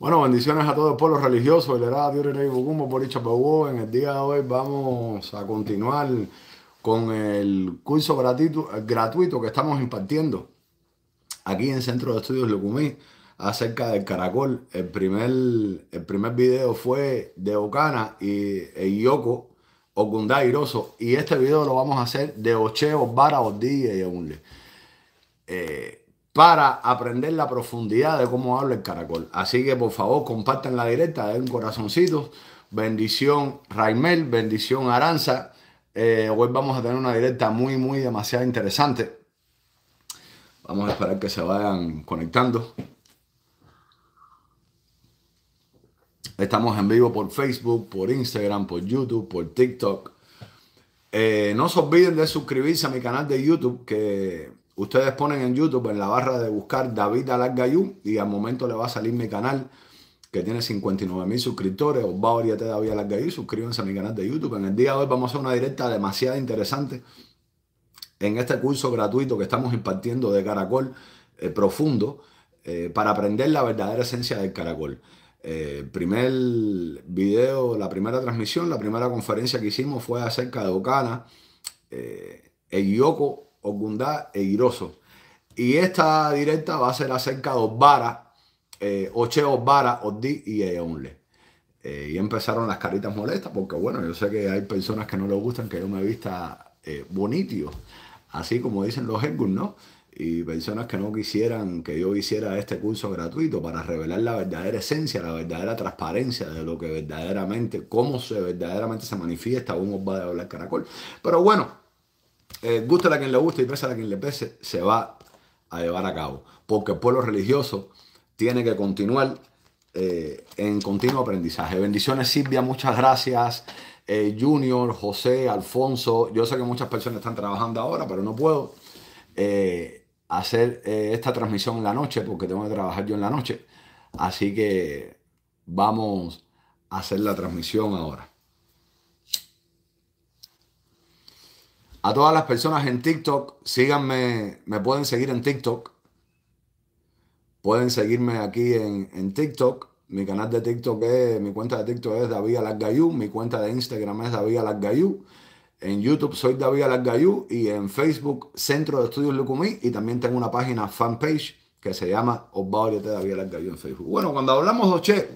Bueno, bendiciones a todos el pueblo religioso. El por En el día de hoy vamos a continuar con el curso gratuito, que estamos impartiendo aquí en Centro de Estudios Lucumí acerca del caracol. El primer, el primer video fue de Ocana y, Yoko e Yoko Okunda Iroso. Y este video lo vamos a hacer de Ocheo, Vara, Odí y Eunle. Eh, para aprender la profundidad de cómo habla el caracol. Así que por favor compartan la directa, den un corazoncito. Bendición Raimel, bendición Aranza. Eh, hoy vamos a tener una directa muy, muy demasiado interesante. Vamos a esperar que se vayan conectando. Estamos en vivo por Facebook, por Instagram, por YouTube, por TikTok. Eh, no se olviden de suscribirse a mi canal de YouTube, que Ustedes ponen en YouTube en la barra de buscar David Alargayú y al momento le va a salir mi canal que tiene 59 mil suscriptores. Os va a orientar David Alargayú. Suscríbanse a mi canal de YouTube. En el día de hoy vamos a hacer una directa demasiado interesante en este curso gratuito que estamos impartiendo de caracol eh, profundo eh, para aprender la verdadera esencia del caracol. El eh, primer video, la primera transmisión, la primera conferencia que hicimos fue acerca de Ocana, el Yoko e Ogundá e Iroso. Y esta directa va a ser acerca de Osbara, eh, Oche Osbara, Oddi y Eonle. Eh, y empezaron las caritas molestas, porque bueno, yo sé que hay personas que no les gustan que yo me vista eh, bonito, así como dicen los engus, ¿no? Y personas que no quisieran que yo hiciera este curso gratuito para revelar la verdadera esencia, la verdadera transparencia de lo que verdaderamente, cómo se verdaderamente se manifiesta un Osbara de hablar caracol. Pero bueno, eh, gusta la quien le gusta y pese a quien le pese, se va a llevar a cabo. Porque el pueblo religioso tiene que continuar eh, en continuo aprendizaje. Bendiciones Silvia, muchas gracias. Eh, Junior, José, Alfonso. Yo sé que muchas personas están trabajando ahora, pero no puedo hacer esta transmisión en la noche porque tengo que trabajar yo en la noche. Así que vamos a hacer la transmisión ahora. A todas las personas en TikTok, síganme, me pueden seguir en TikTok. Pueden seguirme aquí en, en TikTok. Mi canal de TikTok es, mi cuenta de TikTok es David Alargayú. Mi cuenta de Instagram es David Alargayú. En YouTube soy David Alargayú y en Facebook Centro de Estudios Lucumí. Y también tengo una página fanpage que se llama Osvaldo de David en Facebook. Bueno, cuando hablamos de Oche,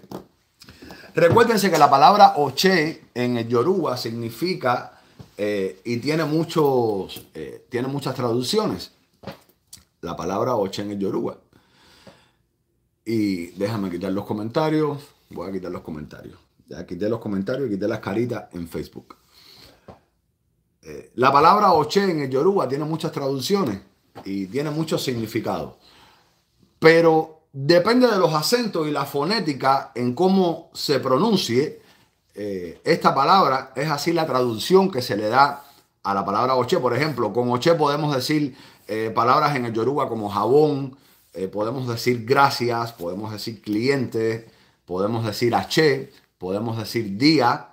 recuérdense que la palabra Oche en el Yoruba significa eh, y tiene, muchos, eh, tiene muchas traducciones. La palabra Ocha en el Yoruba. Y déjame quitar los comentarios. Voy a quitar los comentarios. Ya quité los comentarios y quité las caritas en Facebook. Eh, la palabra Oche en el Yoruba tiene muchas traducciones y tiene mucho significado Pero depende de los acentos y la fonética en cómo se pronuncie eh, esta palabra es así la traducción que se le da a la palabra Oche. Por ejemplo, con Oche podemos decir eh, palabras en el Yoruba como jabón, eh, podemos decir gracias, podemos decir cliente, podemos decir ACHE, podemos decir día,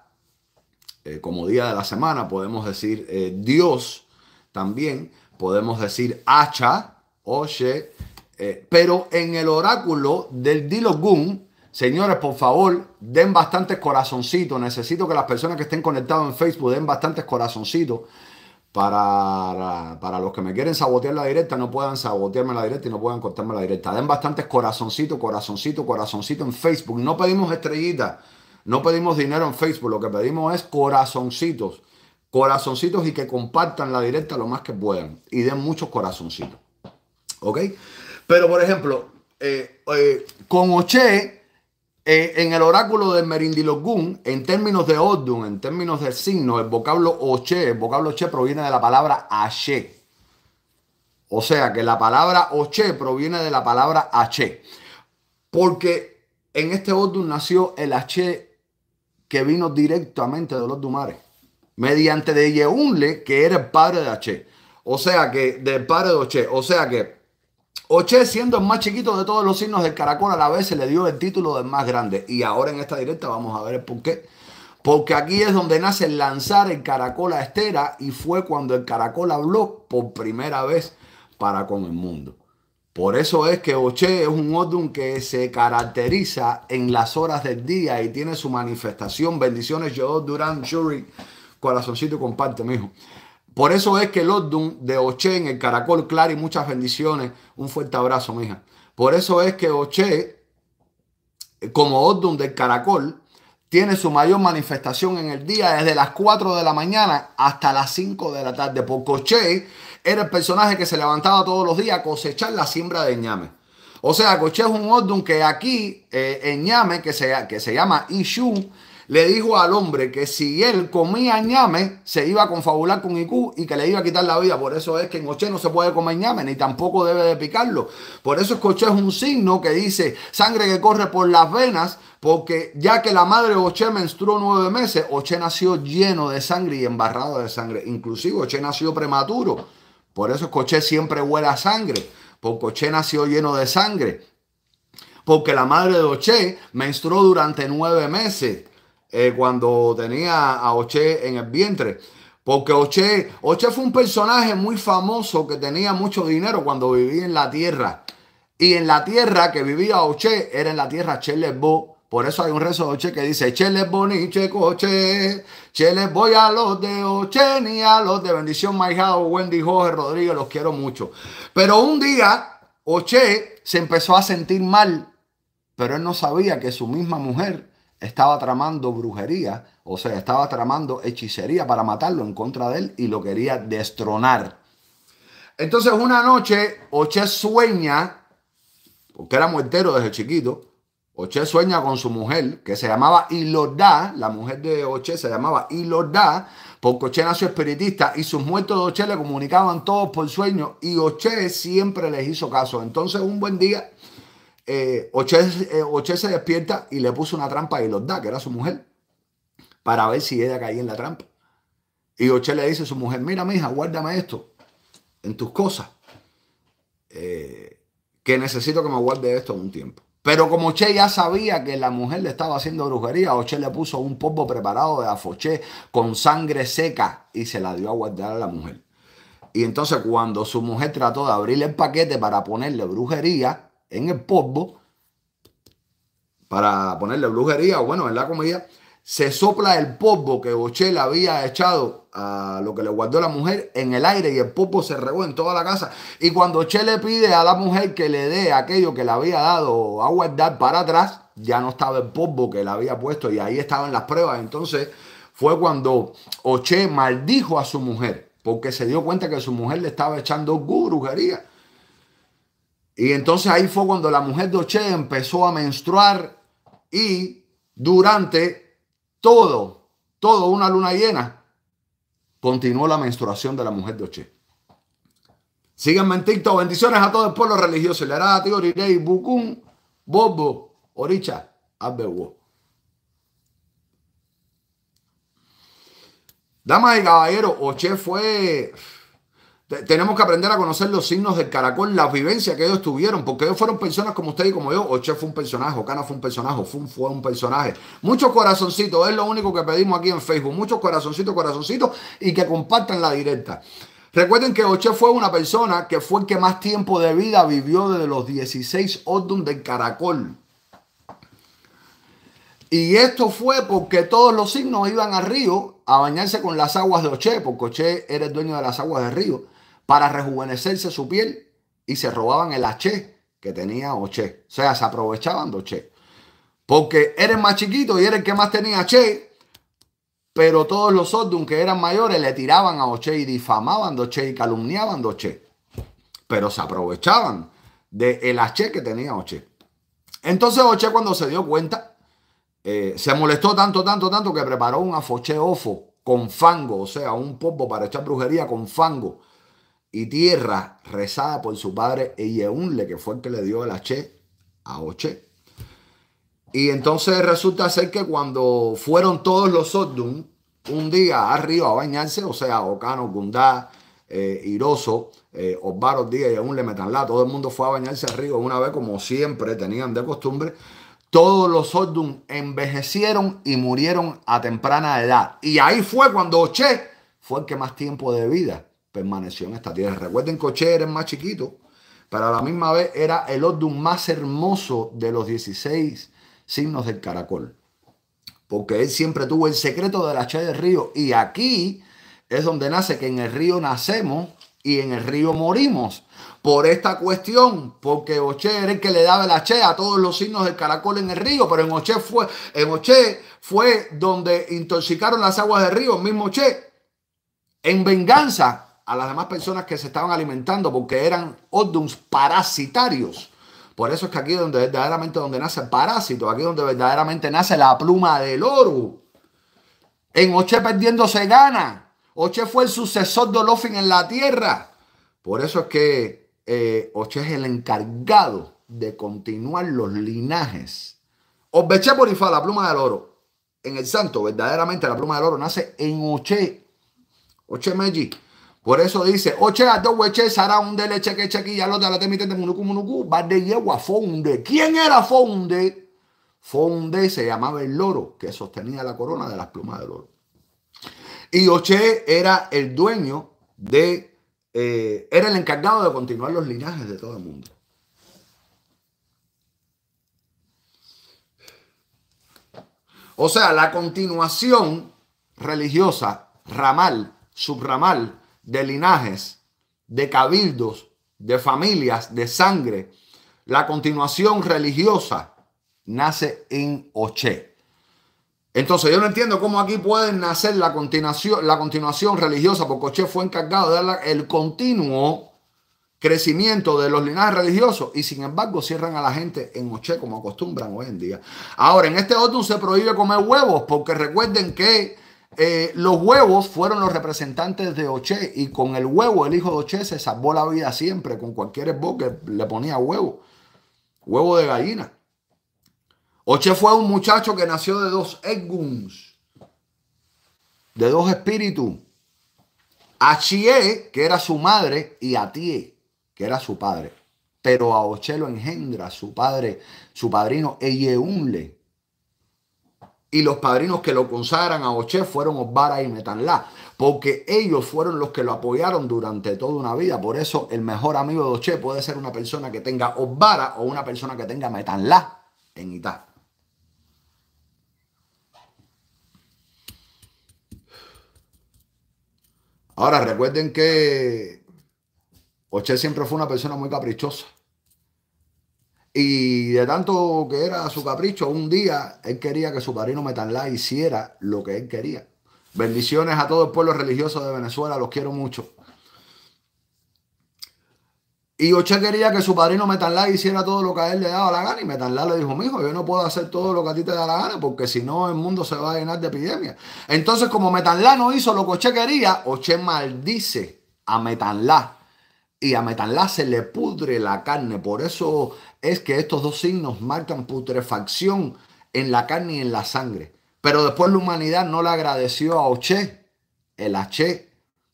como día de la semana, podemos decir Dios también, podemos decir hacha, Oche, pero en el oráculo del Dilogun, Señores, por favor, den bastantes corazoncitos. Necesito que las personas que estén conectadas en Facebook den bastantes corazoncitos para, para los que me quieren sabotear la directa, no puedan sabotearme la directa y no puedan cortarme la directa. Den bastantes corazoncitos, corazoncitos, corazoncitos en Facebook. No pedimos estrellitas, no pedimos dinero en Facebook. Lo que pedimos es corazoncitos, corazoncitos y que compartan la directa lo más que puedan. Y den muchos corazoncitos. ¿Ok? Pero, por ejemplo, eh, eh, con Oche eh, en el oráculo de Merindilogún, en términos de Ordun, en términos de signo, el vocablo Oche, el vocablo Oche proviene de la palabra h O sea que la palabra Oche proviene de la palabra H. Porque en este Ordun nació el H que vino directamente de los Dumares, mediante de Yeunle, que era el padre de H. O sea que, del padre de Oche. O sea que Oche, siendo el más chiquito de todos los signos del caracol, a la vez se le dio el título de más grande. Y ahora en esta directa vamos a ver por qué. Porque aquí es donde nace el lanzar el caracol a Estera y fue cuando el caracol habló por primera vez para con el mundo. Por eso es que Oche es un Odum que se caracteriza en las horas del día y tiene su manifestación. Bendiciones, yo Durán, Jury, corazoncito, comparte, mijo. Por eso es que el Lordum de Oche en el Caracol Clary, muchas bendiciones. Un fuerte abrazo, mija. Por eso es que Oche, como Oddum del Caracol, tiene su mayor manifestación en el día desde las 4 de la mañana hasta las 5 de la tarde. Porque Oche era el personaje que se levantaba todos los días a cosechar la siembra de ñame. O sea, Oche es un Ordum que aquí, eh, en ñame, que se, que se llama Ishu, le dijo al hombre que si él comía ñame, se iba a confabular con iq y que le iba a quitar la vida. Por eso es que en Oche no se puede comer ñame, ni tampoco debe de picarlo. Por eso es Oche es un signo que dice sangre que corre por las venas, porque ya que la madre de Oche menstruó nueve meses, Oche nació lleno de sangre y embarrado de sangre. Inclusive Oche nació prematuro. Por eso es Oche siempre huele a sangre, porque Oche nació lleno de sangre. Porque la madre de Oche menstruó durante nueve meses. Eh, cuando tenía a Oche en el vientre. Porque Oche, Oche fue un personaje muy famoso que tenía mucho dinero cuando vivía en la tierra. Y en la tierra que vivía Oche era en la tierra Chelebo. Por eso hay un rezo de Oche que dice, Chele ni coche, Chele voy a los de Oche ni a los de bendición Maijao, Wendy, Jorge, Rodríguez, los quiero mucho. Pero un día Oche se empezó a sentir mal, pero él no sabía que su misma mujer estaba tramando brujería, o sea, estaba tramando hechicería para matarlo en contra de él y lo quería destronar. Entonces una noche, Oche sueña, porque era muertero desde chiquito, Oche sueña con su mujer, que se llamaba Ilodá, la mujer de Oche se llamaba Ilodá, porque Oche nació espiritista y sus muertos de Oche le comunicaban todos por sueño y Oche siempre les hizo caso. Entonces un buen día eh, eh, Oche se despierta y le puso una trampa y los da, que era su mujer, para ver si ella caía en la trampa. Y Oche le dice a su mujer, mira, mija, guárdame esto en tus cosas, eh, que necesito que me guarde esto un tiempo. Pero como Oche ya sabía que la mujer le estaba haciendo brujería, Oche le puso un polvo preparado de afoché con sangre seca y se la dio a guardar a la mujer. Y entonces cuando su mujer trató de abrir el paquete para ponerle brujería, en el polvo para ponerle brujería o bueno, en la comida, se sopla el polvo que le había echado a lo que le guardó la mujer en el aire y el popo se regó en toda la casa. Y cuando Ochele le pide a la mujer que le dé aquello que le había dado a guardar para atrás, ya no estaba el popo que le había puesto y ahí estaban las pruebas. Entonces fue cuando Oche maldijo a su mujer porque se dio cuenta que su mujer le estaba echando brujería. Y entonces ahí fue cuando la mujer de Oche empezó a menstruar y durante todo, todo una luna llena, continuó la menstruación de la mujer de Oche. Síganme en TikTok. Bendiciones a todo el pueblo religioso. Le hará a ti, Bukun, Bobo, Oricha, Abbewo. Damas y caballeros, Oche fue tenemos que aprender a conocer los signos del caracol, las vivencias que ellos tuvieron, porque ellos fueron personas como usted y como yo. Oche fue un personaje, Ocana fue un personaje, Fun fue un personaje. Muchos corazoncitos, es lo único que pedimos aquí en Facebook. Muchos corazoncitos, corazoncitos y que compartan la directa. Recuerden que Oche fue una persona que fue el que más tiempo de vida vivió desde los 16 Odum del caracol. Y esto fue porque todos los signos iban al río a bañarse con las aguas de Oche, porque Oche era el dueño de las aguas del río para rejuvenecerse su piel y se robaban el H que tenía Oche. O sea, se aprovechaban de Oche. Porque era más chiquito y eres el que más tenía Che, pero todos los otros, que eran mayores le tiraban a Oche y difamaban de Oche y calumniaban de Oche. Pero se aprovechaban del el H que tenía Oche. Entonces Oche cuando se dio cuenta, eh, se molestó tanto, tanto, tanto que preparó un afoche ofo con fango, o sea, un popo para echar brujería con fango y tierra rezada por su padre Eyeunle, que fue el que le dio el H a Oche. Y entonces resulta ser que cuando fueron todos los Sordun un día arriba a bañarse, o sea, Ocano, Gundá, Iroso, eh, eh Osvaro Díaz y aún Metanla, todo el mundo fue a bañarse arriba una vez, como siempre tenían de costumbre. Todos los Sordun envejecieron y murieron a temprana edad. Y ahí fue cuando Oche fue el que más tiempo de vida permaneció en esta tierra. Recuerden que Oche era el más chiquito, pero a la misma vez era el Odum más hermoso de los 16 signos del caracol. Porque él siempre tuvo el secreto de la Che del río. Y aquí es donde nace que en el río nacemos y en el río morimos. Por esta cuestión, porque Oche era el que le daba la Che a todos los signos del caracol en el río, pero en Oche fue, en Oche fue donde intoxicaron las aguas del río, el mismo Che, en venganza a las demás personas que se estaban alimentando porque eran odums parasitarios. Por eso es que aquí donde verdaderamente donde nace el parásito, aquí donde verdaderamente nace la pluma del oro. En Oche perdiendo se gana. Oche fue el sucesor de Olofin en la tierra. Por eso es que eh, Oche es el encargado de continuar los linajes. Obeche Ifa, la pluma del oro. En el santo, verdaderamente la pluma del oro nace en Oche. Oche Meji por eso dice, oche oh, a dos weche, sara un que echa aquí ya lo de la temita de munuku munuku, bar de yegua fonde. ¿Quién era fonde? Fonde se llamaba el loro que sostenía la corona de las plumas del oro. Y Oche era el dueño de, eh, era el encargado de continuar los linajes de todo el mundo. O sea, la continuación religiosa, ramal, subramal, de linajes, de cabildos, de familias, de sangre. La continuación religiosa nace en Oche. Entonces yo no entiendo cómo aquí pueden nacer la continuación, la continuación religiosa, porque Oche fue encargado de dar el continuo crecimiento de los linajes religiosos y sin embargo cierran a la gente en Oche como acostumbran hoy en día. Ahora, en este otro se prohíbe comer huevos porque recuerden que eh, los huevos fueron los representantes de Oche y con el huevo el hijo de Oche se salvó la vida siempre, con cualquier que le ponía huevo, huevo de gallina. Oche fue un muchacho que nació de dos eguns, de dos espíritus. Achie, que era su madre, y Atie, que era su padre. Pero a Oche lo engendra su padre, su padrino Eyeunle, y los padrinos que lo consagran a Oche fueron Osbara y Metanlá, porque ellos fueron los que lo apoyaron durante toda una vida. Por eso el mejor amigo de Oche puede ser una persona que tenga Osvara o una persona que tenga Metanlá en Itá. Ahora recuerden que Oche siempre fue una persona muy caprichosa. Y de tanto que era su capricho, un día él quería que su padrino Metanlá hiciera lo que él quería. Bendiciones a todo el pueblo religioso de Venezuela, los quiero mucho. Y Oche quería que su padrino Metanlá hiciera todo lo que a él le daba la gana. Y Metanlá le dijo, mijo, yo no puedo hacer todo lo que a ti te da la gana porque si no el mundo se va a llenar de epidemia. Entonces, como Metanlá no hizo lo que Oche quería, Oche maldice a Metanlá. Y a Metanlá se le pudre la carne. Por eso es que estos dos signos marcan putrefacción en la carne y en la sangre. Pero después la humanidad no le agradeció a Oche el H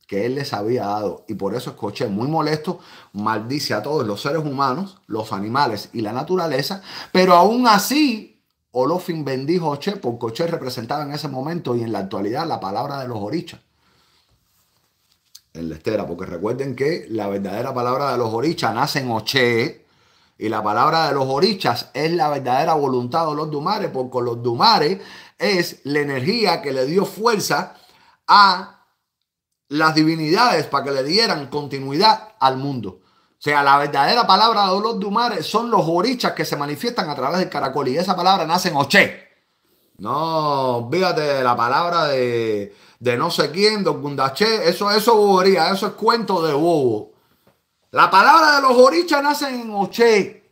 que él les había dado. Y por eso es Coche muy molesto, maldice a todos los seres humanos, los animales y la naturaleza. Pero aún así, Olofin bendijo a Oche, porque Oche representaba en ese momento y en la actualidad la palabra de los orichas. En la estera, porque recuerden que la verdadera palabra de los orichas nace en Oche, y la palabra de los orichas es la verdadera voluntad de los dumares, porque los dumares es la energía que le dio fuerza a las divinidades para que le dieran continuidad al mundo. O sea, la verdadera palabra de los dumares son los orichas que se manifiestan a través del caracol. Y esa palabra nace en Oche. No, fíjate de la palabra de, no sé quién, de Gundaché. Eso, eso bobería, eso es cuento de bobo. La palabra de los orichas nace en Oche,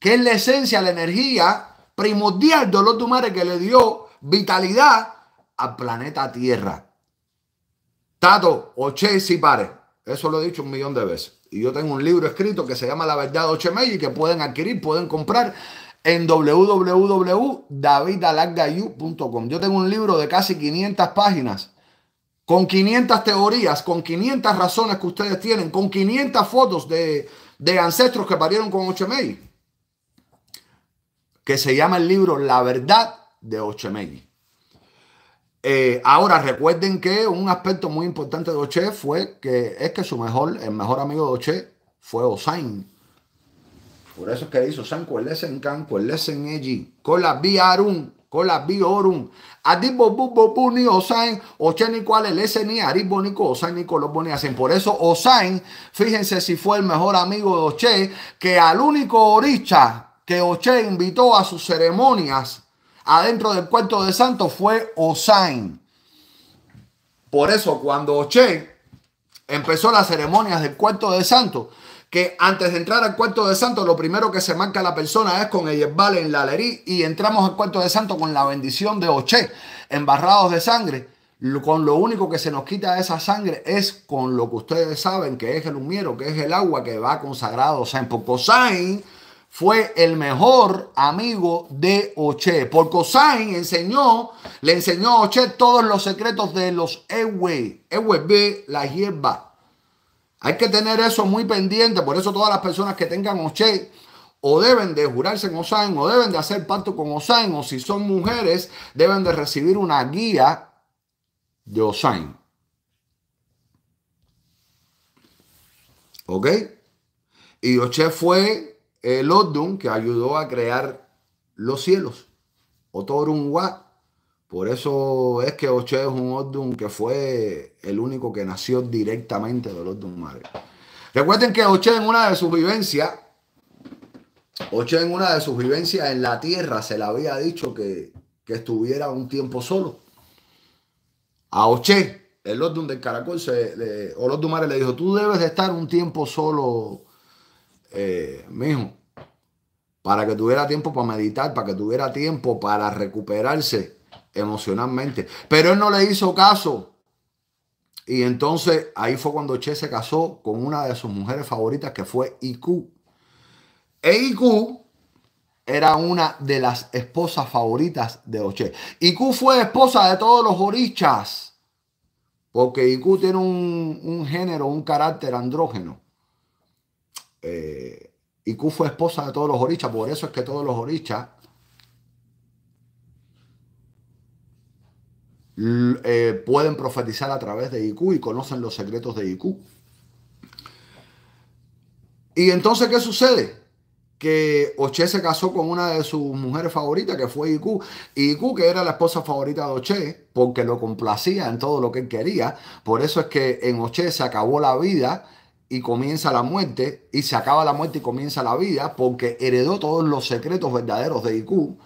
que es la esencia, la energía primordial de madre que le dio vitalidad al planeta Tierra. Tato, Oche si pare. Eso lo he dicho un millón de veces. Y yo tengo un libro escrito que se llama La Verdad de y que pueden adquirir, pueden comprar en www.davidalagayu.com. Yo tengo un libro de casi 500 páginas con 500 teorías, con 500 razones que ustedes tienen, con 500 fotos de, de ancestros que parieron con Ochemey. que se llama el libro La verdad de Ochemey. Eh, ahora recuerden que un aspecto muy importante de Oche fue que es que su mejor, el mejor amigo de Oche fue Osain. Por eso es que dice Osain, cuál es en Can, cuál es en Eji, con la Biarun, la Biorum. Adibo Bubo ni Osain, cuál es ni Aribo ni Osain ni Por eso Osain, fíjense si fue el mejor amigo de Oche, que al único oricha que Oche invitó a sus ceremonias adentro del cuarto de santo fue Osain. Por eso cuando Oche empezó las ceremonias del cuarto de santo, que antes de entrar al cuarto de santo, lo primero que se marca la persona es con el vale en la lerí y entramos al cuarto de santo con la bendición de Oche, embarrados de sangre. Con lo único que se nos quita de esa sangre es con lo que ustedes saben, que es el humiero, que es el agua que va consagrado sea, Por Pocosain fue el mejor amigo de Oche, Por enseñó, le enseñó a Oche todos los secretos de los Ewe, ve la hierba hay que tener eso muy pendiente, por eso todas las personas que tengan Oche o deben de jurarse en Osain o deben de hacer pacto con Osain o si son mujeres deben de recibir una guía de Osain. ¿Ok? Y Oche fue el Odun que ayudó a crear los cielos. Otorunwa por eso es que Oche es un Ordun que fue el único que nació directamente de Ordun Madre. Recuerden que Oche en una de sus vivencias, Oche en una de sus vivencias en la tierra se le había dicho que, estuviera un tiempo solo. A Oche, el Ordun del Caracol, se, le, le dijo, tú debes de estar un tiempo solo, eh, mijo, para que tuviera tiempo para meditar, para que tuviera tiempo para recuperarse emocionalmente. Pero él no le hizo caso. Y entonces ahí fue cuando Che se casó con una de sus mujeres favoritas que fue IQ. E IQ era una de las esposas favoritas de Oche. IQ fue esposa de todos los orichas. Porque IQ tiene un, género, un carácter andrógeno. Eh, IQ fue esposa de todos los orichas. Por eso es que todos los orichas Eh, pueden profetizar a través de IQ y conocen los secretos de IQ. Y entonces, ¿qué sucede? Que Oche se casó con una de sus mujeres favoritas, que fue IQ. Y IQ, que era la esposa favorita de Oche, porque lo complacía en todo lo que él quería. Por eso es que en Oche se acabó la vida y comienza la muerte, y se acaba la muerte y comienza la vida, porque heredó todos los secretos verdaderos de IQ.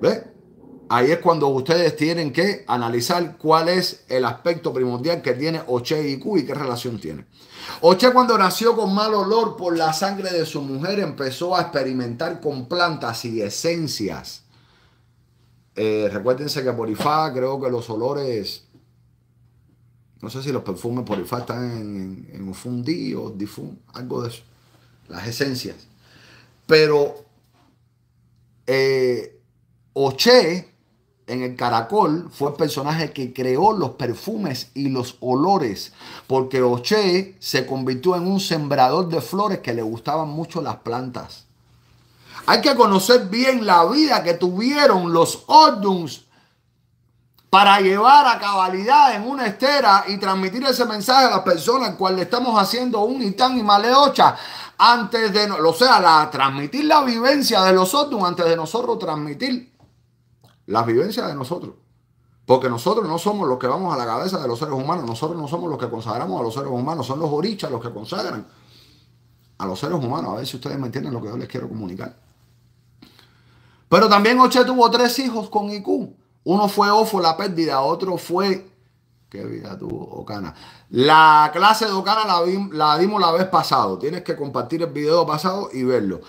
¿Ves? Ahí es cuando ustedes tienen que analizar cuál es el aspecto primordial que tiene Oche y Q y qué relación tiene. Oche cuando nació con mal olor por la sangre de su mujer empezó a experimentar con plantas y esencias. Eh, recuérdense que por creo que los olores, no sé si los perfumes por Ifá están en, un fundí o difum, algo de eso, las esencias. Pero eh, Oche en el caracol fue el personaje que creó los perfumes y los olores, porque Oche se convirtió en un sembrador de flores que le gustaban mucho las plantas. Hay que conocer bien la vida que tuvieron los Orduns para llevar a cabalidad en una estera y transmitir ese mensaje a las personas, al cual le estamos haciendo un itán y maleocha antes de, o sea, la, transmitir la vivencia de los Orduns antes de nosotros transmitir las vivencias de nosotros. Porque nosotros no somos los que vamos a la cabeza de los seres humanos, nosotros no somos los que consagramos a los seres humanos, son los orichas los que consagran a los seres humanos. A ver si ustedes me entienden lo que yo les quiero comunicar. Pero también Oche tuvo tres hijos con IQ. Uno fue Ofo, la pérdida, otro fue. ¿Qué vida tuvo Ocana? La clase de Ocana la, dimos la vez pasado. Tienes que compartir el video pasado y verlo.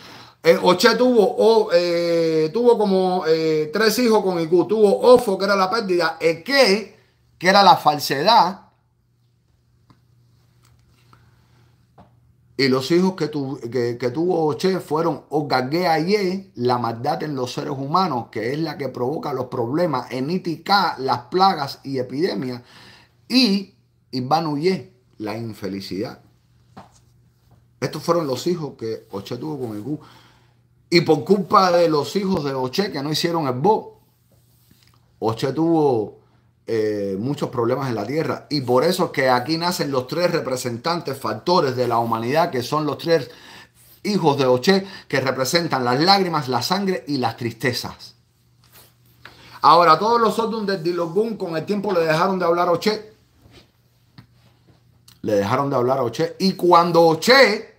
Eh, Oche tuvo, eh, tuvo como eh, tres hijos con Iku. Tuvo Ofo, que era la pérdida, Eke, que era la falsedad. Y los hijos que, tu, que, que tuvo Oche fueron Ogagea la maldad en los seres humanos, que es la que provoca los problemas, Enitika, las plagas y epidemias, y Ibanuye, la infelicidad. Estos fueron los hijos que Oche tuvo con Iku. Y por culpa de los hijos de Oche que no hicieron el bo, Oche tuvo eh, muchos problemas en la tierra. Y por eso es que aquí nacen los tres representantes, factores de la humanidad, que son los tres hijos de Oche, que representan las lágrimas, la sangre y las tristezas. Ahora, todos los otros de Dilogun con el tiempo le dejaron de hablar a Oche. Le dejaron de hablar a Oche. Y cuando Oche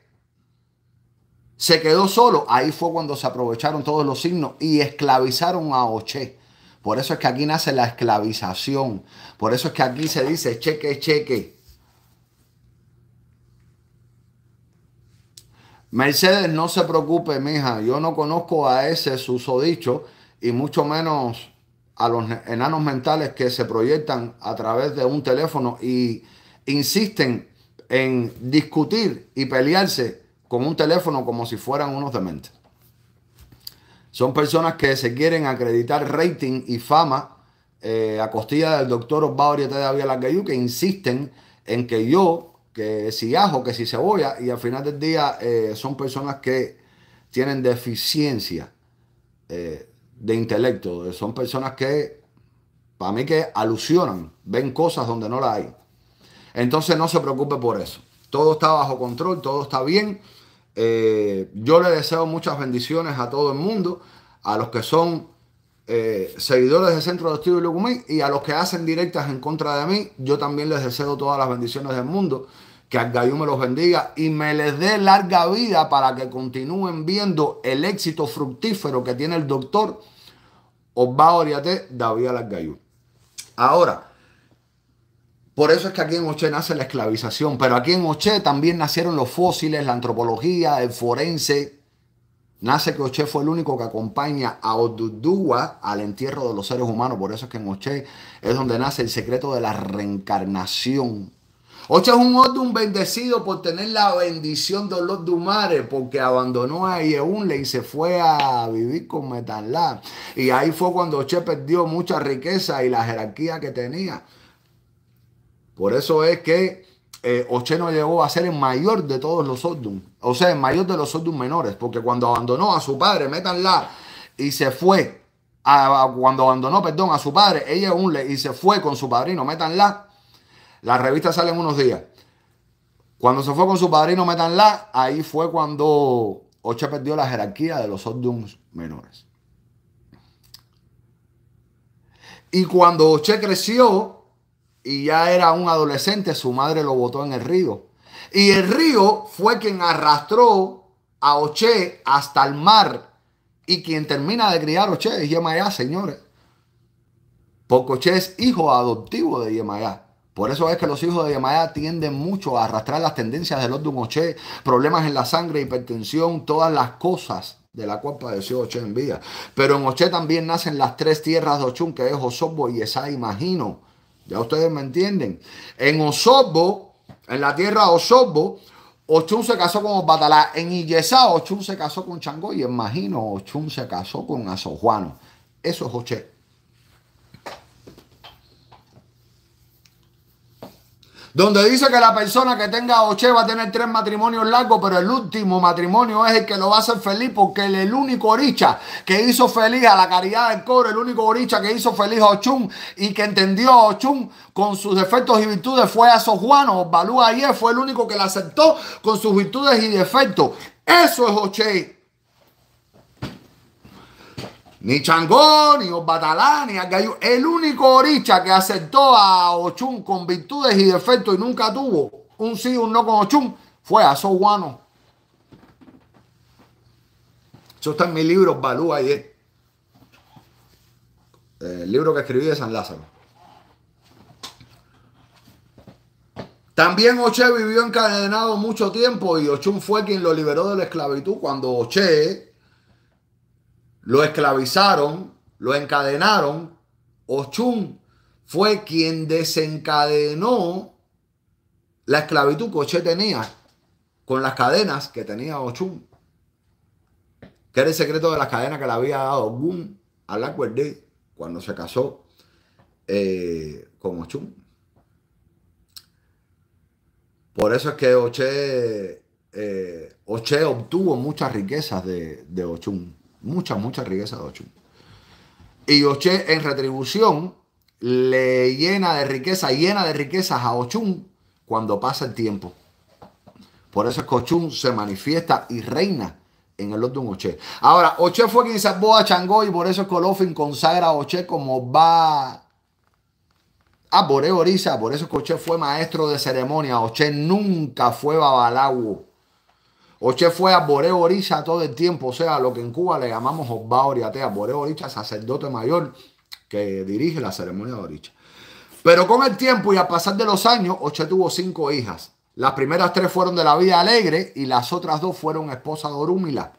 se quedó solo. Ahí fue cuando se aprovecharon todos los signos y esclavizaron a Oche. Por eso es que aquí nace la esclavización. Por eso es que aquí se dice cheque, cheque. Mercedes, no se preocupe, mija. Yo no conozco a ese susodicho y mucho menos a los enanos mentales que se proyectan a través de un teléfono y insisten en discutir y pelearse con un teléfono como si fueran unos dementes. Son personas que se quieren acreditar rating y fama eh, a costilla del doctor Osvaldo y Tedavía Largayú, que insisten en que yo, que si ajo, que si cebolla, y al final del día eh, son personas que tienen deficiencia eh, de intelecto, son personas que, para mí que alusionan, ven cosas donde no las hay. Entonces no se preocupe por eso. Todo está bajo control, todo está bien. Eh, yo le deseo muchas bendiciones a todo el mundo, a los que son eh, seguidores del Centro de Estudio Lugumí y a los que hacen directas en contra de mí. Yo también les deseo todas las bendiciones del mundo. Que Argayú me los bendiga y me les dé larga vida para que continúen viendo el éxito fructífero que tiene el doctor Osvaldo Oriate David Argayú. Ahora, por eso es que aquí en Oche nace la esclavización, pero aquí en Oche también nacieron los fósiles, la antropología, el forense. Nace que Oche fue el único que acompaña a Odudúa al entierro de los seres humanos. Por eso es que en Oche es donde nace el secreto de la reencarnación. Oche es un Odun bendecido por tener la bendición de los Dumares, porque abandonó a Yeunle y se fue a vivir con Metalá. Y ahí fue cuando Oche perdió mucha riqueza y la jerarquía que tenía. Por eso es que eh, Oche no llegó a ser el mayor de todos los Sordum, o sea, el mayor de los Sordum menores, porque cuando abandonó a su padre, métanla, y se fue, a, cuando abandonó, perdón, a su padre, ella un le, y se fue con su padrino, métanla, la revista sale en unos días. Cuando se fue con su padrino, métanla, ahí fue cuando Oche perdió la jerarquía de los Sordum menores. Y cuando Oche creció, y ya era un adolescente, su madre lo botó en el río. Y el río fue quien arrastró a Oche hasta el mar. Y quien termina de criar Oche es Yemayá, señores. Porque Oche es hijo adoptivo de Yemayá. Por eso es que los hijos de Yemayá tienden mucho a arrastrar las tendencias los de Oche, problemas en la sangre, hipertensión, todas las cosas de la cuales padeció Oche en vida. Pero en Oche también nacen las tres tierras de Ochun, que es Osobo, y Esa imagino ya ustedes me entienden. En Osobo, en la tierra de Ochun se casó con Osbatalá. En Iyesá, Ochun se casó con Chango y imagino, Ochun se casó con Asojuano. Eso es Oche. donde dice que la persona que tenga oche va a tener tres matrimonios largos, pero el último matrimonio es el que lo va a hacer feliz, porque el, único oricha que hizo feliz a la caridad del coro, el único oricha que hizo feliz a Ochun y que entendió a Ochun con sus defectos y virtudes fue a Sojuano. Balú ayer fue el único que la aceptó con sus virtudes y defectos. Eso es Oche. Ni Changó, ni Osbatalá, ni Agayú. El único Oricha que aceptó a Ochun con virtudes y defectos y nunca tuvo un sí, un no con Ochun fue a Sohuano. Eso está en mi libro, Balú, ayer. Eh. El libro que escribí de San Lázaro. También Oche vivió encadenado mucho tiempo y Ochun fue quien lo liberó de la esclavitud cuando Oche lo esclavizaron, lo encadenaron. Ochun fue quien desencadenó la esclavitud que Oche tenía con las cadenas que tenía Ochun. Que era el secreto de las cadenas que le había dado Gun a la cuerda cuando se casó eh, con Ochun. Por eso es que Oche, eh, Oche obtuvo muchas riquezas de, de Ochun. Mucha, mucha riqueza de Ochun. Y Oche en retribución le llena de riqueza, llena de riquezas a Ochun cuando pasa el tiempo. Por eso es que Ochun se manifiesta y reina en el Lord un Oche. Ahora, Oche fue quien Boa a Changó y por eso es que consagra a Oche como va a Por eso es que Oche fue maestro de ceremonia. Oche nunca fue babalawo. Oche fue a Boreo Orisa todo el tiempo, o sea, lo que en Cuba le llamamos Osba Oriatea, Boré sacerdote mayor que dirige la ceremonia de Oricha. Pero con el tiempo y a pasar de los años, Oche tuvo cinco hijas. Las primeras tres fueron de la vida alegre y las otras dos fueron esposas de Orúmila.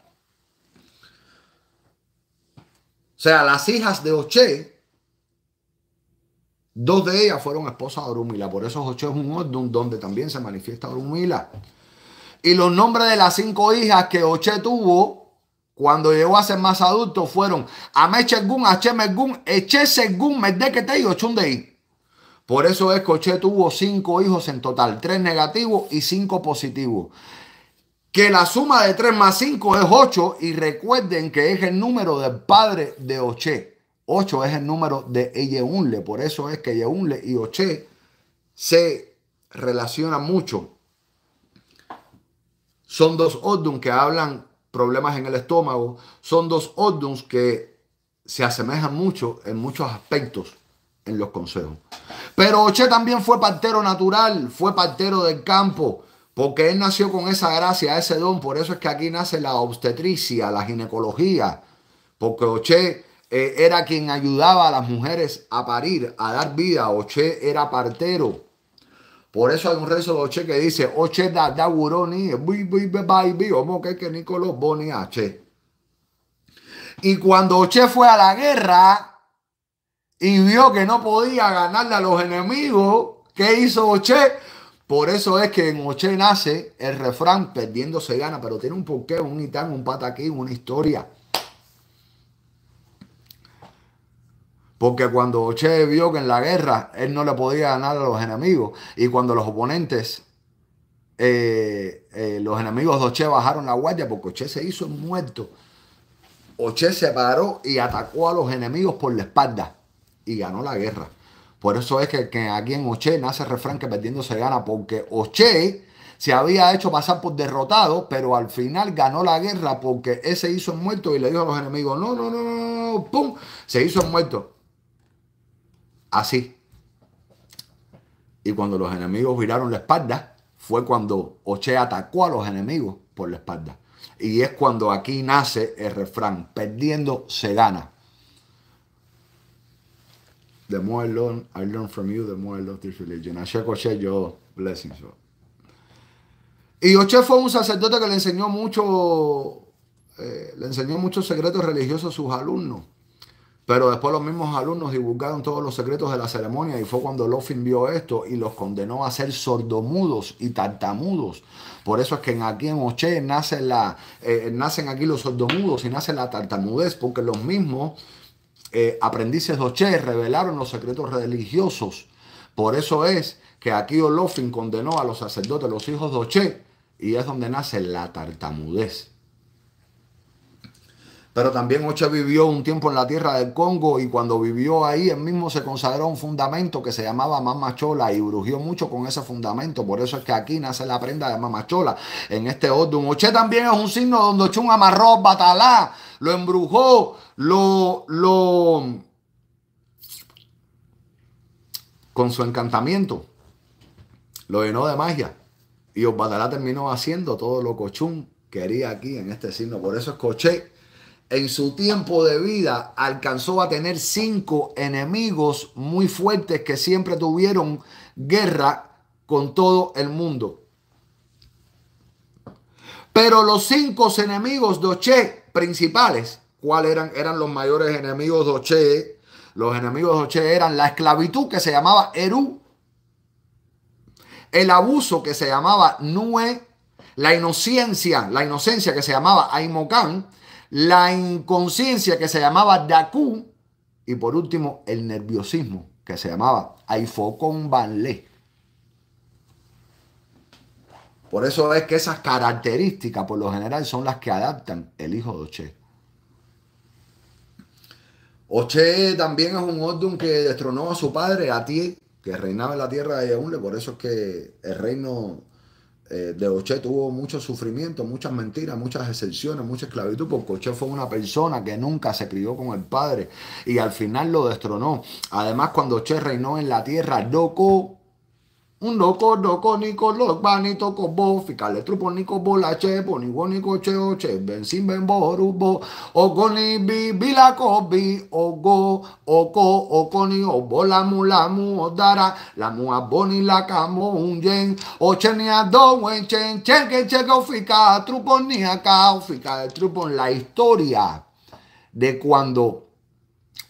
O sea, las hijas de Oche, dos de ellas fueron esposas de Orúmila. Por eso Oche es un orden donde también se manifiesta Orúmila. Y los nombres de las cinco hijas que Oche tuvo cuando llegó a ser más adulto fueron Amechegun, Achemegun, Echesegun, Medekete y Ochundei. Por eso es que Oche tuvo cinco hijos en total, tres negativos y cinco positivos. Que la suma de tres más cinco es ocho. y recuerden que es el número del padre de Oche. Ocho es el número de Unle. por eso es que Eyeunle y Oche se relacionan mucho. Son dos Odduns que hablan problemas en el estómago. Son dos Odduns que se asemejan mucho en muchos aspectos en los consejos. Pero Oche también fue partero natural, fue partero del campo, porque él nació con esa gracia, ese don. Por eso es que aquí nace la obstetricia, la ginecología, porque Oche eh, era quien ayudaba a las mujeres a parir, a dar vida. Oche era partero. Por eso hay un rezo de Oche que dice, Oche da, da que que Nicolás Boni H. Y cuando Oche fue a la guerra y vio que no podía ganarle a los enemigos, ¿qué hizo Oche? Por eso es que en Oche nace el refrán, perdiendo se gana, pero tiene un porqué, un itán, un pataquín, una historia. Porque cuando Oche vio que en la guerra él no le podía ganar a los enemigos y cuando los oponentes, eh, eh, los enemigos de Oche bajaron la guardia porque Oche se hizo muerto, Oche se paró y atacó a los enemigos por la espalda y ganó la guerra. Por eso es que, aquí en Oche nace el refrán que perdiendo se gana, porque Oche se había hecho pasar por derrotado, pero al final ganó la guerra porque ese hizo muerto y le dijo a los enemigos, no, no, no, no, ¡pum! Se hizo muerto así. Y cuando los enemigos viraron la espalda, fue cuando Oche atacó a los enemigos por la espalda. Y es cuando aquí nace el refrán, perdiendo se gana. The more I learn, from you, the more I love this religion. Y Oche fue un sacerdote que le enseñó mucho, eh, le enseñó muchos secretos religiosos a sus alumnos. Pero después los mismos alumnos divulgaron todos los secretos de la ceremonia y fue cuando Lofin vio esto y los condenó a ser sordomudos y tartamudos. Por eso es que aquí en Oche eh, nacen aquí los sordomudos y nace la tartamudez, porque los mismos eh, aprendices de Oche revelaron los secretos religiosos. Por eso es que aquí Olofin condenó a los sacerdotes, los hijos de Oche, y es donde nace la tartamudez pero también Oche vivió un tiempo en la tierra del Congo y cuando vivió ahí, él mismo se consagró un fundamento que se llamaba Chola y brujió mucho con ese fundamento. Por eso es que aquí nace la prenda de Chola en este orden. Oche también es un signo donde Ochun amarró Batalá, lo embrujó, lo, lo. con su encantamiento, lo llenó de magia. Y Osbatalá terminó haciendo todo lo que Ochun quería aquí en este signo. Por eso es que Oche en su tiempo de vida alcanzó a tener cinco enemigos muy fuertes que siempre tuvieron guerra con todo el mundo. Pero los cinco enemigos de Oche principales, ¿cuáles eran? Eran los mayores enemigos de Oche. Los enemigos de Oche eran la esclavitud que se llamaba Eru, el abuso que se llamaba Nue, la inocencia, la inocencia que se llamaba Aimocán, la inconsciencia que se llamaba Daku y por último el nerviosismo que se llamaba Aifokon Banle. Por eso es que esas características por lo general son las que adaptan el hijo de Oche. Oche también es un odun que destronó a su padre, a ti que reinaba en la tierra de Yaunle, por eso es que el reino eh, de Oche tuvo mucho sufrimiento, muchas mentiras, muchas excepciones, mucha esclavitud, porque Oche fue una persona que nunca se crió con el padre y al final lo destronó. Además, cuando Oche reinó en la tierra, loco, un loco bola che Ndokondokonico logbanitocobo, ficaletruponicobo, o go o ogoni rubo ogo, oco, mu la mu odara, lamu aboni, un yen. Ochenia wenchen, cheque, ni fica, truponiaca, fica, trupon, la historia de cuando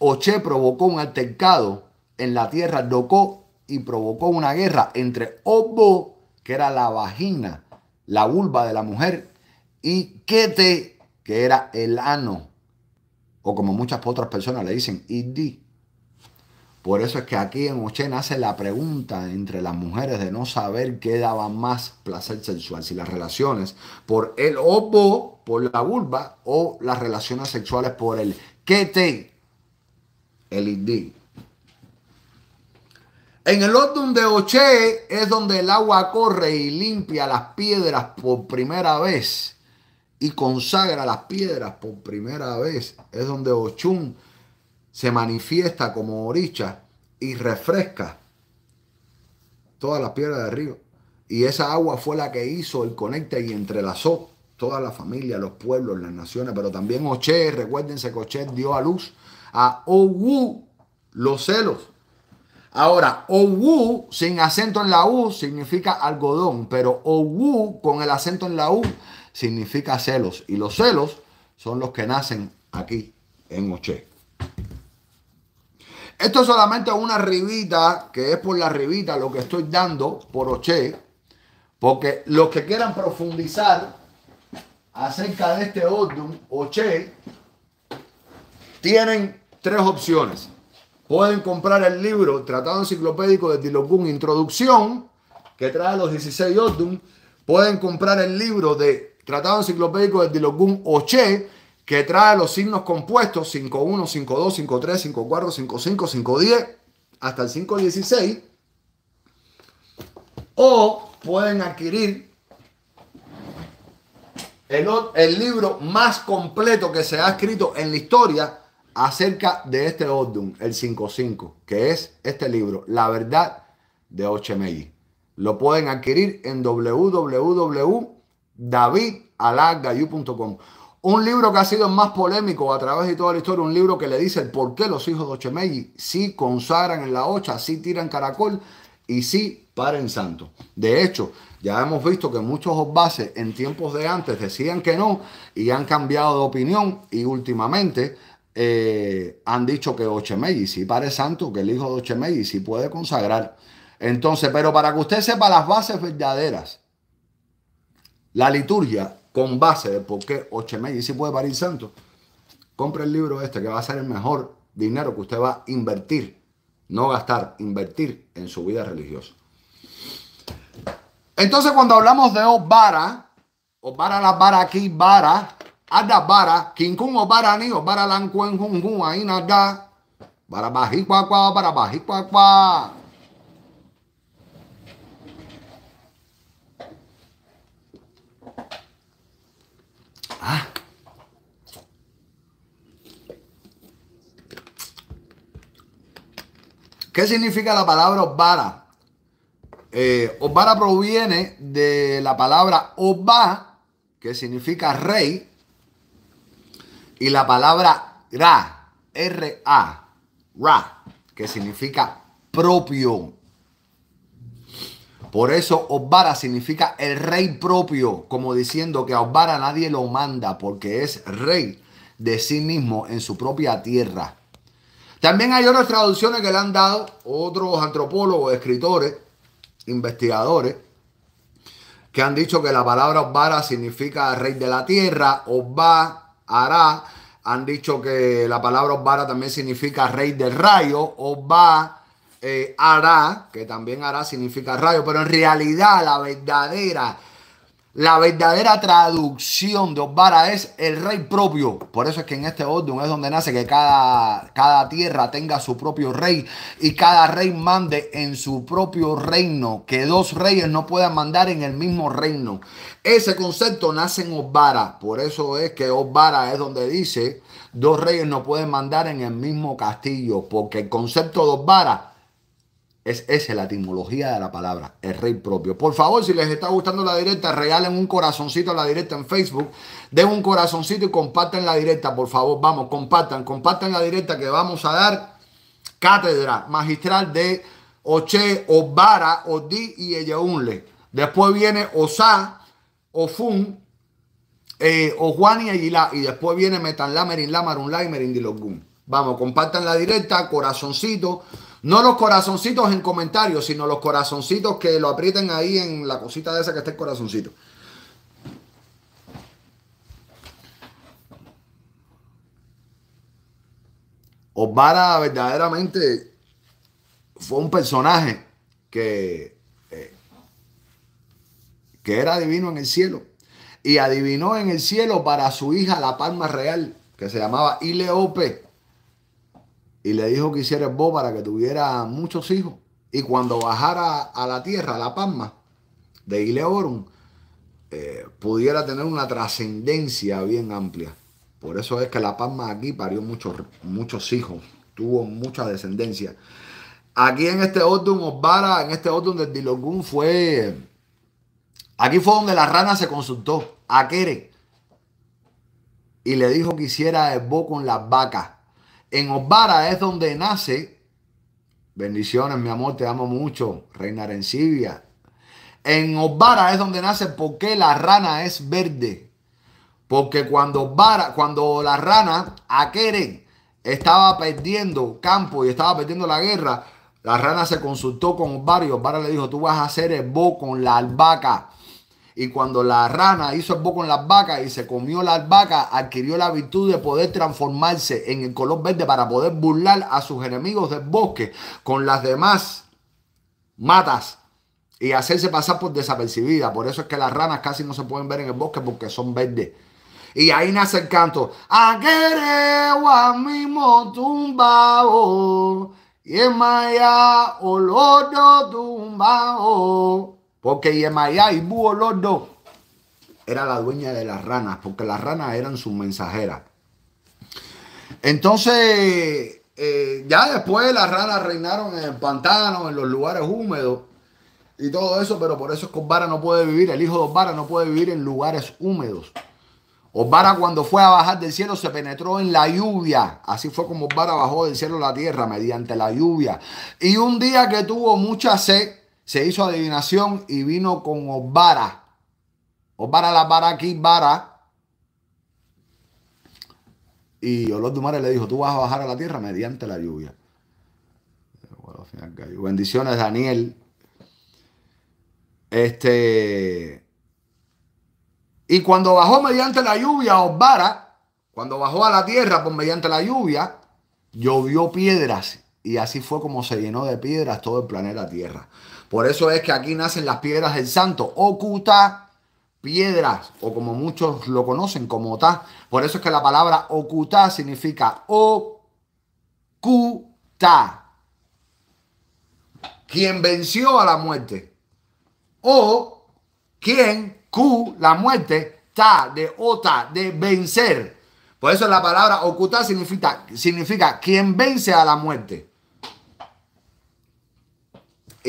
Oche provocó un altercado en la tierra doco y provocó una guerra entre Obo, que era la vagina, la vulva de la mujer, y Kete, que era el ano, o como muchas otras personas le dicen, Idi. Por eso es que aquí en Ochen hace la pregunta entre las mujeres de no saber qué daba más placer sexual, si las relaciones por el obo, por la vulva, o las relaciones sexuales por el kete, el idi. En el orden de Oche es donde el agua corre y limpia las piedras por primera vez y consagra las piedras por primera vez. Es donde Ochun se manifiesta como oricha y refresca todas las piedras del río. Y esa agua fue la que hizo el conecta y entrelazó toda la familia, los pueblos, las naciones, pero también Oché, recuérdense que Oche dio a luz a Owu, los celos. Ahora, owu sin acento en la U significa algodón, pero owu con el acento en la U significa celos. Y los celos son los que nacen aquí en Oche. Esto es solamente una ribita, que es por la ribita lo que estoy dando por Oche, porque los que quieran profundizar acerca de este Ordum, Oche, tienen tres opciones. Pueden comprar el libro Tratado Enciclopédico de Tilogum Introducción, que trae los 16 Yotun. Pueden comprar el libro de Tratado Enciclopédico de Tilogum Oche, que trae los signos compuestos 51, 52, 53, 54, 55, 510 hasta el 516. O pueden adquirir el, el libro más completo que se ha escrito en la historia acerca de este Ordum, el 5.5, que es este libro, La Verdad de Ochemegui. Lo pueden adquirir en www.davidalagayu.com. Un libro que ha sido más polémico a través de toda la historia, un libro que le dice el por qué los hijos de Ochemegui sí consagran en la ocha, sí tiran caracol y sí paren santo. De hecho, ya hemos visto que muchos bases en tiempos de antes decían que no y han cambiado de opinión y últimamente eh, han dicho que si y pare Santo, que el hijo de Ochemey, si puede consagrar. Entonces, pero para que usted sepa las bases verdaderas, la liturgia con base de por qué Ochemey si puede parir santo, compre el libro este que va a ser el mejor dinero que usted va a invertir, no gastar, invertir en su vida religiosa. Entonces, cuando hablamos de Obara, Obara la vara aquí, vara, ada bara kinkun obara ni obara lankuen en hun aina nada. bara baji kwa kwa bara baji kwa kwa ah ¿Qué significa la palabra obara? Eh, obara proviene de la palabra oba, que significa rey, y la palabra ra, R-A, ra, que significa propio. Por eso Obara significa el rey propio, como diciendo que a Obara nadie lo manda porque es rey de sí mismo en su propia tierra. También hay otras traducciones que le han dado otros antropólogos, escritores, investigadores, que han dicho que la palabra Obara significa rey de la tierra, Osbara. Han dicho que la palabra Osbara también significa rey del rayo. va eh, hará, que también hará significa rayo. Pero en realidad la verdadera la verdadera traducción de Osvara es el rey propio. Por eso es que en este orden es donde nace que cada, cada tierra tenga su propio rey y cada rey mande en su propio reino. Que dos reyes no puedan mandar en el mismo reino. Ese concepto nace en Osvara. Por eso es que Osvara es donde dice dos reyes no pueden mandar en el mismo castillo. Porque el concepto de Osvara. Es la etimología de la palabra, el rey propio. Por favor, si les está gustando la directa, regalen un corazoncito a la directa en Facebook. Den un corazoncito y compartan la directa, por favor. Vamos, compartan, compartan la directa que vamos a dar cátedra magistral de Oche, Obara, Odi y Eyeunle. Después viene Osá, Ofun, eh, Ojuani y Aguilá. Y después viene Metanlá, Merinlá, Marunlá y Merindilogún. Vamos, compartan la directa, corazoncito. No los corazoncitos en comentarios, sino los corazoncitos que lo aprieten ahí en la cosita de esa que está el corazoncito. Osvara verdaderamente fue un personaje que, eh, que era divino en el cielo. Y adivinó en el cielo para su hija la palma real, que se llamaba Ileope y le dijo que hiciera el para que tuviera muchos hijos. Y cuando bajara a la tierra, a la palma de Ileorum, eh, pudiera tener una trascendencia bien amplia. Por eso es que la palma aquí parió muchos, muchos hijos, tuvo mucha descendencia. Aquí en este orden, Osbara, en este orden del Dilogún fue. Aquí fue donde la rana se consultó a Kere y le dijo que hiciera el bo con las vacas en Obara es donde nace. Bendiciones, mi amor, te amo mucho, Reina Arencibia. En Obara es donde nace porque la rana es verde. Porque cuando, cuando la rana Keren estaba perdiendo campo y estaba perdiendo la guerra, la rana se consultó con Osvara y Osvara le dijo, tú vas a hacer el bo con la albahaca. Y cuando la rana hizo el en las vacas y se comió las vacas, adquirió la virtud de poder transformarse en el color verde para poder burlar a sus enemigos del bosque con las demás matas y hacerse pasar por desapercibida. Por eso es que las ranas casi no se pueden ver en el bosque porque son verdes. Y ahí nace el canto. mismo tumbado Y en Maya olor porque Yemayá y Búho Lordo era la dueña de las ranas, porque las ranas eran sus mensajeras. Entonces, eh, ya después las ranas reinaron en el pantano, en los lugares húmedos y todo eso, pero por eso es que Osvara no puede vivir, el hijo de Osvara no puede vivir en lugares húmedos. Osvara cuando fue a bajar del cielo se penetró en la lluvia. Así fue como Osvara bajó del cielo a la tierra mediante la lluvia. Y un día que tuvo mucha sed, se hizo adivinación y vino con Osvara. Osvara la para aquí, vara. Y Olor Dumare le dijo, tú vas a bajar a la tierra mediante la lluvia. Bendiciones, Daniel. Este. Y cuando bajó mediante la lluvia, Osbara, cuando bajó a la tierra por pues, mediante la lluvia, llovió piedras. Y así fue como se llenó de piedras todo el planeta Tierra. Por eso es que aquí nacen las piedras del santo. Ocuta piedras, o como muchos lo conocen como ota. Por eso es que la palabra oculta significa o. Ta. Quien venció a la muerte. O quien, q, la muerte, ta, de ota, de vencer. Por eso la palabra oculta significa, significa quien vence a la muerte.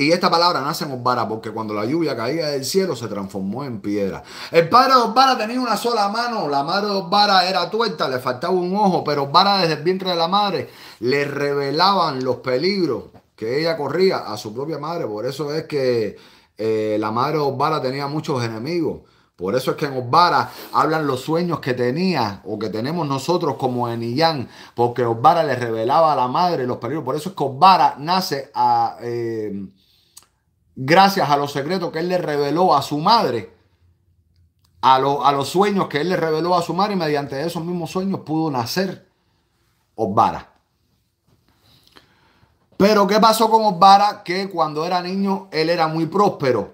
Y esta palabra nace en Osbara porque cuando la lluvia caía del cielo se transformó en piedra. El padre de Osbara tenía una sola mano, la madre de Osbara era tuerta, le faltaba un ojo, pero Osbara desde el vientre de la madre le revelaban los peligros que ella corría a su propia madre. Por eso es que eh, la madre de Osbara tenía muchos enemigos. Por eso es que en Osbara hablan los sueños que tenía o que tenemos nosotros como en Enillán, porque Osbara le revelaba a la madre los peligros. Por eso es que Osbara nace a, eh, gracias a los secretos que él le reveló a su madre, a, los sueños que él le reveló a su madre, y mediante esos mismos sueños pudo nacer Osvara. Pero ¿qué pasó con Osvara? Que cuando era niño él era muy próspero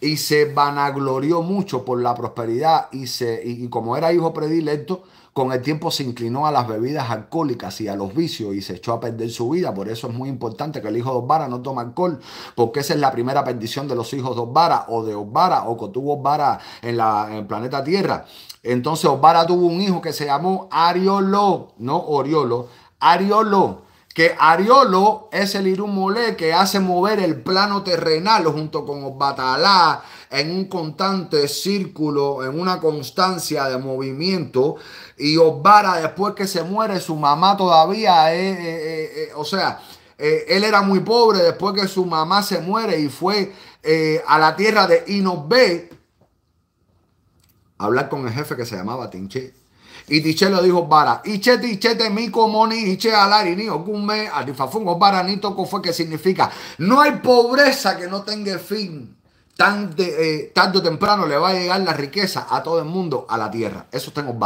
y se vanaglorió mucho por la prosperidad y, se, y como era hijo predilecto, con el tiempo se inclinó a las bebidas alcohólicas y a los vicios y se echó a perder su vida. Por eso es muy importante que el hijo de Osvara no tome alcohol, porque esa es la primera perdición de los hijos de Osvara o de Osvara o que tuvo Osvara en, la, el planeta Tierra. Entonces Osvara tuvo un hijo que se llamó Ariolo, no Oriolo, Ariolo que Ariolo es el Mole que hace mover el plano terrenal junto con Osvatalá, en un constante círculo, en una constancia de movimiento. Y Osvara, después que se muere, su mamá todavía es, o sea, eh, él era muy pobre después que su mamá se muere y fue eh, a la tierra de Inobé a hablar con el jefe que se llamaba Tinche. Y Tinché le dijo, vara, Iche, de mi comoni, Iche, alarini, ni toco fue que significa, no hay pobreza que no tenga fin tan de, eh, temprano le va a llegar la riqueza a todo el mundo, a la tierra. Eso está en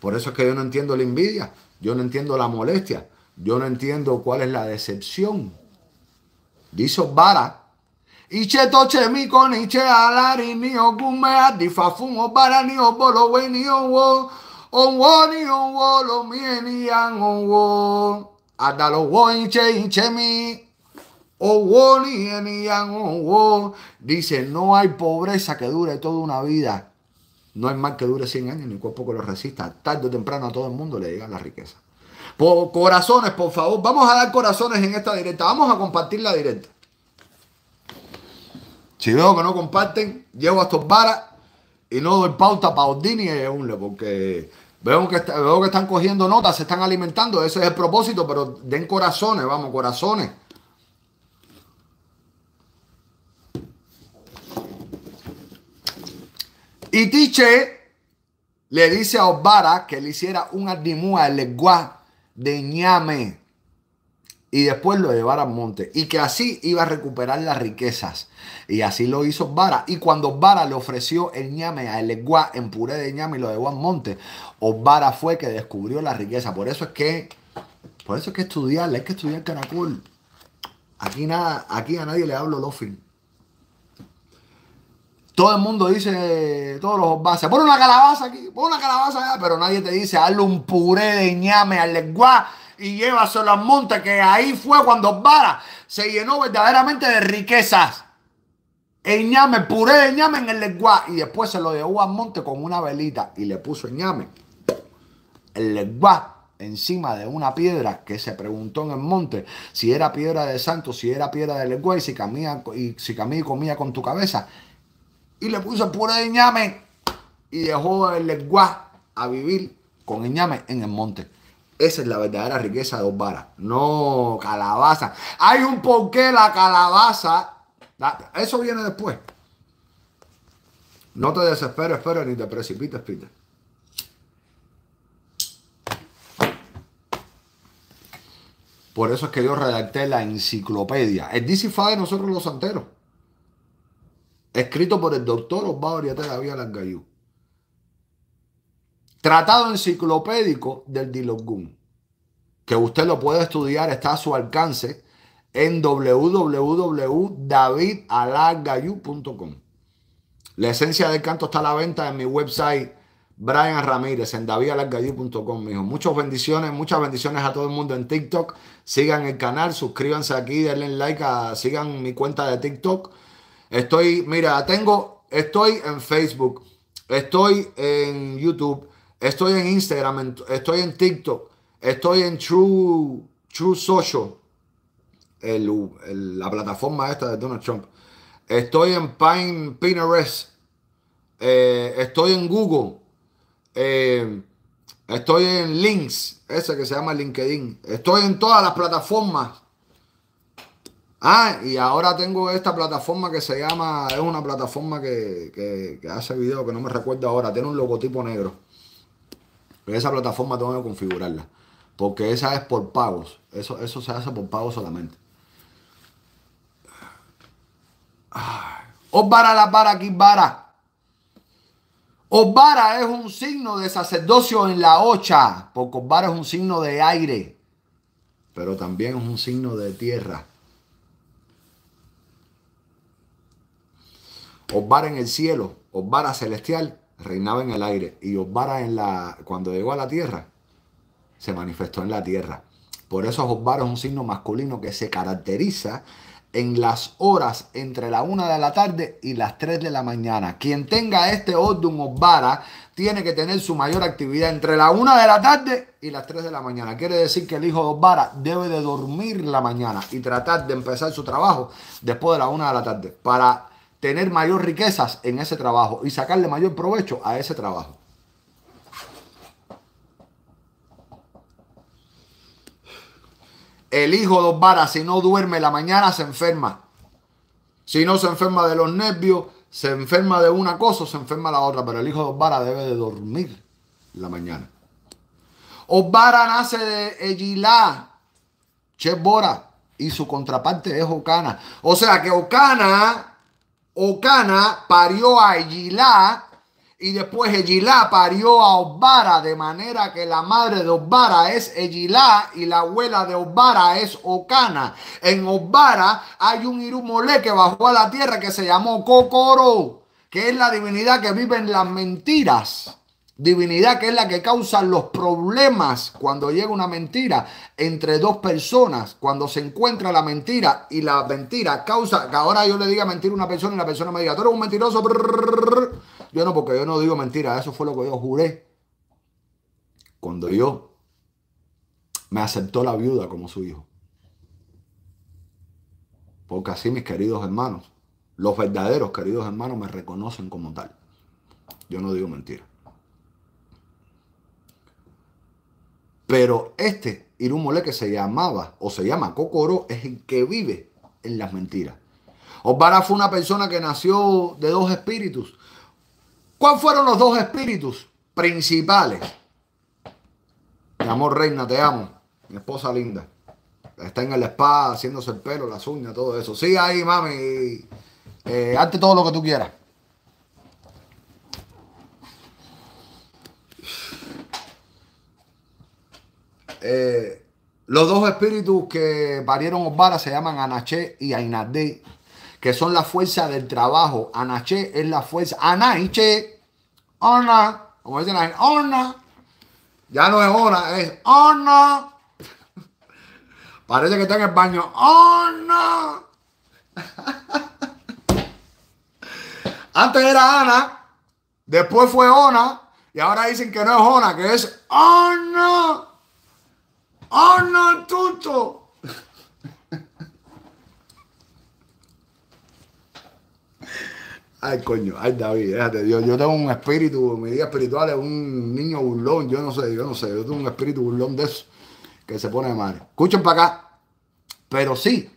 Por eso es que yo no entiendo la envidia, yo no entiendo la molestia, yo no entiendo cuál es la decepción. Dice y toche mi ni adalo Dice, no hay pobreza que dure toda una vida. No hay mal que dure 100 años ni un cuerpo que lo resista. Tarde o temprano a todo el mundo le llega la riqueza. Por, corazones, por favor. Vamos a dar corazones en esta directa. Vamos a compartir la directa. Si veo que no comparten, llevo a estos varas y no doy pauta para Ordini y Unle porque Veo que, veo que están cogiendo notas, se están alimentando, ese es el propósito, pero den corazones, vamos, corazones. Y Tiche le dice a Osvara que le hiciera un a el leguá de ñame y después lo llevara al monte y que así iba a recuperar las riquezas. Y así lo hizo Osvara. Y cuando Osbara le ofreció el ñame a el en puré de ñame y lo llevó al monte, Osbara fue que descubrió la riqueza. Por eso es que, por eso que estudiarle hay que estudiar caracol. Aquí nada, aquí a nadie le hablo lofil todo el mundo dice, todos los bases, pon una calabaza aquí, pon una calabaza allá, pero nadie te dice, hazle un puré de ñame al lenguá y llévaselo al monte, que ahí fue cuando Vara se llenó verdaderamente de riquezas. El ñame, puré de ñame en el lenguá. Y después se lo llevó al monte con una velita y le puso ñame, el lenguá encima de una piedra que se preguntó en el monte si era piedra de santo, si era piedra de lengua y si camía y si comía con tu cabeza, y le puso pura de ñame y dejó el lenguaje a vivir con ñame en el monte. Esa es la verdadera riqueza de Osvara. No, calabaza. Hay un porqué la calabaza. Eso viene después. No te desesperes, espera, ni te precipites, Peter. Por eso es que yo redacté la enciclopedia. El DC de nosotros los santeros. Escrito por el doctor Osvaldo de David Langayú. Tratado enciclopédico del Dilogún, que usted lo puede estudiar, está a su alcance en www.davidalargayú.com La esencia del canto está a la venta en mi website Brian Ramírez en davidalargayú.com mijo. Muchas bendiciones, muchas bendiciones a todo el mundo en TikTok. Sigan el canal, suscríbanse aquí, denle like, sigan mi cuenta de TikTok. Estoy, mira, tengo, estoy en Facebook, estoy en YouTube, estoy en Instagram, estoy en TikTok, estoy en True, True Social, la plataforma esta de Donald Trump. Estoy en Pine Pinterest, eh, estoy en Google, eh, estoy en Links, ese que se llama LinkedIn. Estoy en todas las plataformas Ah, y ahora tengo esta plataforma que se llama, es una plataforma que, que, hace video que no me recuerdo ahora, tiene un logotipo negro. esa plataforma tengo que configurarla, porque esa es por pagos, eso, eso se hace por pagos solamente. Osbara la para Osvara Osbara es un signo de sacerdocio en la ocha, porque Osbara es un signo de aire, pero también es un signo de tierra. Osvara en el cielo, Osvara celestial, reinaba en el aire. Y Osvara en la, cuando llegó a la tierra, se manifestó en la tierra. Por eso Osvara es un signo masculino que se caracteriza en las horas entre la una de la tarde y las 3 de la mañana. Quien tenga este Ordum Osvara tiene que tener su mayor actividad entre la una de la tarde y las 3 de la mañana. Quiere decir que el hijo de Osvara debe de dormir la mañana y tratar de empezar su trabajo después de la una de la tarde para tener mayor riquezas en ese trabajo y sacarle mayor provecho a ese trabajo. El hijo de varas, si no duerme la mañana, se enferma. Si no se enferma de los nervios, se enferma de una cosa o se enferma la otra. Pero el hijo de Osbara debe de dormir la mañana. Osbara nace de Egilá, Chebora, y su contraparte es Ocana. O sea que Ocana Okana parió a Egilá y después Egilá parió a Obara, de manera que la madre de Obara es Egilá y la abuela de Obara es Okana. En Obara hay un Irumolé que bajó a la tierra que se llamó Kokoro, que es la divinidad que vive en las mentiras. Divinidad que es la que causa los problemas cuando llega una mentira entre dos personas, cuando se encuentra la mentira y la mentira causa que ahora yo le diga mentira a una persona y la persona me diga, tú eres un mentiroso. Yo no, porque yo no digo mentira, eso fue lo que yo juré cuando yo me aceptó la viuda como su hijo. Porque así mis queridos hermanos, los verdaderos queridos hermanos me reconocen como tal. Yo no digo mentira. Pero este Irumole que se llamaba o se llama Kokoro es el que vive en las mentiras. Osbara fue una persona que nació de dos espíritus. ¿Cuáles fueron los dos espíritus principales? Mi amor, reina, te amo. Mi esposa linda. Está en el spa haciéndose el pelo, las uñas, todo eso. Sí, ahí, mami. Eh, hazte todo lo que tú quieras. Eh, los dos espíritus que parieron Osvara se llaman Anaché y Ainadé, que son la fuerza del trabajo. Anaché es la fuerza. Anaiche, Ona, como dicen Ona. Ya no es Ona, es Ona. Parece que está en el baño. Ona. Antes era Ana, después fue Ona, y ahora dicen que no es Ona, que es Ona no, Tuto. Ay, coño, ay, David, déjate, Dios. Yo tengo un espíritu, mi vida espiritual es un niño burlón, yo no sé, yo no sé, yo tengo un espíritu burlón de eso que se pone de madre. Escuchen para acá, pero sí,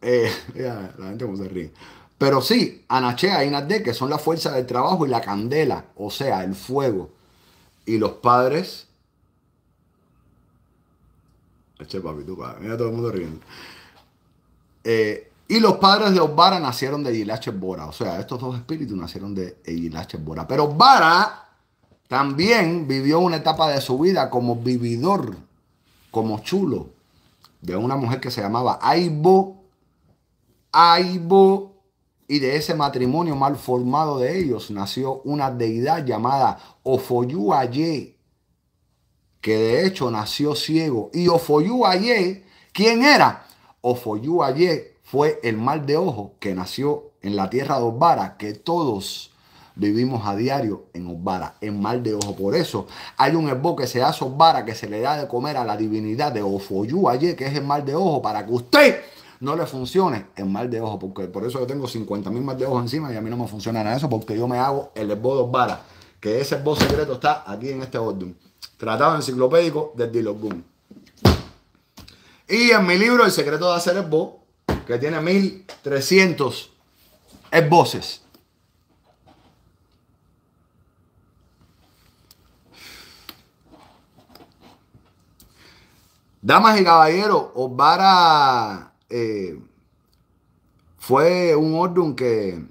eh, Mira, la gente como se ríe, pero sí, Anachea y e Nadé, que son la fuerza del trabajo y la candela, o sea, el fuego, y los padres Eche este papi, padre. Mira todo el mundo riendo. Eh, y los padres de obara nacieron de Gilache Bora. O sea, estos dos espíritus nacieron de Gilache Bora. Pero Osbara también vivió una etapa de su vida como vividor, como chulo, de una mujer que se llamaba Aibo. Aibo. Y de ese matrimonio mal formado de ellos nació una deidad llamada Ofoyuaye que de hecho nació ciego, y Ofoyu Aye, ¿quién era? Ofoyu Aye fue el mal de ojo que nació en la tierra de Osbara, que todos vivimos a diario en Osbara, en mal de ojo. Por eso hay un esbo que se hace Osbara, que se le da de comer a la divinidad de Ofoyu Aye, que es el mal de ojo, para que usted no le funcione el mal de ojo, porque por eso yo tengo 50 mil mal de ojo encima y a mí no me funciona nada eso, porque yo me hago el esbo de Osbara, que ese esbo secreto está aquí en este orden. Tratado enciclopédico de Dilogún. Y en mi libro El secreto de hacer esbo, que tiene 1300 esboces. Damas y caballeros, Osvara eh, fue un orden que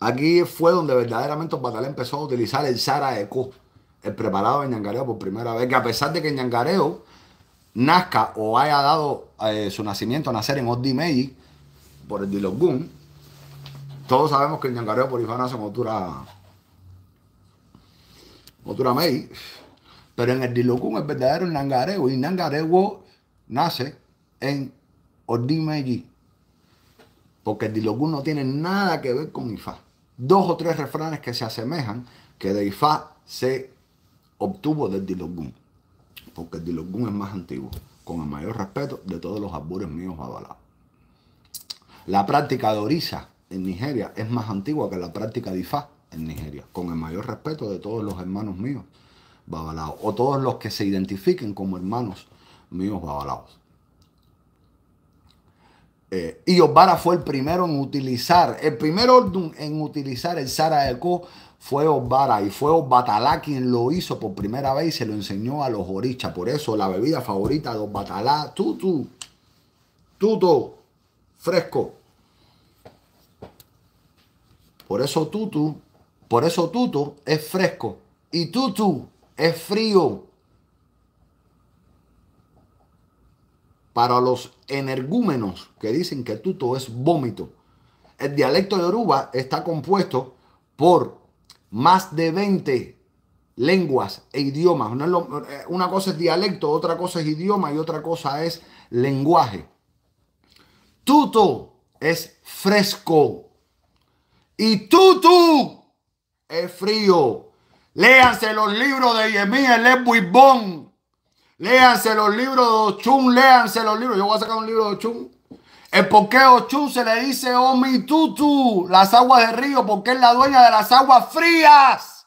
aquí fue donde verdaderamente Osvara empezó a utilizar el Sara Costa el preparado en Ñangareo por primera vez, que a pesar de que Ñangareo nazca o haya dado eh, su nacimiento a nacer en Ordi por el dilogun todos sabemos que el por Ifá nace en Otura, pero en el Dilogún es verdadero Ñangareo y Nangareo nace en Ordi porque el Dilogún no tiene nada que ver con Ifá. Dos o tres refranes que se asemejan, que de Ifá se obtuvo del Dilogun. porque el Dilogun es más antiguo, con el mayor respeto de todos los abures míos avalados. La práctica de Orisa en Nigeria es más antigua que la práctica de Ifá en Nigeria, con el mayor respeto de todos los hermanos míos babalaos, o todos los que se identifiquen como hermanos míos babalaos. Eh, y Obara fue el primero en utilizar, el primero en utilizar el Sara Eco fue Osbara y fue Osbatalá quien lo hizo por primera vez y se lo enseñó a los orichas. Por eso la bebida favorita de Osbatalá, tutu, tuto, fresco. Por eso tutu, por eso tuto es fresco y tutu es frío. Para los energúmenos que dicen que tuto es vómito. El dialecto de Oruba está compuesto por más de 20 lenguas e idiomas. Eh, una, cosa es dialecto, otra cosa es idioma y otra cosa es lenguaje. Tuto es fresco y tutu es frío. Léanse los libros de Yemí el buibón. Léanse los libros de Ochun, léanse los libros. Yo voy a sacar un libro de Ochum. El porque Ochun se le dice tutu, las aguas de río, porque es la dueña de las aguas frías.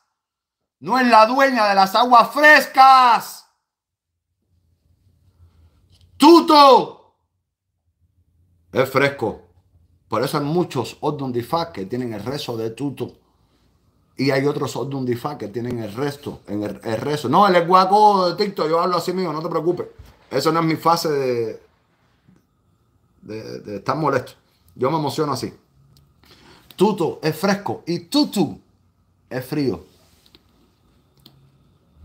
No es la dueña de las aguas frescas. Tuto es fresco. Por eso hay muchos Odun que tienen el rezo de tutu. Y hay otros Odun que tienen el resto, el, rezo. No, el guaco de TikTok, yo hablo así mismo, no te preocupes. Eso no es mi fase de, de, estar molesto. Yo me emociono así. Tuto es fresco y tutu es frío.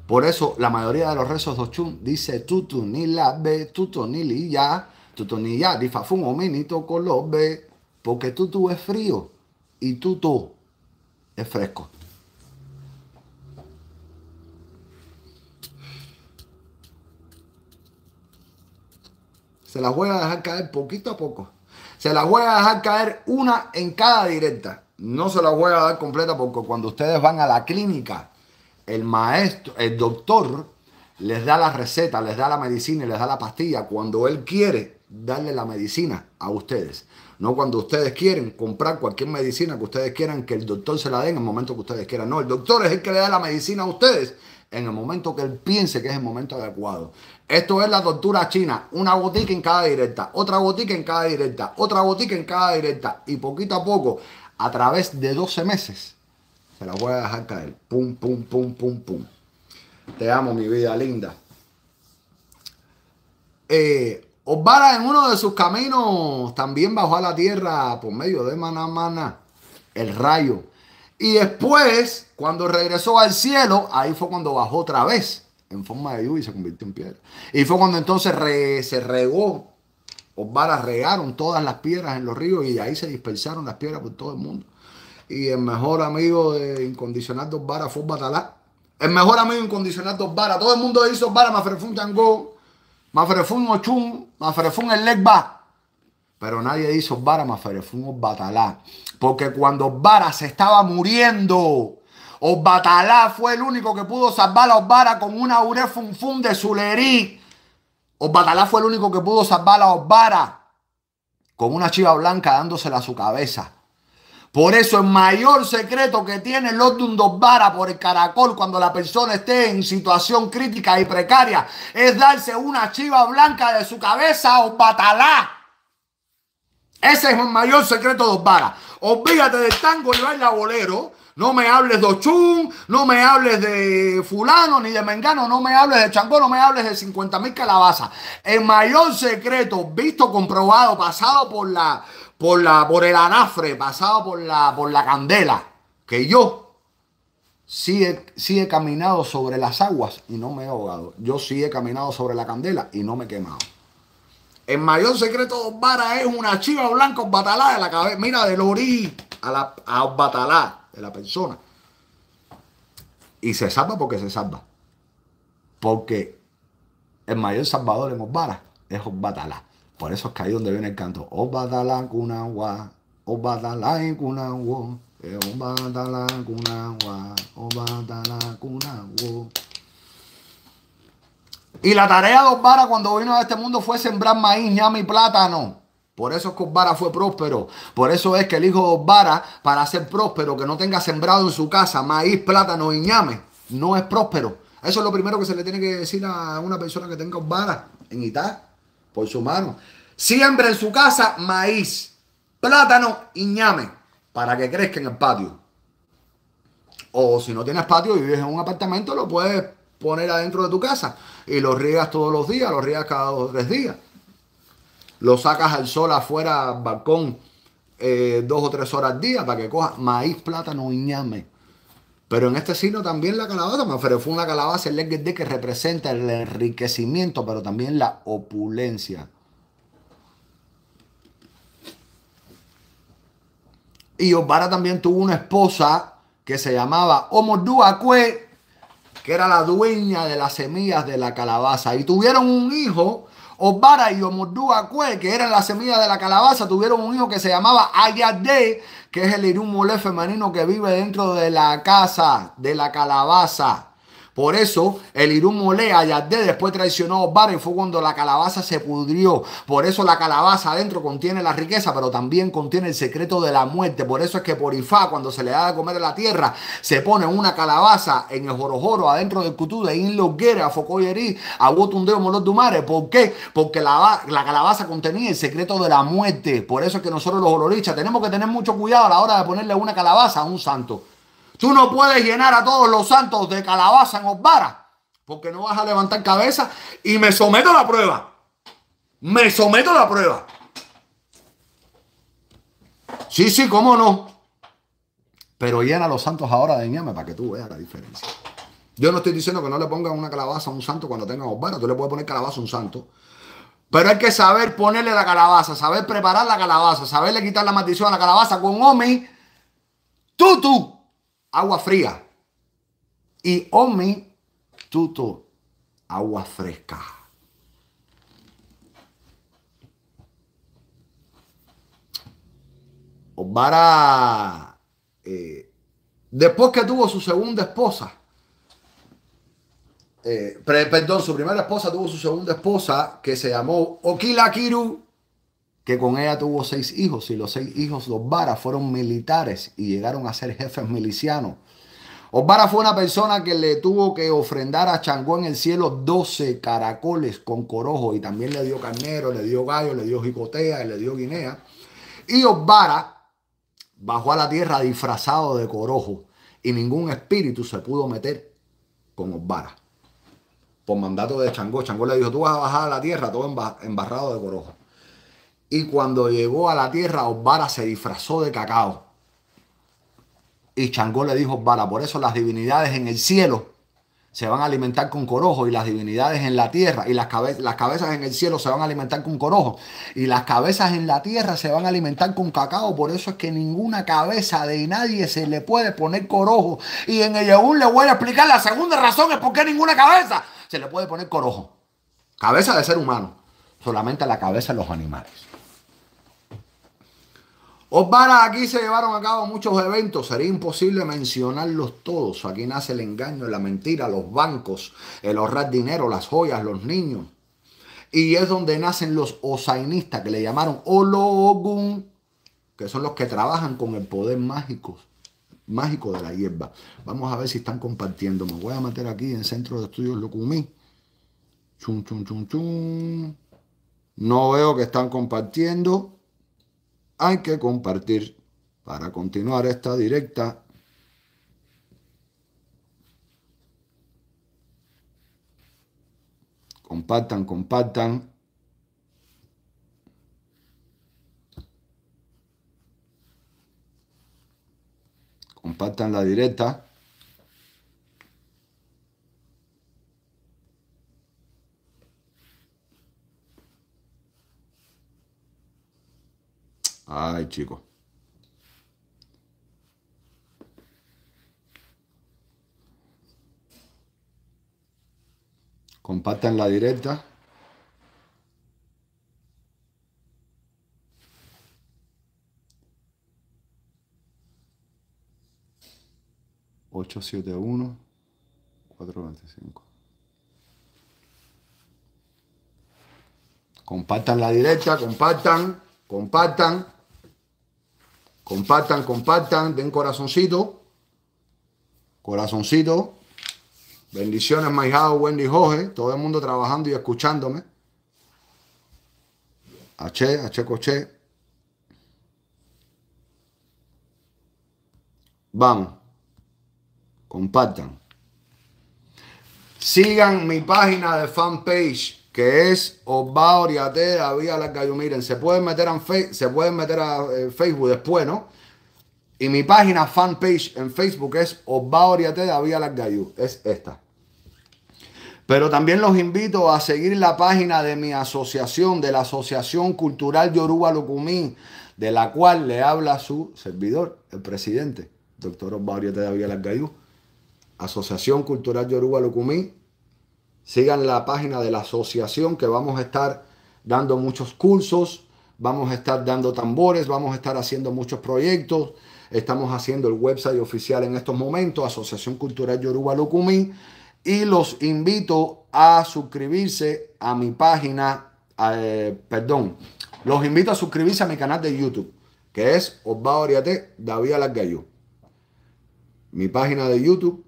Por eso la mayoría de los rezos de chun dice tutu ni la be, tutu ni li ya, tuto ni ya, con ominito colobe, porque tutu es frío y tutu es fresco. Se las voy a dejar caer poquito a poco. Se las voy a dejar caer una en cada directa. No se las voy a dar completa porque cuando ustedes van a la clínica, el maestro, el doctor, les da la receta, les da la medicina y les da la pastilla cuando él quiere darle la medicina a ustedes. No cuando ustedes quieren comprar cualquier medicina que ustedes quieran, que el doctor se la den en el momento que ustedes quieran. No, el doctor es el que le da la medicina a ustedes en el momento que él piense que es el momento adecuado. Esto es la tortura china. Una botica en cada directa, otra botica en cada directa, otra botica en cada directa. Y poquito a poco, a través de 12 meses, se la voy a dejar caer. Pum, pum, pum, pum, pum. Te amo, mi vida linda. Eh, en uno de sus caminos también bajó a la tierra por medio de mana Maná, el rayo. Y después, cuando regresó al cielo, ahí fue cuando bajó otra vez en forma de lluvia y se convirtió en piedra. Y fue cuando entonces se regó, Osvaras regaron todas las piedras en los ríos y ahí se dispersaron las piedras por todo el mundo. Y el mejor amigo de incondicional de Osvaras fue Batalá. El mejor amigo incondicional de Osvaras. Todo el mundo hizo Osvaras, Mafrefun Tango, Mafrefun Ochun, Mafrefun el Legba. Pero nadie hizo Osvaras, Mafrefun Batalá. Porque cuando Osvaras se estaba muriendo, Batalá fue el único que pudo salvar a Osbara con una urefunfun de Zulerí. Batalá fue el único que pudo salvar a Osbara con una chiva blanca dándosela a su cabeza. Por eso el mayor secreto que tiene el un por el caracol cuando la persona esté en situación crítica y precaria es darse una chiva blanca de su cabeza o batalá. Ese es el mayor secreto de Osbara. Olvídate del tango y baila bolero. No me hables de Ochun, no me hables de fulano ni de mengano, no me hables de chango, no me hables de 50.000 mil calabazas. El mayor secreto visto, comprobado, pasado por la, por la, por el anafre, pasado por la, por la candela, que yo sí he, caminado sobre las aguas y no me he ahogado. Yo sí he caminado sobre la candela y no me he quemado. El mayor secreto de es una chiva blanca Osbatalá de la cabeza. Mira, de Lorí a la a Osbatalá de la persona. Y se salva porque se salva. Porque el mayor salvador en Osbara es Osbatalá. Por eso es que ahí donde viene el canto. Osbatalá kunagua, Osbatalá kunagua, Osbatalá kunagua, Osbatalá kunagua. Y la tarea de Osbara cuando vino a este mundo fue sembrar maíz, ñame plátano. Por eso es que Osvara fue próspero. Por eso es que el hijo de para ser próspero, que no tenga sembrado en su casa maíz, plátano y ñame, no es próspero. Eso es lo primero que se le tiene que decir a una persona que tenga Osvara en Itá, por su mano. Siembra en su casa maíz, plátano y ñame para que crezca en el patio. O si no tienes patio y vives en un apartamento, lo puedes poner adentro de tu casa y lo riegas todos los días, lo riegas cada dos o tres días lo sacas al sol afuera, al balcón, eh, dos o tres horas al día para que coja maíz, plátano y ñame. Pero en este signo también la calabaza, me fue una calabaza, el de que representa el enriquecimiento, pero también la opulencia. Y Osvara también tuvo una esposa que se llamaba Omoduaque que era la dueña de las semillas de la calabaza. Y tuvieron un hijo Obara y Omordúa que eran la semilla de la calabaza, tuvieron un hijo que se llamaba Ayadé, que es el mole femenino que vive dentro de la casa de la calabaza. Por eso el Irún Molea después traicionó a Osbar y fue cuando la calabaza se pudrió. Por eso la calabaza adentro contiene la riqueza, pero también contiene el secreto de la muerte. Por eso es que por Ifá, cuando se le da de comer a la tierra, se pone una calabaza en el jorojoro adentro del cutú de Inloguera, Focoyerí, Agotundeo, Molot Dumare. ¿Por qué? Porque la, la, calabaza contenía el secreto de la muerte. Por eso es que nosotros los olorichas tenemos que tener mucho cuidado a la hora de ponerle una calabaza a un santo. Tú no puedes llenar a todos los santos de calabaza en Osvara, porque no vas a levantar cabeza y me someto a la prueba. Me someto a la prueba. Sí, sí, cómo no. Pero llena a los santos ahora de ñame para que tú veas la diferencia. Yo no estoy diciendo que no le pongan una calabaza a un santo cuando tenga osvara. Tú le puedes poner calabaza a un santo. Pero hay que saber ponerle la calabaza, saber preparar la calabaza, saberle quitar la maldición a la calabaza con omi. Tú, tú agua fría. Y omi tuto, agua fresca. Obara, eh, después que tuvo su segunda esposa, eh, perdón, su primera esposa tuvo su segunda esposa que se llamó Kiru que con ella tuvo seis hijos y los seis hijos de Osbara fueron militares y llegaron a ser jefes milicianos. Osbara fue una persona que le tuvo que ofrendar a Changó en el cielo 12 caracoles con corojo y también le dio carnero, le dio gallo, le dio jicotea le dio guinea. Y Osbara bajó a la tierra disfrazado de corojo y ningún espíritu se pudo meter con Osbara. Por mandato de Changó, Changó le dijo, tú vas a bajar a la tierra todo embarrado de corojo. Y cuando llegó a la tierra, Osbara se disfrazó de cacao. Y Changó le dijo a por eso las divinidades en el cielo se van a alimentar con corojo y las divinidades en la tierra y las, cabezas en el cielo se van a alimentar con corojo y las cabezas en la tierra se van a alimentar con cacao. Por eso es que ninguna cabeza de nadie se le puede poner corojo. Y en el aún le voy a explicar la segunda razón es por ninguna cabeza se le puede poner corojo. Cabeza de ser humano, solamente la cabeza de los animales. Osvara, aquí se llevaron a cabo muchos eventos, sería imposible mencionarlos todos. Aquí nace el engaño, la mentira, los bancos, el ahorrar dinero, las joyas, los niños. Y es donde nacen los osainistas, que le llamaron Ologun, que son los que trabajan con el poder mágico, mágico de la hierba. Vamos a ver si están compartiendo. Me voy a meter aquí en el Centro de Estudios Locumí. Chum, chum, chum, chum. No veo que están compartiendo hay que compartir para continuar esta directa. Compartan, compartan. Compartan la directa. chicos. Compartan la directa. 8-7-1. 4-25. Compartan la directa, compartan, compartan. Compartan, compartan, den corazoncito. Corazoncito. Bendiciones, Maijado, Wendy Jorge. Todo el mundo trabajando y escuchándome. H, H, Coche. Vamos. Compartan. Sigan mi página de fanpage que es Osva Oriate, de Miren, se pueden meter, en se pueden meter a eh, Facebook después, ¿no? Y mi página fanpage en Facebook es Osva Oriate, de la Es esta. Pero también los invito a seguir la página de mi asociación, de la Asociación Cultural Yoruba Lucumí, de la cual le habla su servidor, el presidente, doctor Osvaldo de David Asociación Cultural Yoruba Lucumí, Sigan la página de la asociación que vamos a estar dando muchos cursos, vamos a estar dando tambores, vamos a estar haciendo muchos proyectos. Estamos haciendo el website oficial en estos momentos, Asociación Cultural Yoruba Lucumí. Y los invito a suscribirse a mi página, eh, perdón, los invito a suscribirse a mi canal de YouTube, que es Osvaldo Oriate David Alargayú. Mi página de YouTube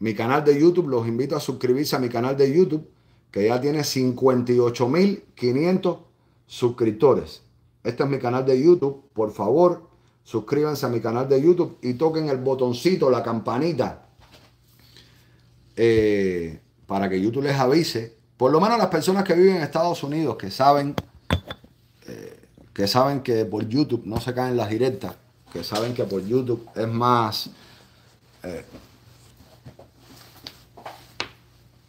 mi canal de YouTube. Los invito a suscribirse a mi canal de YouTube, que ya tiene 58.500 suscriptores. Este es mi canal de YouTube. Por favor, suscríbanse a mi canal de YouTube y toquen el botoncito, la campanita, eh, para que YouTube les avise. Por lo menos las personas que viven en Estados Unidos, que saben, eh, que saben que por YouTube no se caen las directas, que saben que por YouTube es más... Eh,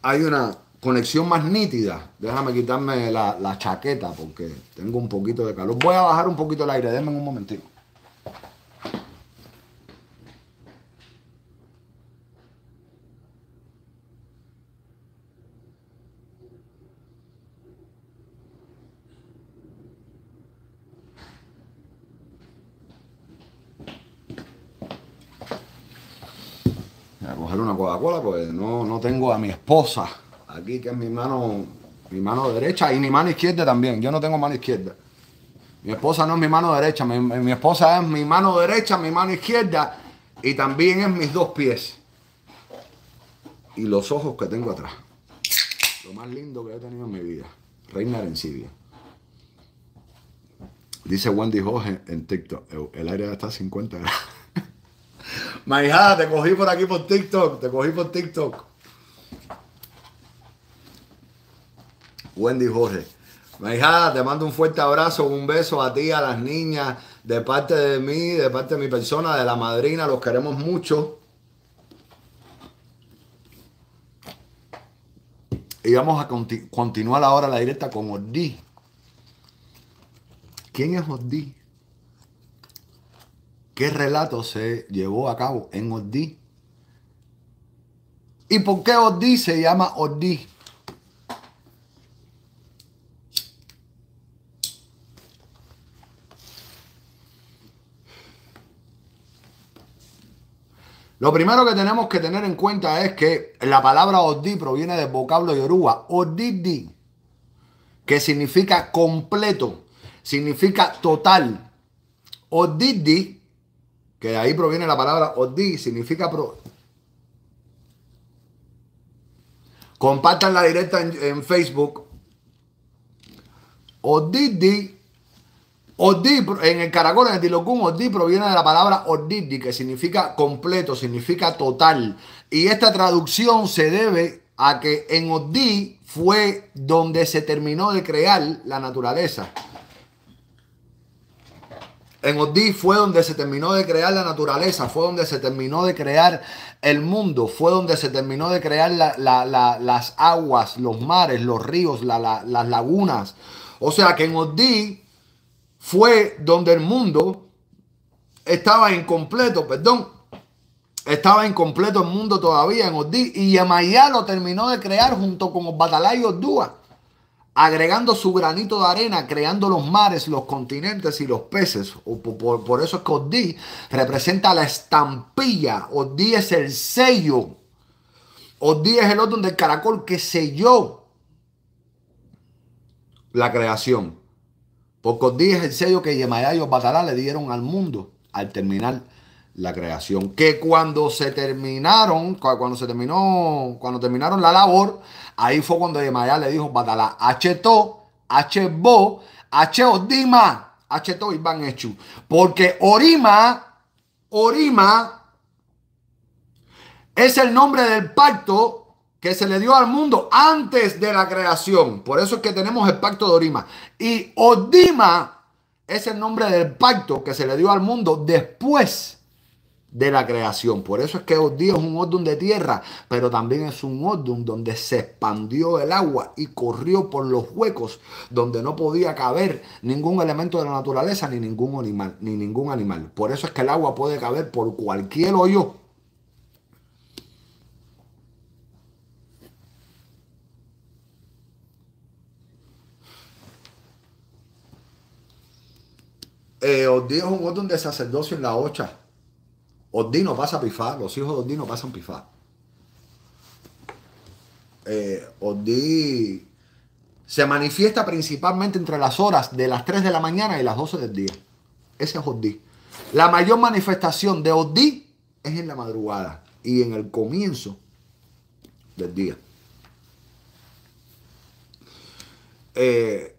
hay una conexión más nítida. Déjame quitarme la, chaqueta porque tengo un poquito de calor. Voy a bajar un poquito el aire, denme un momentito. coger una Coca-Cola, pues no, tengo a mi esposa aquí, que es mi mano, mi mano derecha y mi mano izquierda también. Yo no tengo mano izquierda. Mi esposa no es mi mano derecha, mi, esposa es mi mano derecha, mi mano izquierda y también es mis dos pies. Y los ojos que tengo atrás. Lo más lindo que he tenido en mi vida. Reina Arencibia. Dice Wendy Jorge en TikTok, el aire está a 50 grados. Maija, te cogí por aquí por TikTok, te cogí por TikTok. Wendy Jorge. Maija, te mando un fuerte abrazo, un beso a ti, a las niñas, de parte de mí, de parte de mi persona, de la madrina, los queremos mucho. Y vamos a continuar ahora la directa con Ordi. ¿Quién es Ordi? ¿Qué relato se llevó a cabo en Odí ¿Y por qué Odí se llama Odí. Lo primero que tenemos que tener en cuenta es que la palabra Odí proviene del vocablo yoruba, Ordidi, que significa completo, significa total. Ordidi que de ahí proviene la palabra Oddi, significa pro. Compartan la directa en, Facebook. Oddi, Oddi, en el caracol, en el tilocum, Oddi proviene de la palabra Oddi, que significa completo, significa total. Y esta traducción se debe a que en Oddi fue donde se terminó de crear la naturaleza. En Odí fue donde se terminó de crear la naturaleza, fue donde se terminó de crear el mundo, fue donde se terminó de crear las aguas, los mares, los ríos, las lagunas. O sea que en Odí fue donde el mundo estaba incompleto, perdón, estaba incompleto el mundo todavía en Odí y Yamayá lo terminó de crear junto con los Batalayos agregando su granito de arena, creando los mares, los continentes y los peces. por, eso es que Odí representa la estampilla. Odí es el sello. Odí es el orden del caracol que selló la creación. Porque Odí es el sello que Yemayá y Obatalá le dieron al mundo al terminar la creación. Que cuando se terminaron, cuando se terminó, cuando terminaron la labor, ahí fue cuando maya le dijo, la h hbo h o h Porque Orima, Orima, es el nombre del pacto que se le dio al mundo antes de la creación. Por eso es que tenemos el pacto de Orima. Y Odima es el nombre del pacto que se le dio al mundo después de la creación. Por eso es que Osdio es un orden de tierra, pero también es un ordum donde se expandió el agua y corrió por los huecos donde no podía caber ningún elemento de la naturaleza ni ningún animal, ni ningún animal. Por eso es que el agua puede caber por cualquier hoyo. Eh, es un orden de sacerdocio en la hocha no pasa a pifar, los hijos de no pasan pifar. Eh, se manifiesta principalmente entre las horas de las 3 de la mañana y las 12 del día. Ese es Odin. La mayor manifestación de Odí es en la madrugada y en el comienzo del día. Eh,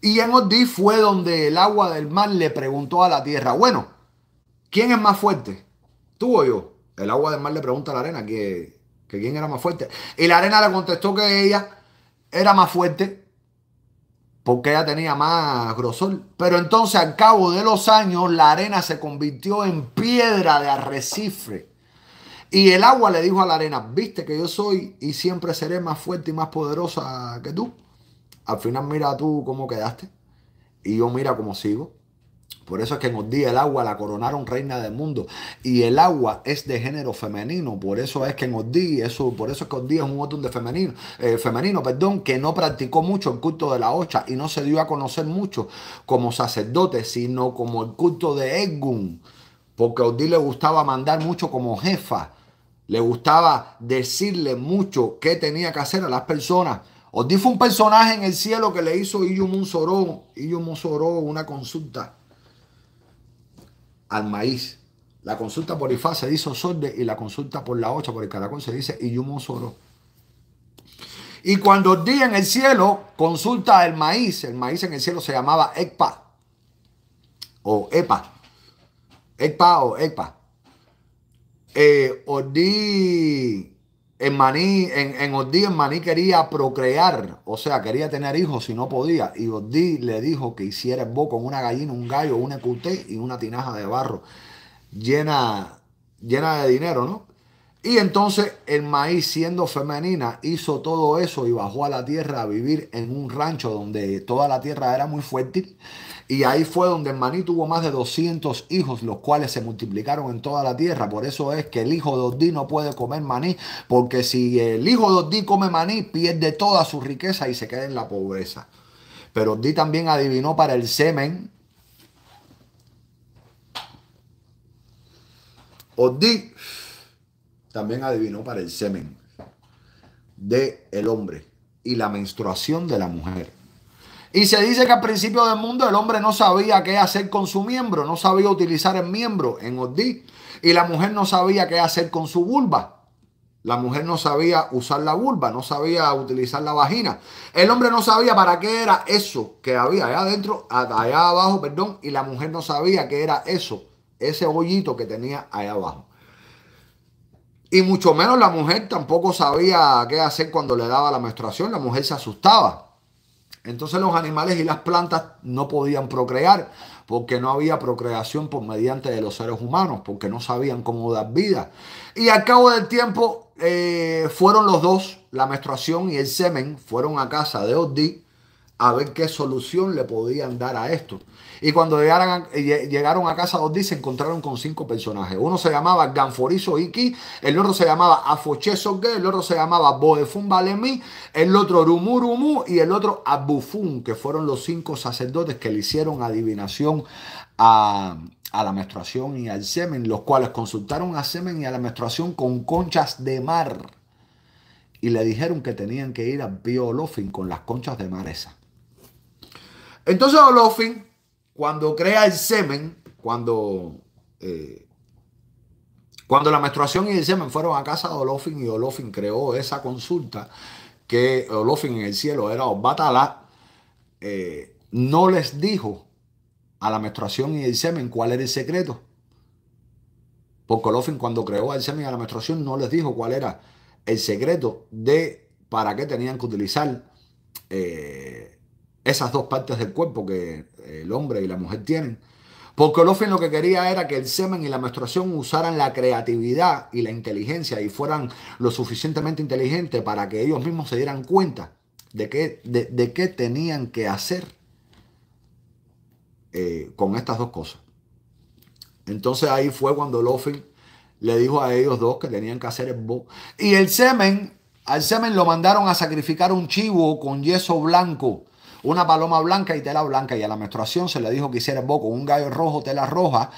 y en Odí fue donde el agua del mar le preguntó a la tierra, bueno, ¿Quién es más fuerte? ¿Tú o yo? El agua del mar le pregunta a la arena que, quién era más fuerte. Y la arena le contestó que ella era más fuerte porque ella tenía más grosor. Pero entonces al cabo de los años la arena se convirtió en piedra de arrecife. Y el agua le dijo a la arena, viste que yo soy y siempre seré más fuerte y más poderosa que tú. Al final mira tú cómo quedaste y yo mira cómo sigo. Por eso es que en Odí el agua la coronaron reina del mundo. Y el agua es de género femenino. Por eso es que en Odí eso, por eso es que es un otro de femenino, eh, femenino, perdón, que no practicó mucho el culto de la Ocha y no se dio a conocer mucho como sacerdote, sino como el culto de Edgun. Porque a le gustaba mandar mucho como jefa. Le gustaba decirle mucho qué tenía que hacer a las personas. Odí fue un personaje en el cielo que le hizo Iyumun Soró, Iyumun Soró una consulta al maíz. La consulta por Ifá se dice Osorde y la consulta por la ocha, por el caracol, se dice Iyumosoro. Y cuando di en el cielo, consulta al maíz. El maíz en el cielo se llamaba Ekpa o Epa. Ekpa o Ekpa. Eh, en Maní, en, en Maní quería procrear, o sea, quería tener hijos y no podía. Y Ordí le dijo que hiciera el con una gallina, un gallo, una cuté y una tinaja de barro llena, llena de dinero, ¿no? Y entonces el maíz, siendo femenina, hizo todo eso y bajó a la tierra a vivir en un rancho donde toda la tierra era muy fértil y ahí fue donde el Maní tuvo más de 200 hijos, los cuales se multiplicaron en toda la tierra. Por eso es que el hijo de Odí no puede comer maní, porque si el hijo de Odí come maní, pierde toda su riqueza y se queda en la pobreza. Pero Odí también adivinó para el semen. Odí también adivinó para el semen de el hombre y la menstruación de la mujer. Y se dice que al principio del mundo el hombre no sabía qué hacer con su miembro, no sabía utilizar el miembro en Odí. Y la mujer no sabía qué hacer con su vulva. La mujer no sabía usar la vulva, no sabía utilizar la vagina. El hombre no sabía para qué era eso que había allá adentro, allá abajo, perdón, y la mujer no sabía qué era eso, ese hoyito que tenía allá abajo. Y mucho menos la mujer tampoco sabía qué hacer cuando le daba la menstruación. La mujer se asustaba. Entonces los animales y las plantas no podían procrear porque no había procreación por mediante de los seres humanos, porque no sabían cómo dar vida. Y al cabo del tiempo eh, fueron los dos, la menstruación y el semen, fueron a casa de Oddi a ver qué solución le podían dar a esto. Y cuando llegaron a, llegaron a casa se encontraron con cinco personajes. Uno se llamaba Ganforizo Iki, el otro se llamaba Afoche el otro se llamaba Boefun Balemi, el otro Rumurumu y el otro Abufun, que fueron los cinco sacerdotes que le hicieron adivinación a, la menstruación y al semen, los cuales consultaron a semen y a la menstruación con conchas de mar. Y le dijeron que tenían que ir a Biolofin con las conchas de mar esas. Entonces Olofin cuando crea el semen, cuando, eh, cuando la menstruación y el semen fueron a casa de Olofin y Olofin creó esa consulta que Olofin en el cielo era Obatala, eh, no les dijo a la menstruación y el semen cuál era el secreto. Porque Olofin cuando creó el semen y a la menstruación no les dijo cuál era el secreto de para qué tenían que utilizar eh, esas dos partes del cuerpo que el hombre y la mujer tienen. Porque Olofin lo que quería era que el semen y la menstruación usaran la creatividad y la inteligencia y fueran lo suficientemente inteligentes para que ellos mismos se dieran cuenta de qué, de, qué tenían que hacer eh, con estas dos cosas. Entonces ahí fue cuando Olofin le dijo a ellos dos que tenían que hacer el bo. Y el semen, al semen lo mandaron a sacrificar un chivo con yeso blanco una paloma blanca y tela blanca. Y a la menstruación se le dijo que hiciera boco, un gallo rojo, tela roja,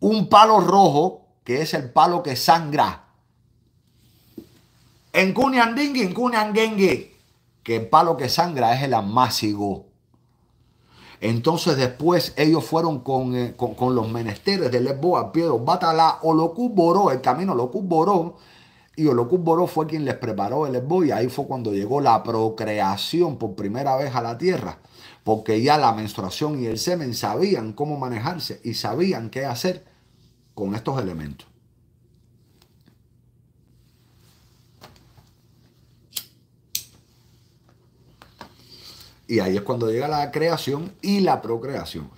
un palo rojo, que es el palo que sangra. En Kunyandingi, en Kunyangengi, que el palo que sangra es el amásigo. Entonces después ellos fueron con, eh, con, los menesteres de lesboa al Batala o Batalá el camino Boró. Y Olocus Boró fue quien les preparó el esbo ahí fue cuando llegó la procreación por primera vez a la tierra, porque ya la menstruación y el semen sabían cómo manejarse y sabían qué hacer con estos elementos. Y ahí es cuando llega la creación y la procreación.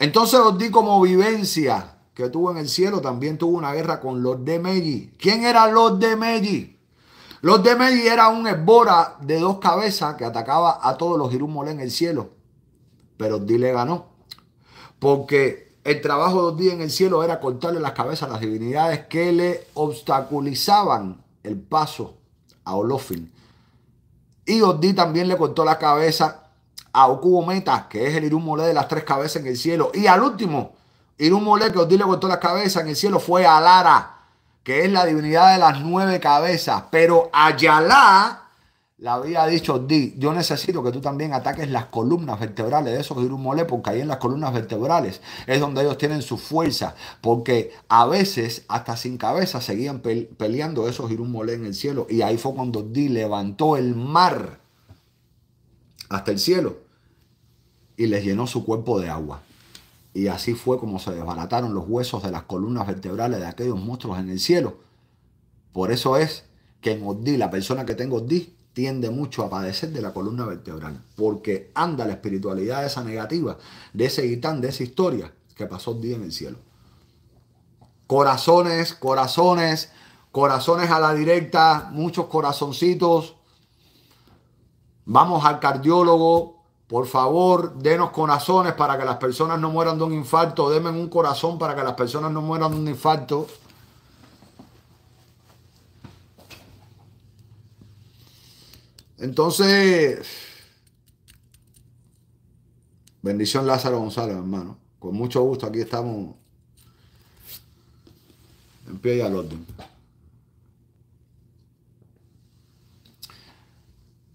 Entonces los di como vivencia que tuvo en el cielo, también tuvo una guerra con los de Meji. ¿Quién era los de Meji? Los de Meji era un esbora de dos cabezas que atacaba a todos los Irumolé en el cielo. Pero Di le ganó. Porque el trabajo de Oddi en el cielo era cortarle las cabezas a las divinidades que le obstaculizaban el paso a Olofin. Y Odín también le cortó la cabeza a Okubo Meta, que es el Irumolé de las tres cabezas en el cielo. Y al último, y un moler que le cortó las cabezas en el cielo fue Alara, que es la divinidad de las nueve cabezas. Pero Ayala le había dicho Di, yo necesito que tú también ataques las columnas vertebrales de esos Molé, porque ahí en las columnas vertebrales es donde ellos tienen su fuerza, porque a veces hasta sin cabeza seguían peleando esos Molé en el cielo, y ahí fue cuando Di levantó el mar hasta el cielo y les llenó su cuerpo de agua. Y así fue como se desbarataron los huesos de las columnas vertebrales de aquellos monstruos en el cielo. Por eso es que en Oddi, la persona que tengo Oddi, tiende mucho a padecer de la columna vertebral, porque anda la espiritualidad de esa negativa, de ese gitán, de esa historia que pasó en el cielo. Corazones, corazones, corazones a la directa, muchos corazoncitos. Vamos al cardiólogo, por favor, denos corazones para que las personas no mueran de un infarto. Denme un corazón para que las personas no mueran de un infarto. Entonces, bendición Lázaro González, hermano. Con mucho gusto, aquí estamos en pie y al orden.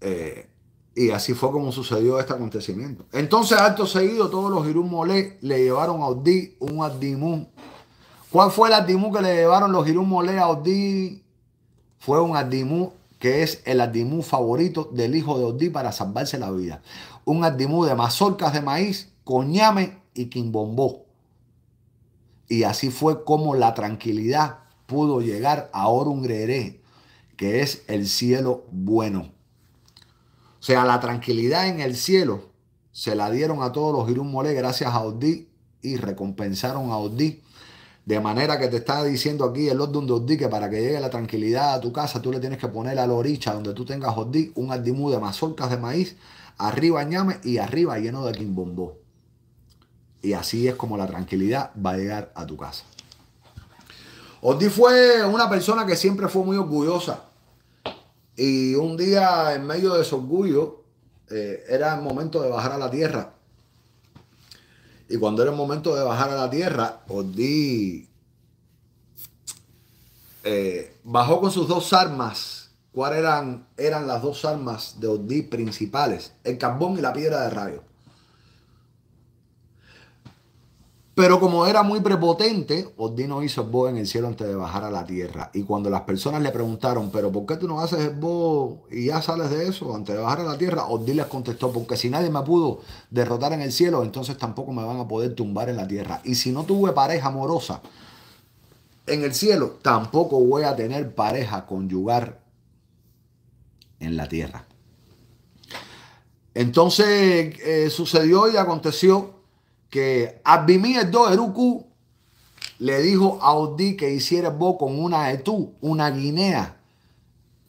Eh, y así fue como sucedió este acontecimiento. Entonces, acto seguido, todos los Hirum Molé le llevaron a Odí un Adimú. ¿Cuál fue el Adimú que le llevaron los Hirum Molé a Odí? Fue un Adimú que es el Adimú favorito del hijo de Odí para salvarse la vida. Un Adimú de mazorcas de maíz, coñame y quimbombó. Y así fue como la tranquilidad pudo llegar a Orungreré, que es el cielo bueno. O sea, la tranquilidad en el cielo se la dieron a todos los girun gracias a Odí y recompensaron a Odí. De manera que te está diciendo aquí el Lord Odí que para que llegue la tranquilidad a tu casa, tú le tienes que poner a la oricha donde tú tengas Odí un adimú de mazorcas de maíz, arriba ñame y arriba lleno de quimbombó. Y así es como la tranquilidad va a llegar a tu casa. Odí fue una persona que siempre fue muy orgullosa. Y un día, en medio de su orgullo, eh, era el momento de bajar a la tierra. Y cuando era el momento de bajar a la tierra, Odí eh, bajó con sus dos armas. ¿Cuáles eran, eran las dos armas de Odí principales? El carbón y la piedra de rayo. Pero como era muy prepotente, no hizo esbo en el cielo antes de bajar a la tierra. Y cuando las personas le preguntaron, pero ¿por qué tú no haces esbo y ya sales de eso antes de bajar a la tierra? Odín les contestó, porque si nadie me pudo derrotar en el cielo, entonces tampoco me van a poder tumbar en la tierra. Y si no tuve pareja amorosa en el cielo, tampoco voy a tener pareja conyugar en la tierra. Entonces eh, sucedió y aconteció que do Eruku le dijo a Odí que hiciera bo con una etú, una guinea,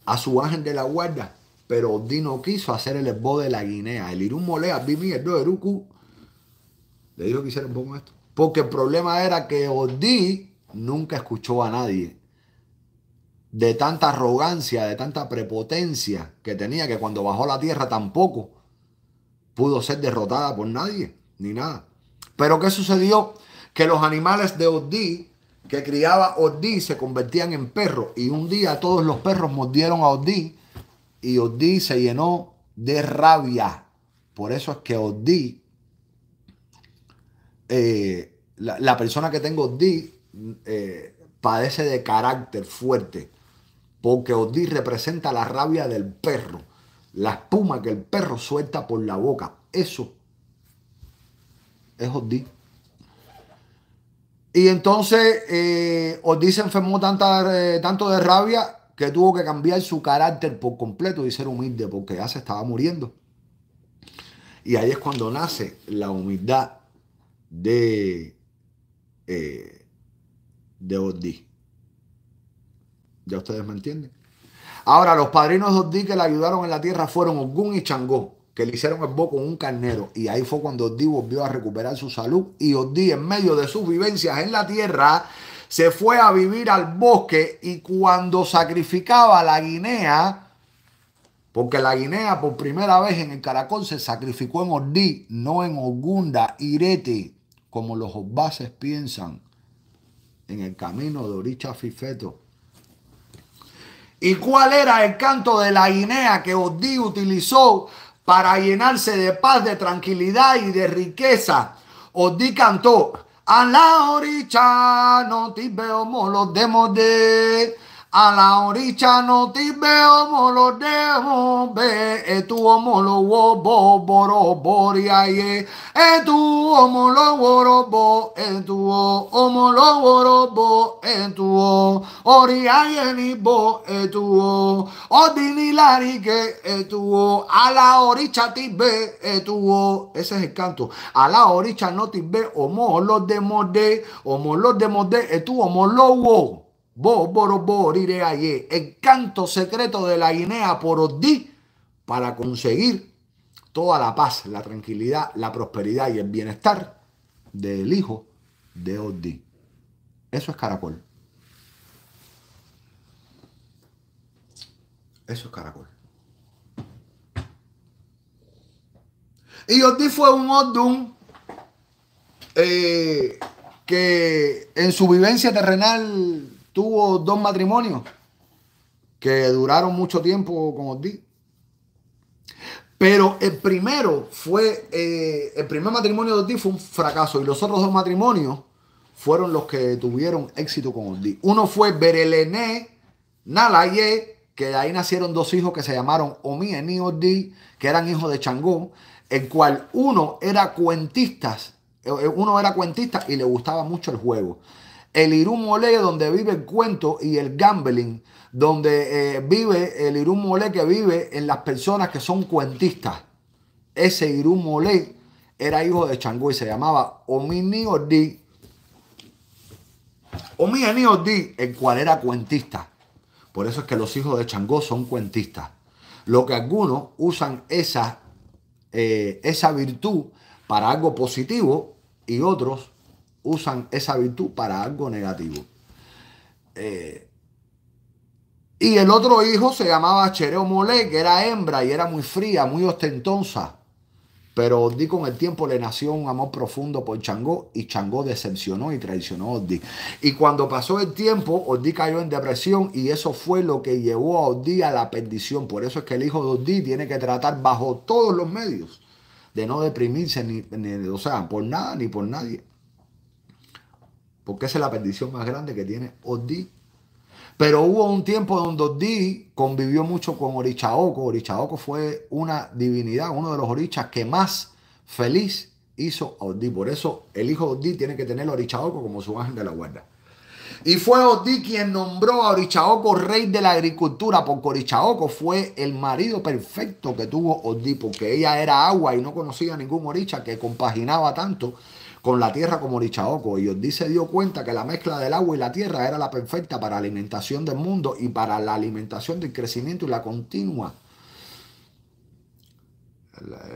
a su ángel de la guarda. Pero Odí no quiso hacer el esbo de la guinea. El Irumole le Eruku le dijo que hiciera bo con esto. Porque el problema era que Odí nunca escuchó a nadie de tanta arrogancia, de tanta prepotencia que tenía, que cuando bajó la tierra tampoco pudo ser derrotada por nadie, ni nada. Pero ¿qué sucedió? Que los animales de Odí, que criaba Odí, se convertían en perros. Y un día todos los perros mordieron a Odí y Odí se llenó de rabia. Por eso es que Odí, eh, la, persona que tengo Odí, eh, padece de carácter fuerte. Porque Odí representa la rabia del perro, la espuma que el perro suelta por la boca. Eso es Y entonces eh, se enfermó tanta, eh, tanto de rabia que tuvo que cambiar su carácter por completo y ser humilde porque ya se estaba muriendo. Y ahí es cuando nace la humildad de, eh, de ¿Ya ustedes me entienden? Ahora, los padrinos de Odí que le ayudaron en la tierra fueron Ogún y Changó que le hicieron el boco con un carnero. Y ahí fue cuando Odí volvió a recuperar su salud. Y Odí, en medio de sus vivencias en la tierra, se fue a vivir al bosque. Y cuando sacrificaba la guinea, porque la guinea por primera vez en el caracol se sacrificó en Odí, no en Ogunda, Irete, como los obases piensan, en el camino de Oricha Fifeto. ¿Y cuál era el canto de la guinea que Odí utilizó para llenarse de paz, de tranquilidad y de riqueza. di cantó, a la orilla no te veo, los demos de A la orilla no te veo, molo demo, ve, tu omolo wo, bo, boro, boriaye, e tu omolo woro, bo, e tu omolo woro, bo, e tu oriaye ni bo, e tu odini larique, e tu a la orilla te ve, e tu ese es el canto, a la orilla no te ve, omolo demo de, omolo demo de, e tu omolo wo. allí el canto secreto de la Guinea por Oddi para conseguir toda la paz, la tranquilidad, la prosperidad y el bienestar del hijo de Odí. Eso es caracol. Eso es caracol. Y Odí fue un Odum eh, que en su vivencia terrenal tuvo dos matrimonios que duraron mucho tiempo con Oddi. Pero el primero fue, eh, el primer matrimonio de Ortiz fue un fracaso y los otros dos matrimonios fueron los que tuvieron éxito con Ortiz. Uno fue Berelené Nalaye, que de ahí nacieron dos hijos que se llamaron Omi y Ortiz, que eran hijos de Changón, el cual uno era cuentista, eh, uno era cuentista y le gustaba mucho el juego el Irún Mole, donde vive el cuento y el gambling, donde eh, vive el Irún Mole que vive en las personas que son cuentistas. Ese Irún Mole era hijo de Changó y se llamaba Omini Ordi. Omini el cual era cuentista. Por eso es que los hijos de Changó son cuentistas. Lo que algunos usan esa, eh, esa virtud para algo positivo y otros usan esa virtud para algo negativo. Eh, y el otro hijo se llamaba Chereo Mole, que era hembra y era muy fría, muy ostentosa. Pero Ordi con el tiempo le nació un amor profundo por Changó y Changó decepcionó y traicionó a Ordi. Y cuando pasó el tiempo, Ordi cayó en depresión y eso fue lo que llevó a Ordi a la perdición. Por eso es que el hijo de Ordi tiene que tratar bajo todos los medios de no deprimirse, ni, o sea, por nada ni por nadie porque esa es la perdición más grande que tiene Odí. Pero hubo un tiempo donde Odí convivió mucho con Orichaoco. Orichaoco fue una divinidad, uno de los orichas que más feliz hizo a Odí. Por eso el hijo de Odí tiene que tener a Orichaoco como su ángel de la guarda. Y fue Odí quien nombró a Orichaoco rey de la agricultura, porque Orichaoco fue el marido perfecto que tuvo Odí, porque ella era agua y no conocía ningún oricha que compaginaba tanto con la tierra como Lichaoco y os se dio cuenta que la mezcla del agua y la tierra era la perfecta para la alimentación del mundo y para la alimentación del crecimiento y la continua,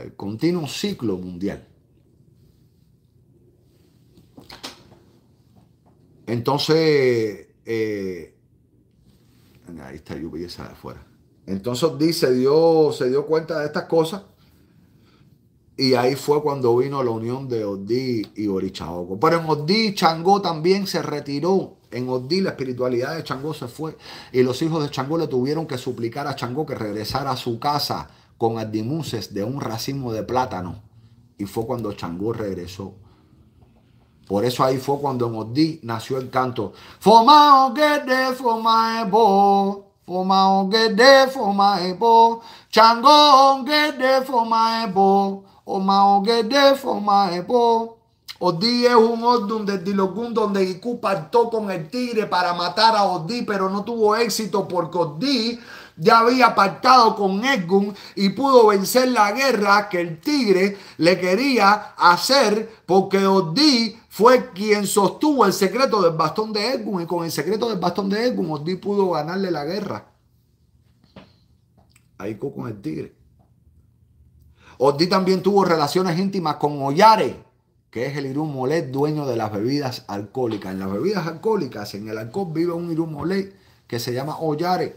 el, continuo ciclo mundial. Entonces, eh, ahí está lluvia esa de afuera. Entonces dice Dios, se dio cuenta de estas cosas y ahí fue cuando vino la unión de Odí y Borichaoco. Pero en Odí, Changó también se retiró. En Odí la espiritualidad de Changó se fue. Y los hijos de Changó le tuvieron que suplicar a Changó que regresara a su casa con adimuses de un racismo de plátano. Y fue cuando Changó regresó. Por eso ahí fue cuando en Odí nació el canto. Fomao que de bo. Fomao que de bo. Changó que de bo que ogede forma epo. Odí es un orden de Dilokun donde Gikú partó con el tigre para matar a Odí, pero no tuvo éxito porque Odí ya había pactado con Edgun y pudo vencer la guerra que el tigre le quería hacer porque Odí fue quien sostuvo el secreto del bastón de Edgun y con el secreto del bastón de Edgun Odí pudo ganarle la guerra. Ahí con el tigre. Ordi también tuvo relaciones íntimas con Ollare, que es el Irún Molet, dueño de las bebidas alcohólicas. En las bebidas alcohólicas, en el alcohol, vive un Irún Molet que se llama Ollare.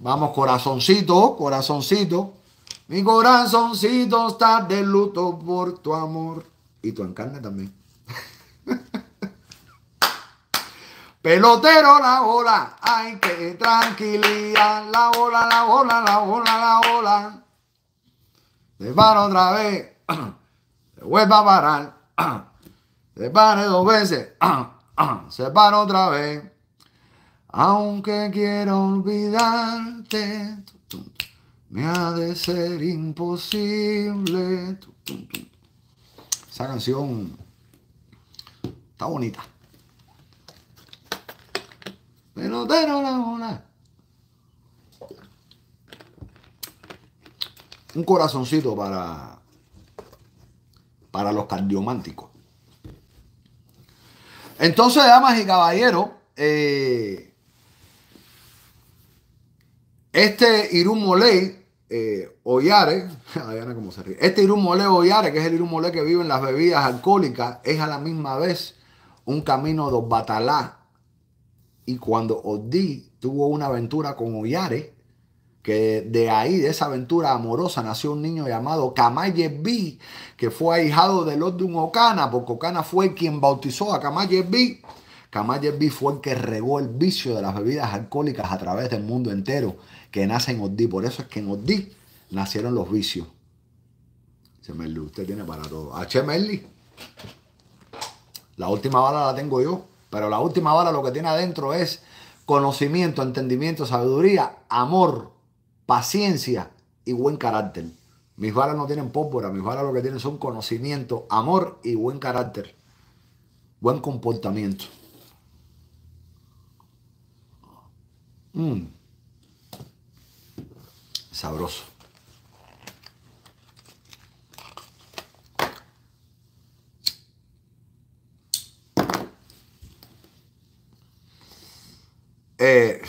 Vamos, corazoncito, corazoncito. Mi corazoncito está de luto por tu amor. Y tu encarne también. Pelotero, la bola, hay que tranquilidad, la bola, la bola, la bola, la bola. Se para otra vez, se vuelve a parar, se pare dos veces, se para otra vez. Aunque quiero olvidarte, me ha de ser imposible. Esa canción está bonita. Pelotero Un corazoncito para, para los cardiománticos. Entonces, damas y caballeros, eh, este Irún Moley eh, Oyare, se ríe, este Irumole que es el Irumole que vive en las bebidas alcohólicas, es a la misma vez un camino de batalá y cuando Odí tuvo una aventura con Oyare, que de ahí, de esa aventura amorosa, nació un niño llamado B, que fue ahijado de Lord de un Okana, porque Ocana fue quien bautizó a B. Camayes B fue el que regó el vicio de las bebidas alcohólicas a través del mundo entero, que nace en Odí. Por eso es que en Odí nacieron los vicios. Chemerli, usted tiene para todo. A la última bala la tengo yo. Pero la última bala lo que tiene adentro es conocimiento, entendimiento, sabiduría, amor, paciencia y buen carácter. Mis balas no tienen pólvora, mis balas lo que tienen son conocimiento, amor y buen carácter. Buen comportamiento. Mm. Sabroso. Eh,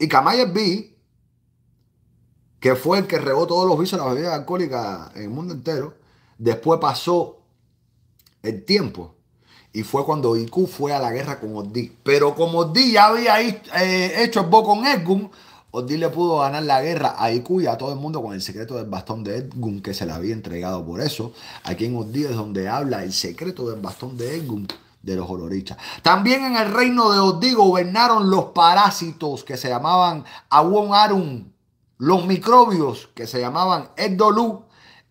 y Camayer B, que fue el que regó todos los vicios de la bebida alcohólica en el mundo entero, después pasó el tiempo. Y fue cuando IQ fue a la guerra con Oddi. Pero como Oddi ya había eh, hecho el bo con Edgum Oddi le pudo ganar la guerra a IQ y a todo el mundo con el secreto del bastón de Edgum que se le había entregado. Por eso, aquí en Oddi es donde habla el secreto del bastón de Edgum de los Olorichas. También en el reino de Odí gobernaron los parásitos que se llamaban Awon Arun, los microbios que se llamaban Edolú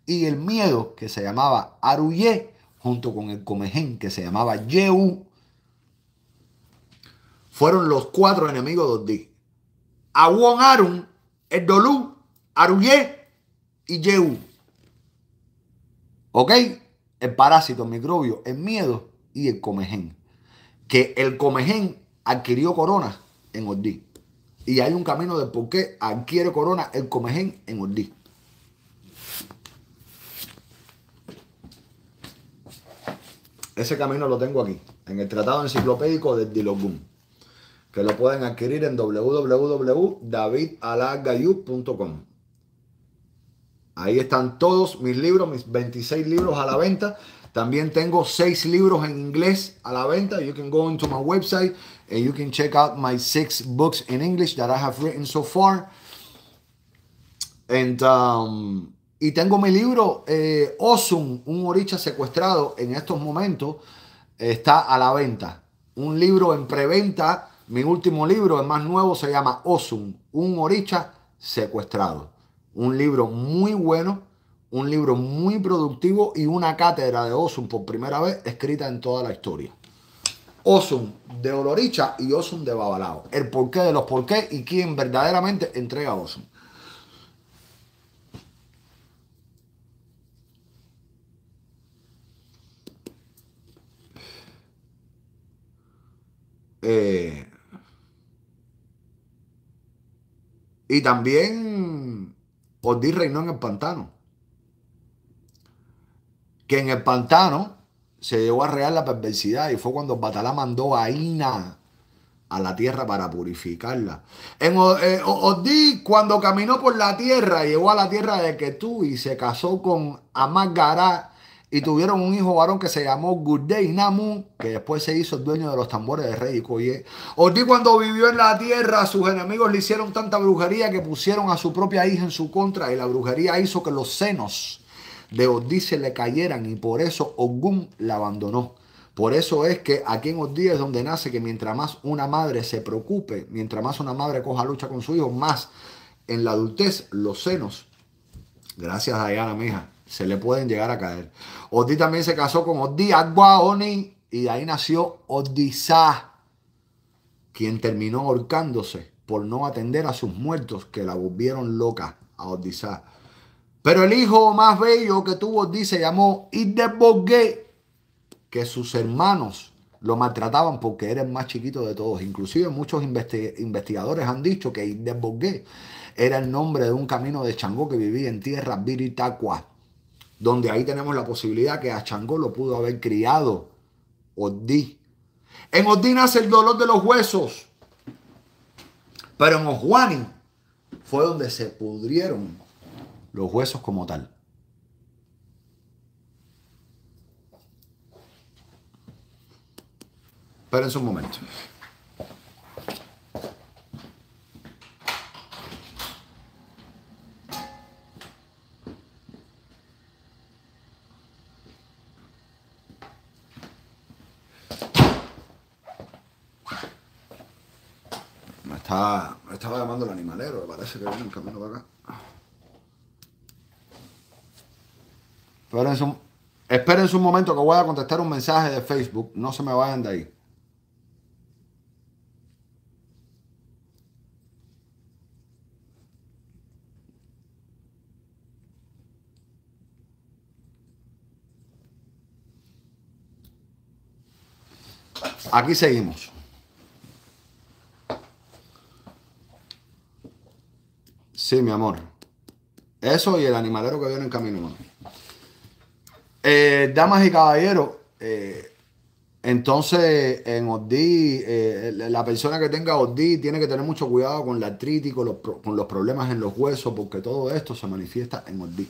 y el miedo que se llamaba Aruye, junto con el comején que se llamaba Yehu. Fueron los cuatro enemigos de Odí. Awon Arun, Edolú, Aruye y Yehu. ¿Ok? El parásito, el microbio, el miedo y el Comején. Que el Comején adquirió corona en Ordí. Y hay un camino de por qué adquiere corona el Comején en Ordí. Ese camino lo tengo aquí, en el Tratado Enciclopédico de Dilogún, que lo pueden adquirir en www.davidalagayu.com. Ahí están todos mis libros, mis 26 libros a la venta también tengo seis libros en inglés a la venta. You can go into my website and you can check out my six books in English that I have written so far. And, um, y tengo mi libro eh, un oricha secuestrado en estos momentos, está a la venta. Un libro en preventa, mi último libro, el más nuevo, se llama Osun, un oricha secuestrado. Un libro muy bueno un libro muy productivo y una cátedra de Osum por primera vez escrita en toda la historia. Osum de Oloricha y Osum de Babalao. El porqué de los porqués y quién verdaderamente entrega a Osum. Eh, y también Odi reinó en el pantano que en el pantano se llevó a real la perversidad y fue cuando Batalá mandó a Ina a la tierra para purificarla. En eh, Odí, cuando caminó por la tierra, llegó a la tierra de y se casó con Amagara y tuvieron un hijo varón que se llamó Gurdei Namu, que después se hizo el dueño de los tambores de rey Koye. Odí cuando vivió en la tierra, sus enemigos le hicieron tanta brujería que pusieron a su propia hija en su contra y la brujería hizo que los senos de Odí se le cayeran y por eso Ogún la abandonó. Por eso es que aquí en Odí es donde nace que mientras más una madre se preocupe, mientras más una madre coja lucha con su hijo, más en la adultez los senos, gracias a Diana Mija, se le pueden llegar a caer. Odí también se casó con Odí Aguaoni y de ahí nació Odisá, quien terminó ahorcándose por no atender a sus muertos que la volvieron loca a Odizá. Pero el hijo más bello que tuvo dice se llamó Idebogué, que sus hermanos lo maltrataban porque era el más chiquito de todos. Inclusive muchos investigadores han dicho que Idebogué era el nombre de un camino de Changó que vivía en tierra Viritacua, donde ahí tenemos la posibilidad que a Changó lo pudo haber criado Odí. En Odí nace el dolor de los huesos, pero en Ojuani fue donde se pudrieron los huesos como tal. Espérense un momento. Me estaba, estaba llamando el animalero, parece que viene en camino para acá. Espérense un, un momento que voy a contestar un mensaje de Facebook. No se me vayan de ahí. Aquí seguimos. Sí, mi amor. Eso y el animalero que viene en camino, eh, damas y caballeros, eh, entonces en Odí, eh, la persona que tenga Odí tiene que tener mucho cuidado con la artritis, con los, problemas en los huesos, porque todo esto se manifiesta en Odí.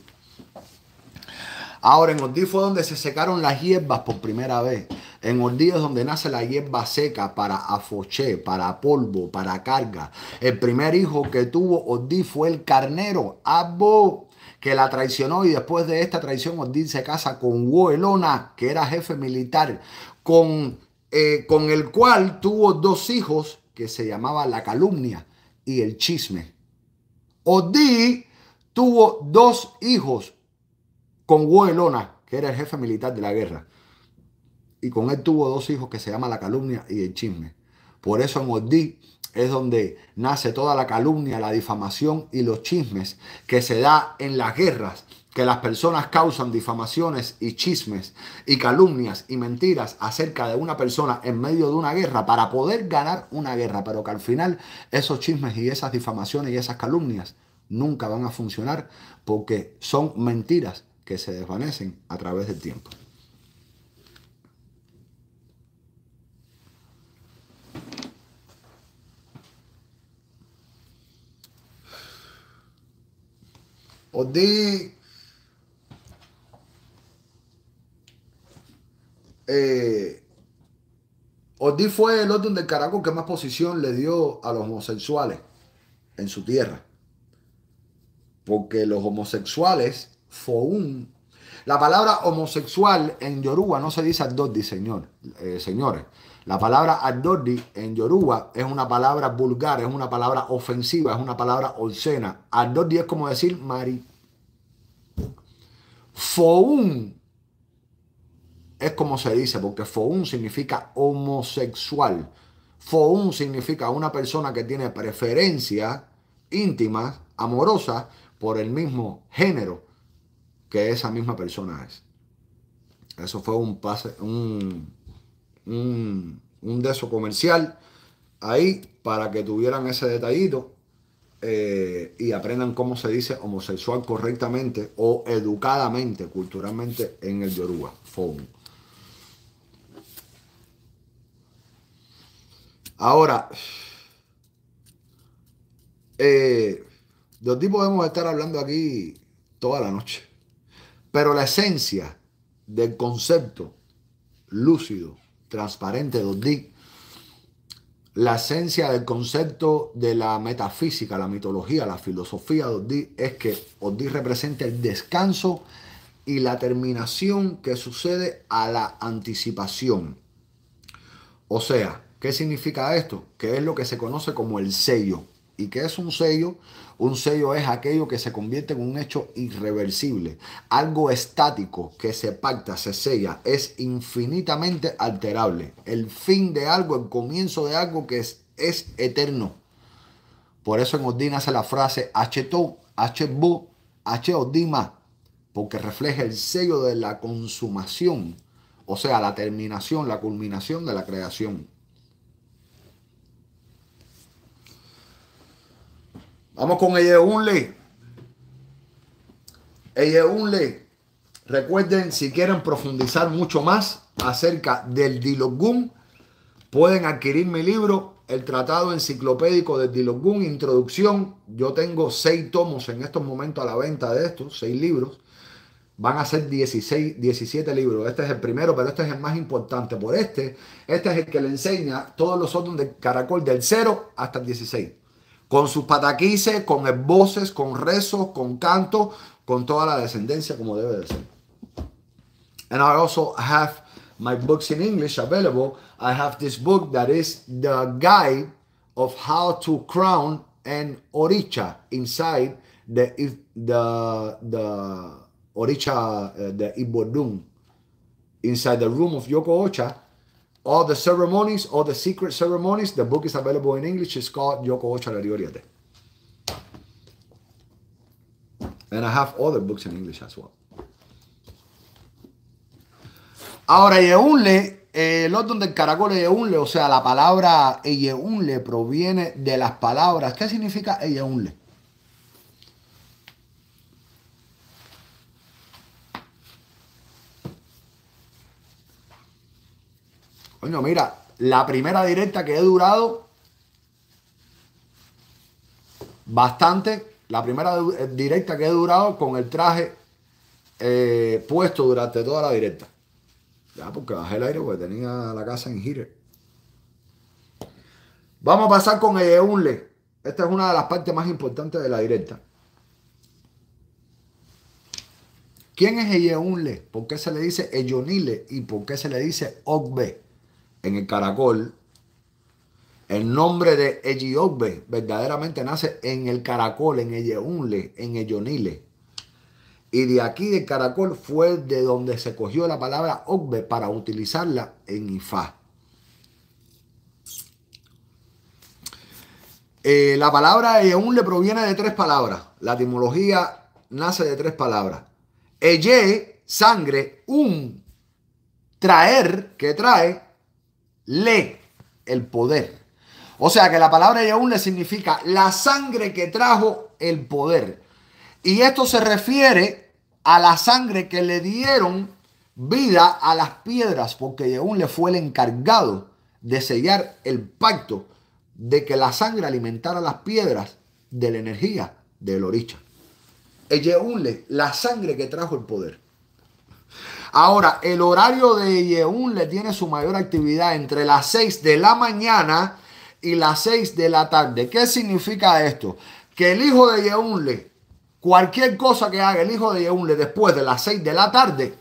Ahora, en Odí fue donde se secaron las hierbas por primera vez. En Odí es donde nace la hierba seca para afoché, para polvo, para carga. El primer hijo que tuvo Odí fue el carnero, abo que la traicionó y después de esta traición Odín se casa con Woelona, que era jefe militar, con, eh, con el cual tuvo dos hijos que se llamaba la calumnia y el chisme. Odín tuvo dos hijos con Woelona, que era el jefe militar de la guerra. Y con él tuvo dos hijos que se llama la calumnia y el chisme. Por eso en Odín es donde nace toda la calumnia, la difamación y los chismes que se da en las guerras, que las personas causan difamaciones y chismes y calumnias y mentiras acerca de una persona en medio de una guerra para poder ganar una guerra, pero que al final esos chismes y esas difamaciones y esas calumnias nunca van a funcionar porque son mentiras que se desvanecen a través del tiempo. o eh, fue el otro del caracol que más posición le dio a los homosexuales en su tierra. Porque los homosexuales fue un... La palabra homosexual en Yoruba no se dice dos señor, eh, señores. La palabra adordi en Yoruba es una palabra vulgar, es una palabra ofensiva, es una palabra obscena. Adordi es como decir mari. Foun es como se dice, porque foun significa homosexual. Foun significa una persona que tiene preferencias íntimas, amorosas, por el mismo género que esa misma persona es. Eso fue un pase, un un, de esos comercial ahí para que tuvieran ese detallito eh, y aprendan cómo se dice homosexual correctamente o educadamente, culturalmente en el Yoruba. Ahora, eh, de los podemos estar hablando aquí toda la noche, pero la esencia del concepto lúcido transparente, de Oddi, la esencia del concepto de la metafísica, la mitología, la filosofía de Oddi es que Oddi representa el descanso y la terminación que sucede a la anticipación. O sea, ¿qué significa esto? Que es lo que se conoce como el sello. ¿Y que es un sello? Un sello es aquello que se convierte en un hecho irreversible, algo estático que se pacta, se sella, es infinitamente alterable. El fin de algo, el comienzo de algo que es, eterno. Por eso en Odín hace la frase H2, h o porque refleja el sello de la consumación, o sea, la terminación, la culminación de la creación. Vamos con un le Recuerden, si quieren profundizar mucho más acerca del Dilogun, pueden adquirir mi libro, El Tratado Enciclopédico del Dilogun, Introducción. Yo tengo seis tomos en estos momentos a la venta de estos, seis libros. Van a ser 16, 17 libros. Este es el primero, pero este es el más importante. Por este, este es el que le enseña todos los otros de caracol del 0 hasta el 16. con sus pataquices, con voces, con rezos, con canto, con toda la descendencia como debe de ser. And I also have my books in English available. I have this book that is the guide of how to crown an oricha inside the the the oricha uh, the ibodum inside the room of Yoko Ocha all the ceremonies, all the secret ceremonies. The book is available in English. It's called Yoko Ocha And I have other books in English as well. Ahora, Yeunle, el orden del caracol Yeunle, o sea, la palabra Yeunle proviene de las palabras. ¿Qué significa Yeunle? Bueno, mira, la primera directa que he durado bastante, la primera eh, directa que he durado con el traje eh, puesto durante toda la directa. Ya, porque bajé el aire porque tenía la casa en gire. Vamos a pasar con el Esta es una de las partes más importantes de la directa. ¿Quién es Eyeunle? ¿Por qué se le dice Eyonile? ¿Y por qué se le dice Ogbe? en el caracol. El nombre de Ogbe. verdaderamente nace en el caracol, en Ejeunle. en Eyonile. Y de aquí de caracol fue de donde se cogió la palabra Ogbe para utilizarla en Ifá. Eh, la palabra Eyeunle proviene de tres palabras. La etimología nace de tres palabras. Eye, sangre, un, traer, que trae, le el poder. O sea que la palabra Yehunle le significa la sangre que trajo el poder. Y esto se refiere a la sangre que le dieron vida a las piedras, porque Yehunle le fue el encargado de sellar el pacto de que la sangre alimentara las piedras de la energía del oricha. El Yehunle, la sangre que trajo el poder. Ahora, el horario de Yeun le tiene su mayor actividad entre las 6 de la mañana y las 6 de la tarde. ¿Qué significa esto? Que el hijo de Yeunle, cualquier cosa que haga el hijo de Yeunle después de las 6 de la tarde,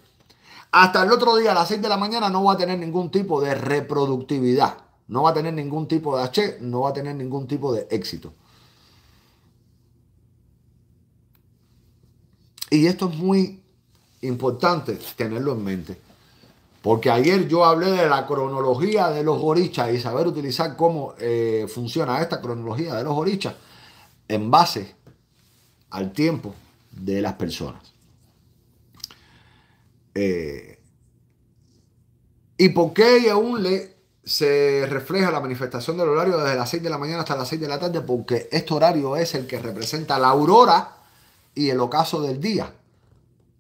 hasta el otro día a las 6 de la mañana no va a tener ningún tipo de reproductividad, no va a tener ningún tipo de H, no va a tener ningún tipo de éxito. Y esto es muy importante tenerlo en mente. Porque ayer yo hablé de la cronología de los orichas y saber utilizar cómo eh, funciona esta cronología de los orichas en base al tiempo de las personas. Eh, ¿Y por qué aún le se refleja la manifestación del horario desde las 6 de la mañana hasta las 6 de la tarde? Porque este horario es el que representa la aurora y el ocaso del día.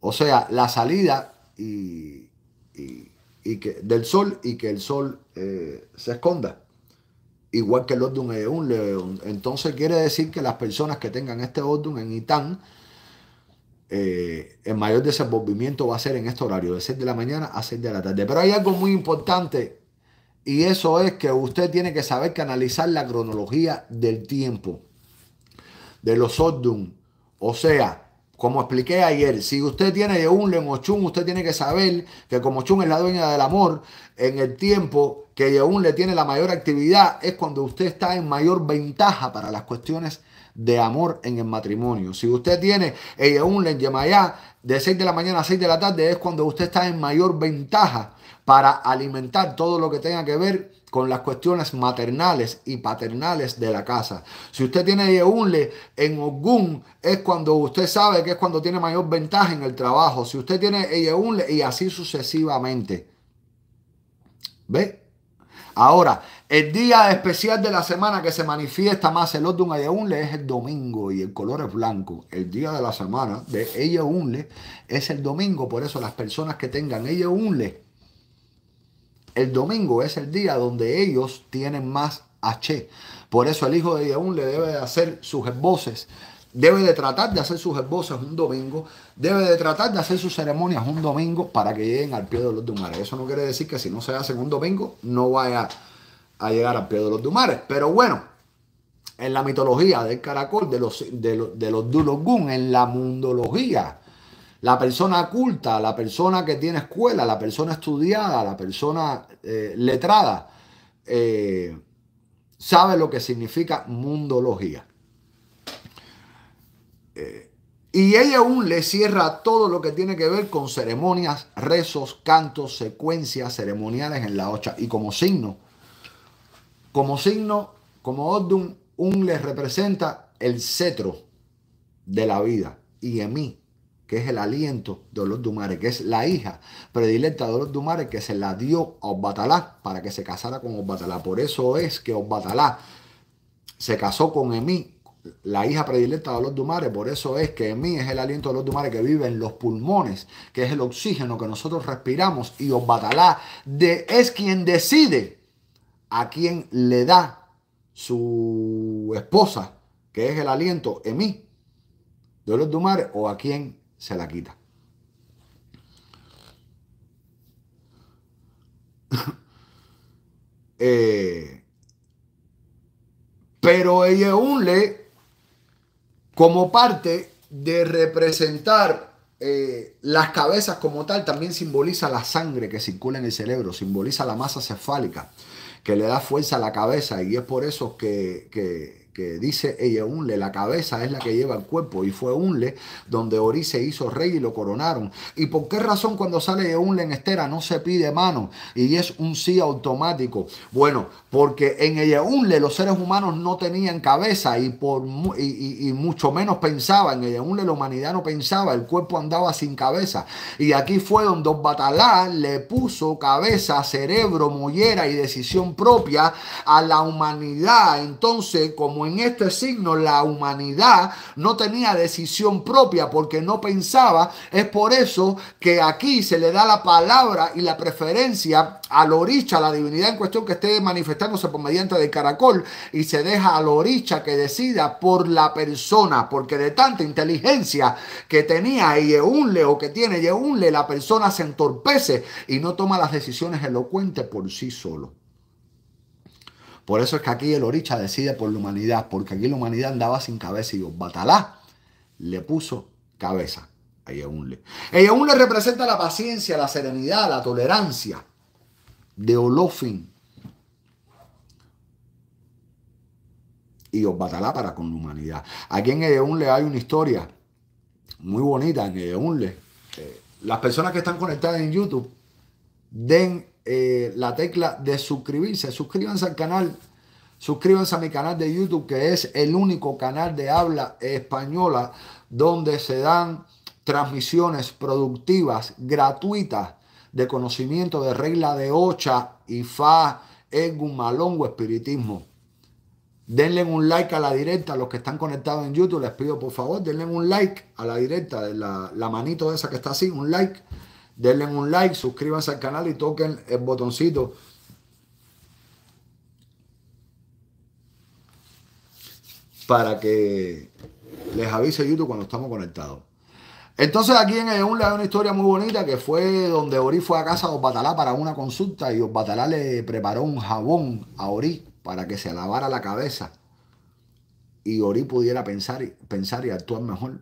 O sea, la salida y, que, del sol y que el sol eh, se esconda. Igual que el un un León. Entonces quiere decir que las personas que tengan este Ordun en Itán, eh, el mayor desenvolvimiento va a ser en este horario, de 6 de la mañana a 6 de la tarde. Pero hay algo muy importante y eso es que usted tiene que saber canalizar la cronología del tiempo, de los Ordun. O sea, como expliqué ayer, si usted tiene de un Ochun, usted tiene que saber que como Chun es la dueña del amor, en el tiempo que un le tiene la mayor actividad es cuando usted está en mayor ventaja para las cuestiones de amor en el matrimonio. Si usted tiene un llama Yemayá de 6 de la mañana a 6 de la tarde es cuando usted está en mayor ventaja para alimentar todo lo que tenga que ver con las cuestiones maternales y paternales de la casa. Si usted tiene Yeunle en Ogun, es cuando usted sabe que es cuando tiene mayor ventaja en el trabajo. Si usted tiene Yeunle y así sucesivamente. ¿Ve? Ahora, el día especial de la semana que se manifiesta más el Odun Ayaunle es el domingo y el color es blanco. El día de la semana de Unle es el domingo, por eso las personas que tengan unle. El domingo es el día donde ellos tienen más H. Por eso el hijo de Yeún le debe de hacer sus esboces. Debe de tratar de hacer sus esboces un domingo. Debe de tratar de hacer sus ceremonias un domingo para que lleguen al pie de los dumares. Eso no quiere decir que si no se hacen un domingo no vaya a llegar al pie de los dumares. Pero bueno, en la mitología del caracol, de los, de los, en la mundología la persona culta, la persona que tiene escuela, la persona estudiada, la persona eh, letrada, eh, sabe lo que significa mundología. Eh, y ella aún le cierra todo lo que tiene que ver con ceremonias, rezos, cantos, secuencias ceremoniales en la ocha. Y como signo, como signo, como Odum, un le representa el cetro de la vida. Y en mí que es el aliento de Olor Dumare, que es la hija predilecta de Olor Dumare que se la dio a Osbatalá para que se casara con Osbatalá. Por eso es que Osbatalá se casó con Emi, la hija predilecta de Olor Dumare. Por eso es que Emi es el aliento de Olor Dumare que vive en los pulmones, que es el oxígeno que nosotros respiramos. Y Osbatalá de, es quien decide a quién le da su esposa, que es el aliento Emi de Olor Dumare, o a quién se la quita. Eh, pero ella unle como parte de representar eh, las cabezas como tal, también simboliza la sangre que circula en el cerebro, simboliza la masa cefálica que le da fuerza a la cabeza y es por eso que, que que dice Unle, la cabeza es la que lleva el cuerpo, y fue Unle donde Ori se hizo rey y lo coronaron. ¿Y por qué razón cuando sale Eyeunle en Estera no se pide mano y es un sí automático? Bueno, porque en Eyeunle los seres humanos no tenían cabeza y, por, y, mucho menos pensaba en Eyeunle la humanidad no pensaba, el cuerpo andaba sin cabeza. Y aquí fue donde Batalá le puso cabeza, cerebro, mollera y decisión propia a la humanidad. Entonces, como en este signo la humanidad no tenía decisión propia porque no pensaba, es por eso que aquí se le da la palabra y la preferencia al oricha, la divinidad en cuestión que esté manifestándose por mediante de caracol, y se deja al oricha que decida por la persona, porque de tanta inteligencia que tenía y Yeunle o que tiene le, la persona se entorpece y no toma las decisiones elocuentes por sí solo. Por eso es que aquí el Oricha decide por la humanidad, porque aquí la humanidad andaba sin cabeza y Osbatalá le puso cabeza a Yeunle. Yeunle representa la paciencia, la serenidad, la tolerancia de Olofin y Osbatalá para con la humanidad. Aquí en Yehunle hay una historia muy bonita. En eh, las personas que están conectadas en YouTube, den eh, la tecla de suscribirse. Suscríbanse al canal. Suscríbanse a mi canal de YouTube, que es el único canal de habla española donde se dan transmisiones productivas, gratuitas, de conocimiento de regla de ocha, y fa, Malongo, Espiritismo. Denle un like a la directa, a los que están conectados en YouTube, les pido por favor, denle un like a la directa, de la, manito manito esa que está así, un like denle un like, suscríbanse al canal y toquen el botoncito. Para que les avise YouTube cuando estamos conectados. Entonces aquí en Eunla hay una historia muy bonita que fue donde Ori fue a casa de Osbatalá para una consulta y Osbatalá le preparó un jabón a Ori para que se lavara la cabeza y Ori pudiera pensar, pensar y actuar mejor.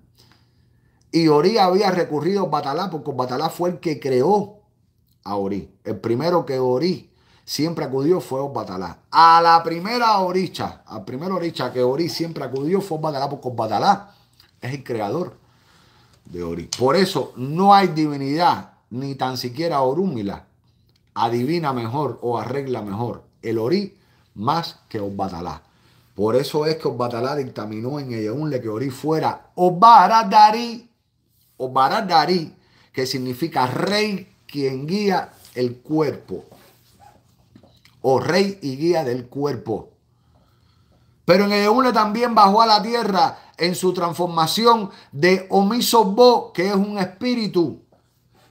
Y Ori había recurrido a Batalá porque Batalá fue el que creó a Ori. El primero que Ori siempre acudió fue Batalá. A la primera Oricha, al primer Oricha que Ori siempre acudió fue Batalá porque Batalá es el creador de Ori. Por eso no hay divinidad, ni tan siquiera Orúmila, adivina mejor o arregla mejor el Ori más que Batalá. Por eso es que Batalá dictaminó en le que Ori fuera Obaradari o Baradari, que significa rey quien guía el cuerpo, o rey y guía del cuerpo. Pero en el uno también bajó a la tierra en su transformación de Omisobo, que es un espíritu,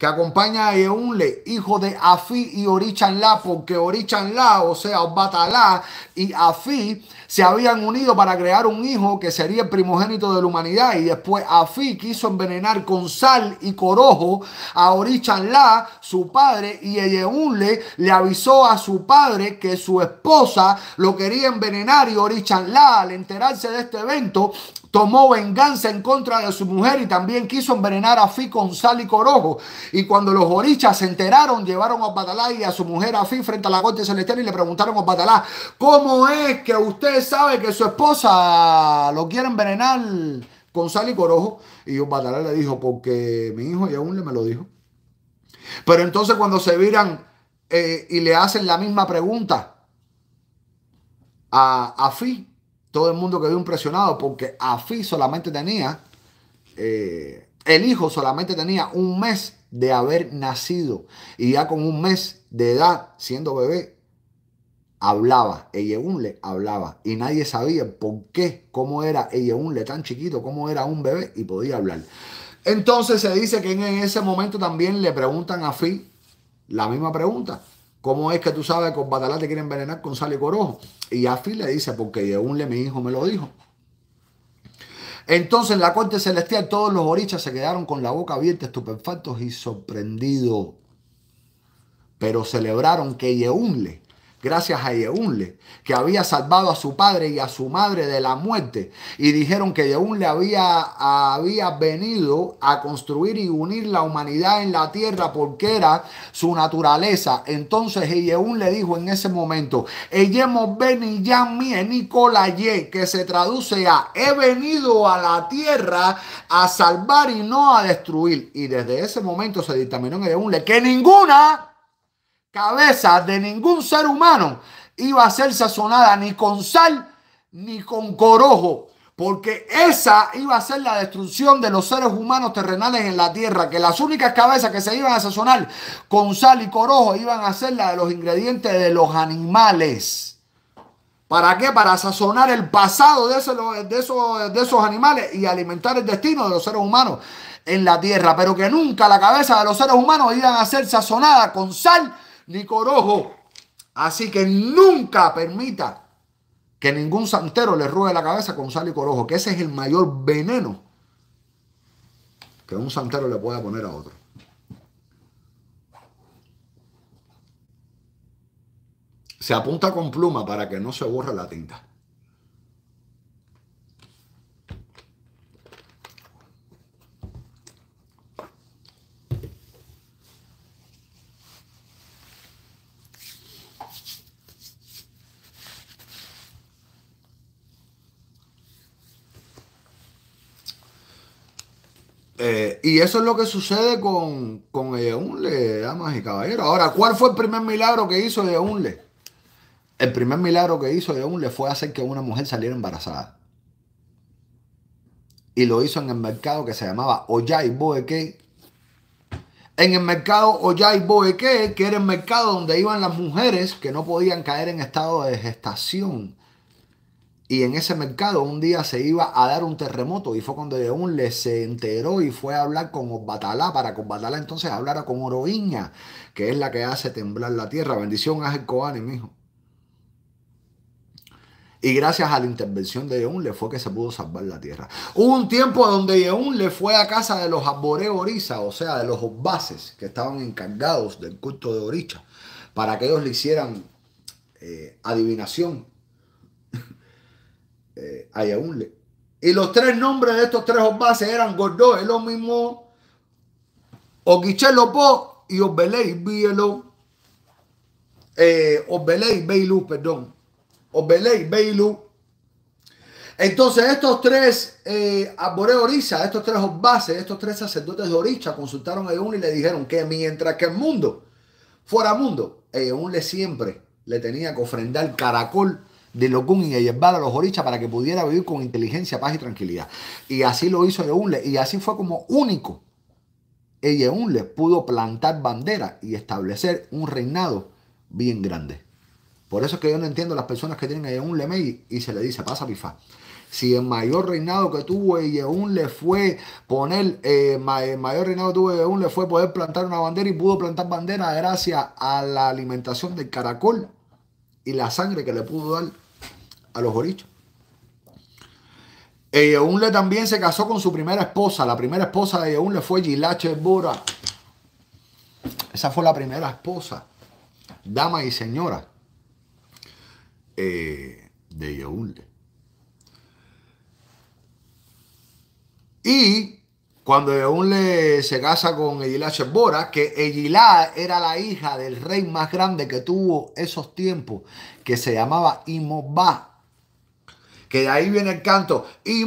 que acompaña a Eunle, hijo de Afi y Orichanla, porque Orichanla, o sea, Batalá y Afi se habían unido para crear un hijo que sería el primogénito de la humanidad. Y después Afi quiso envenenar con sal y corojo a Orichanla, su padre, y Yeunle le avisó a su padre que su esposa lo quería envenenar y Orichanla, al enterarse de este evento, tomó venganza en contra de su mujer y también quiso envenenar a Fi con sal y corojo. Y cuando los orichas se enteraron, llevaron a Batalá y a su mujer a Fi frente a la corte celestial y le preguntaron a Batalá, ¿cómo es que usted sabe que su esposa lo quiere envenenar con sal y corojo? Y Batalá le dijo, porque mi hijo y aún le me lo dijo. Pero entonces cuando se viran eh, y le hacen la misma pregunta a, a Fi, todo el mundo quedó impresionado porque AFI solamente tenía, eh, el hijo solamente tenía un mes de haber nacido y ya con un mes de edad, siendo bebé, hablaba, Eyeunle hablaba y nadie sabía por qué, cómo era Eyeunle tan chiquito, cómo era un bebé y podía hablar. Entonces se dice que en ese momento también le preguntan a Afi la misma pregunta. ¿Cómo es que tú sabes que con Batalá te quieren envenenar con sal y corojo? Y Afi le dice, porque Yehunle, mi hijo, me lo dijo. Entonces en la corte celestial todos los orichas se quedaron con la boca abierta, estupefactos y sorprendidos. Pero celebraron que Yeunle gracias a Yeunle, que había salvado a su padre y a su madre de la muerte. Y dijeron que Yeunle había, había venido a construir y unir la humanidad en la tierra porque era su naturaleza. Entonces Yeunle dijo en ese momento, Yamie que se traduce a, he venido a la tierra a salvar y no a destruir. Y desde ese momento se dictaminó en Yeunle que ninguna cabeza de ningún ser humano iba a ser sazonada ni con sal ni con corojo, porque esa iba a ser la destrucción de los seres humanos terrenales en la tierra, que las únicas cabezas que se iban a sazonar con sal y corojo iban a ser la de los ingredientes de los animales. ¿Para qué? Para sazonar el pasado de, esos, de esos animales y alimentar el destino de los seres humanos en la tierra, pero que nunca la cabeza de los seres humanos iban a ser sazonada con sal ni corojo. Así que nunca permita que ningún santero le ruede la cabeza con sal y corojo, que ese es el mayor veneno que un santero le pueda poner a otro. Se apunta con pluma para que no se borre la tinta. Eh, y eso es lo que sucede con, con damas y caballeros. Ahora, ¿cuál fue el primer milagro que hizo EUNLE? El primer milagro que hizo EUNLE fue hacer que una mujer saliera embarazada. Y lo hizo en el mercado que se llamaba Oyay Boeke. En el mercado Oyay Boeke, que era el mercado donde iban las mujeres que no podían caer en estado de gestación y en ese mercado un día se iba a dar un terremoto y fue cuando le se enteró y fue a hablar con Osbatalá para que Osbatalá entonces hablara con Oroiña, que es la que hace temblar la tierra. Bendición a mi hijo. Y gracias a la intervención de Yehún le fue que se pudo salvar la tierra. Hubo un tiempo donde Yehún le fue a casa de los aboré o sea, de los Obases, que estaban encargados del culto de oricha para que ellos le hicieran eh, adivinación eh, Ayaunle. Y los tres nombres de estos tres bases eran Gordó, es lo mismo Oquiche Lopó y obelei Bielo. Eh, Beilu, perdón. obelei Beilu. Entonces estos tres eh, estos tres bases, estos tres sacerdotes de Orisha consultaron a Eun y le dijeron que mientras que el mundo fuera mundo, Eun le siempre le tenía que ofrendar caracol de y llevar a los orichas para que pudiera vivir con inteligencia, paz y tranquilidad. Y así lo hizo Eyeunle y así fue como único le pudo plantar bandera y establecer un reinado bien grande. Por eso es que yo no entiendo las personas que tienen a Yeunle y se le dice, pasa pifá. Si el mayor reinado que tuvo le fue poner, eh, el mayor reinado que tuvo Eyeunle fue poder plantar una bandera y pudo plantar bandera gracias a la alimentación del caracol y la sangre que le pudo dar a los orichos. Eyeunle también se casó con su primera esposa. La primera esposa de Eyeunle fue Gilache Bora. Esa fue la primera esposa, dama y señora eh, de Eyeunle. Y cuando Eyeunle se casa con Egilá Bora, que Egilá era la hija del rey más grande que tuvo esos tiempos, que se llamaba Imobá que de ahí viene el canto. Y y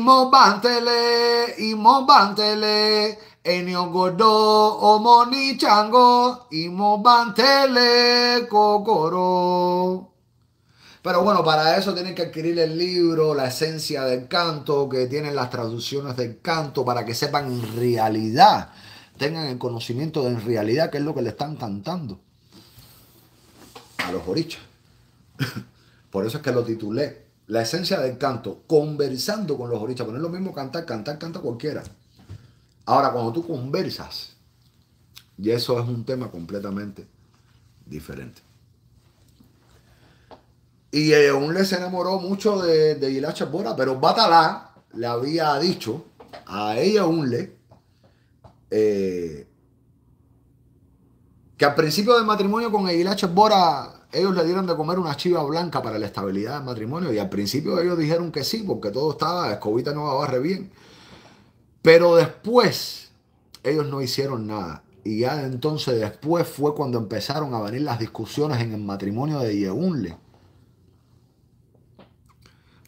omoni chango, Pero bueno, para eso tienen que adquirir el libro, la esencia del canto, que tienen las traducciones del canto, para que sepan en realidad, tengan el conocimiento de en realidad qué es lo que le están cantando a los orichas. Por eso es que lo titulé la esencia del canto, conversando con los oristas, porque no es lo mismo cantar, cantar, canta cualquiera. Ahora, cuando tú conversas, y eso es un tema completamente diferente. Y eh, le se enamoró mucho de, de Bora, pero Batalá le había dicho a ella Unle le eh, que al principio del matrimonio con Yilacha Bora ellos le dieron de comer una chiva blanca para la estabilidad del matrimonio y al principio ellos dijeron que sí, porque todo estaba, escobita no barre bien. Pero después ellos no hicieron nada. Y ya entonces después fue cuando empezaron a venir las discusiones en el matrimonio de Yeunle.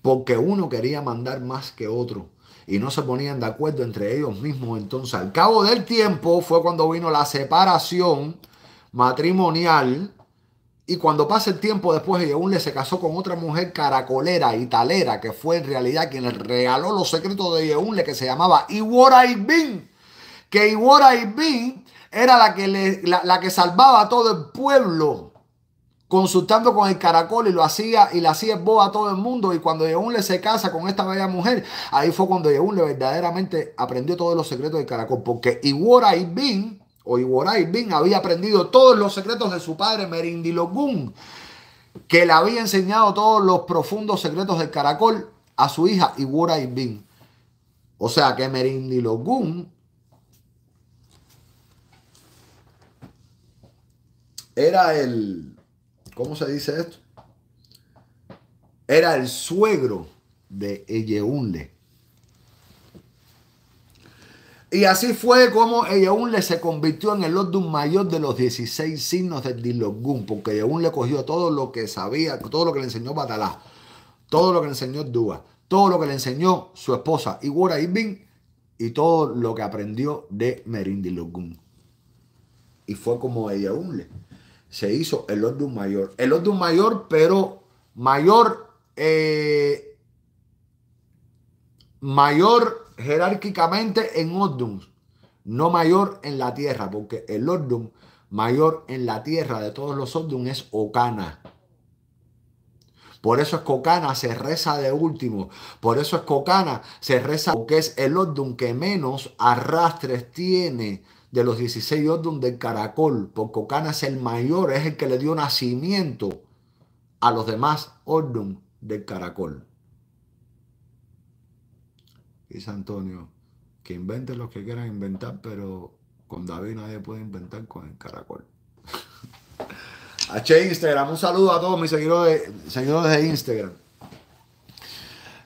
Porque uno quería mandar más que otro. Y no se ponían de acuerdo entre ellos mismos. Entonces, al cabo del tiempo fue cuando vino la separación matrimonial y cuando pasa el tiempo después, le se casó con otra mujer caracolera y talera, que fue en realidad quien le regaló los secretos de Yeunle, que se llamaba Iwora Ibin. Que Iwora Ibin era la que, la, que salvaba a todo el pueblo consultando con el caracol y lo hacía y le hacía a todo el mundo y cuando Yeunle se casa con esta bella mujer ahí fue cuando Yeunle verdaderamente aprendió todos los secretos del caracol porque Iwora Ibin o había aprendido todos los secretos de su padre Merindilogún, que le había enseñado todos los profundos secretos del caracol a su hija Iborai O sea que Merindilogún era el, ¿cómo se dice esto? Era el suegro de Eyeunle. Y así fue como le se convirtió en el orden mayor de los 16 signos de Dilogun, porque aún le cogió todo lo que sabía, todo lo que le enseñó Batalá, todo lo que le enseñó Dúa, todo lo que le enseñó su esposa Igora Ibin y todo lo que aprendió de Merin Dilogun. Y fue como le se hizo el orden mayor. El orden mayor, pero mayor, eh, mayor jerárquicamente en ordum, no mayor en la tierra, porque el ordum mayor en la tierra de todos los ordum es Ocana. Por eso es Cocana se reza de último. Por eso es Cocana se reza porque es el ordum que menos arrastres tiene de los 16 ordum del caracol. Porque Okana es el mayor, es el que le dio nacimiento a los demás ordum del caracol dice Antonio, que inventen los que quieran inventar, pero con David nadie puede inventar con el caracol. H Instagram, un saludo a todos mis seguidores, de Instagram.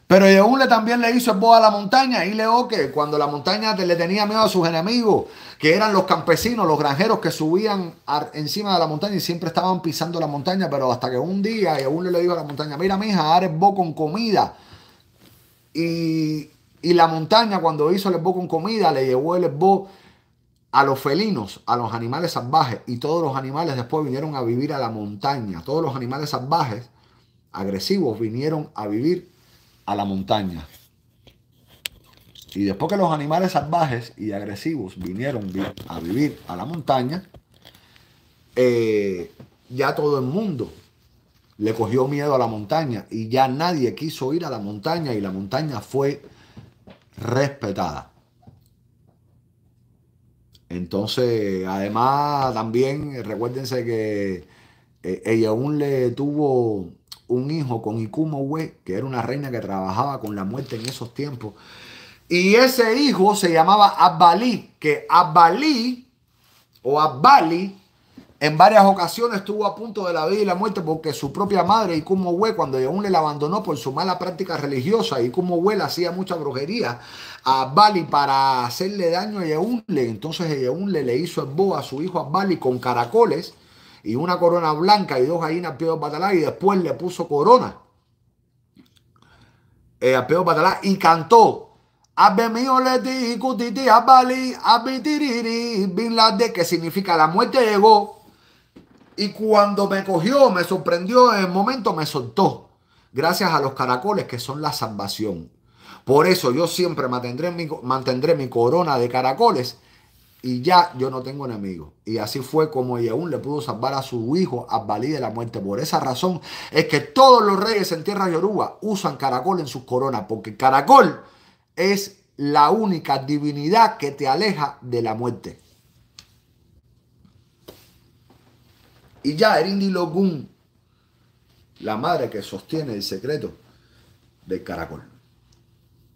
Pero Yehule también le hizo el a la montaña y le dijo que cuando la montaña le tenía miedo a sus enemigos, que eran los campesinos, los granjeros que subían encima de la montaña y siempre estaban pisando la montaña, pero hasta que un día Yehule le dijo a la montaña, mira mija, ahora es con comida. Y y la montaña cuando hizo el esbo con comida le llevó el esbo a los felinos, a los animales salvajes. Y todos los animales después vinieron a vivir a la montaña. Todos los animales salvajes, agresivos, vinieron a vivir a la montaña. Y después que los animales salvajes y agresivos vinieron a vivir a la montaña, eh, ya todo el mundo le cogió miedo a la montaña y ya nadie quiso ir a la montaña y la montaña fue respetada. Entonces, además, también recuérdense que eh, ella aún le tuvo un hijo con Ikumo que era una reina que trabajaba con la muerte en esos tiempos. Y ese hijo se llamaba Abbalí, que Abbalí o Abali en varias ocasiones estuvo a punto de la vida y la muerte porque su propia madre, y hue, cuando aún le la abandonó por su mala práctica religiosa, como le hacía mucha brujería a Bali para hacerle daño a Yeunle. Entonces Yeunle le hizo el bo a su hijo a Bali con caracoles y una corona blanca y dos gallinas a de y después le puso corona eh, a Pedro y cantó de que significa la muerte llegó, y cuando me cogió, me sorprendió, en el momento me soltó. Gracias a los caracoles que son la salvación. Por eso yo siempre mantendré mi, corona de caracoles y ya yo no tengo enemigo. Y así fue como aún le pudo salvar a su hijo valid de la muerte. Por esa razón es que todos los reyes en tierra yoruba usan caracol en sus coronas, porque caracol es la única divinidad que te aleja de la muerte. Y ya Erin Logún, la madre que sostiene el secreto del caracol.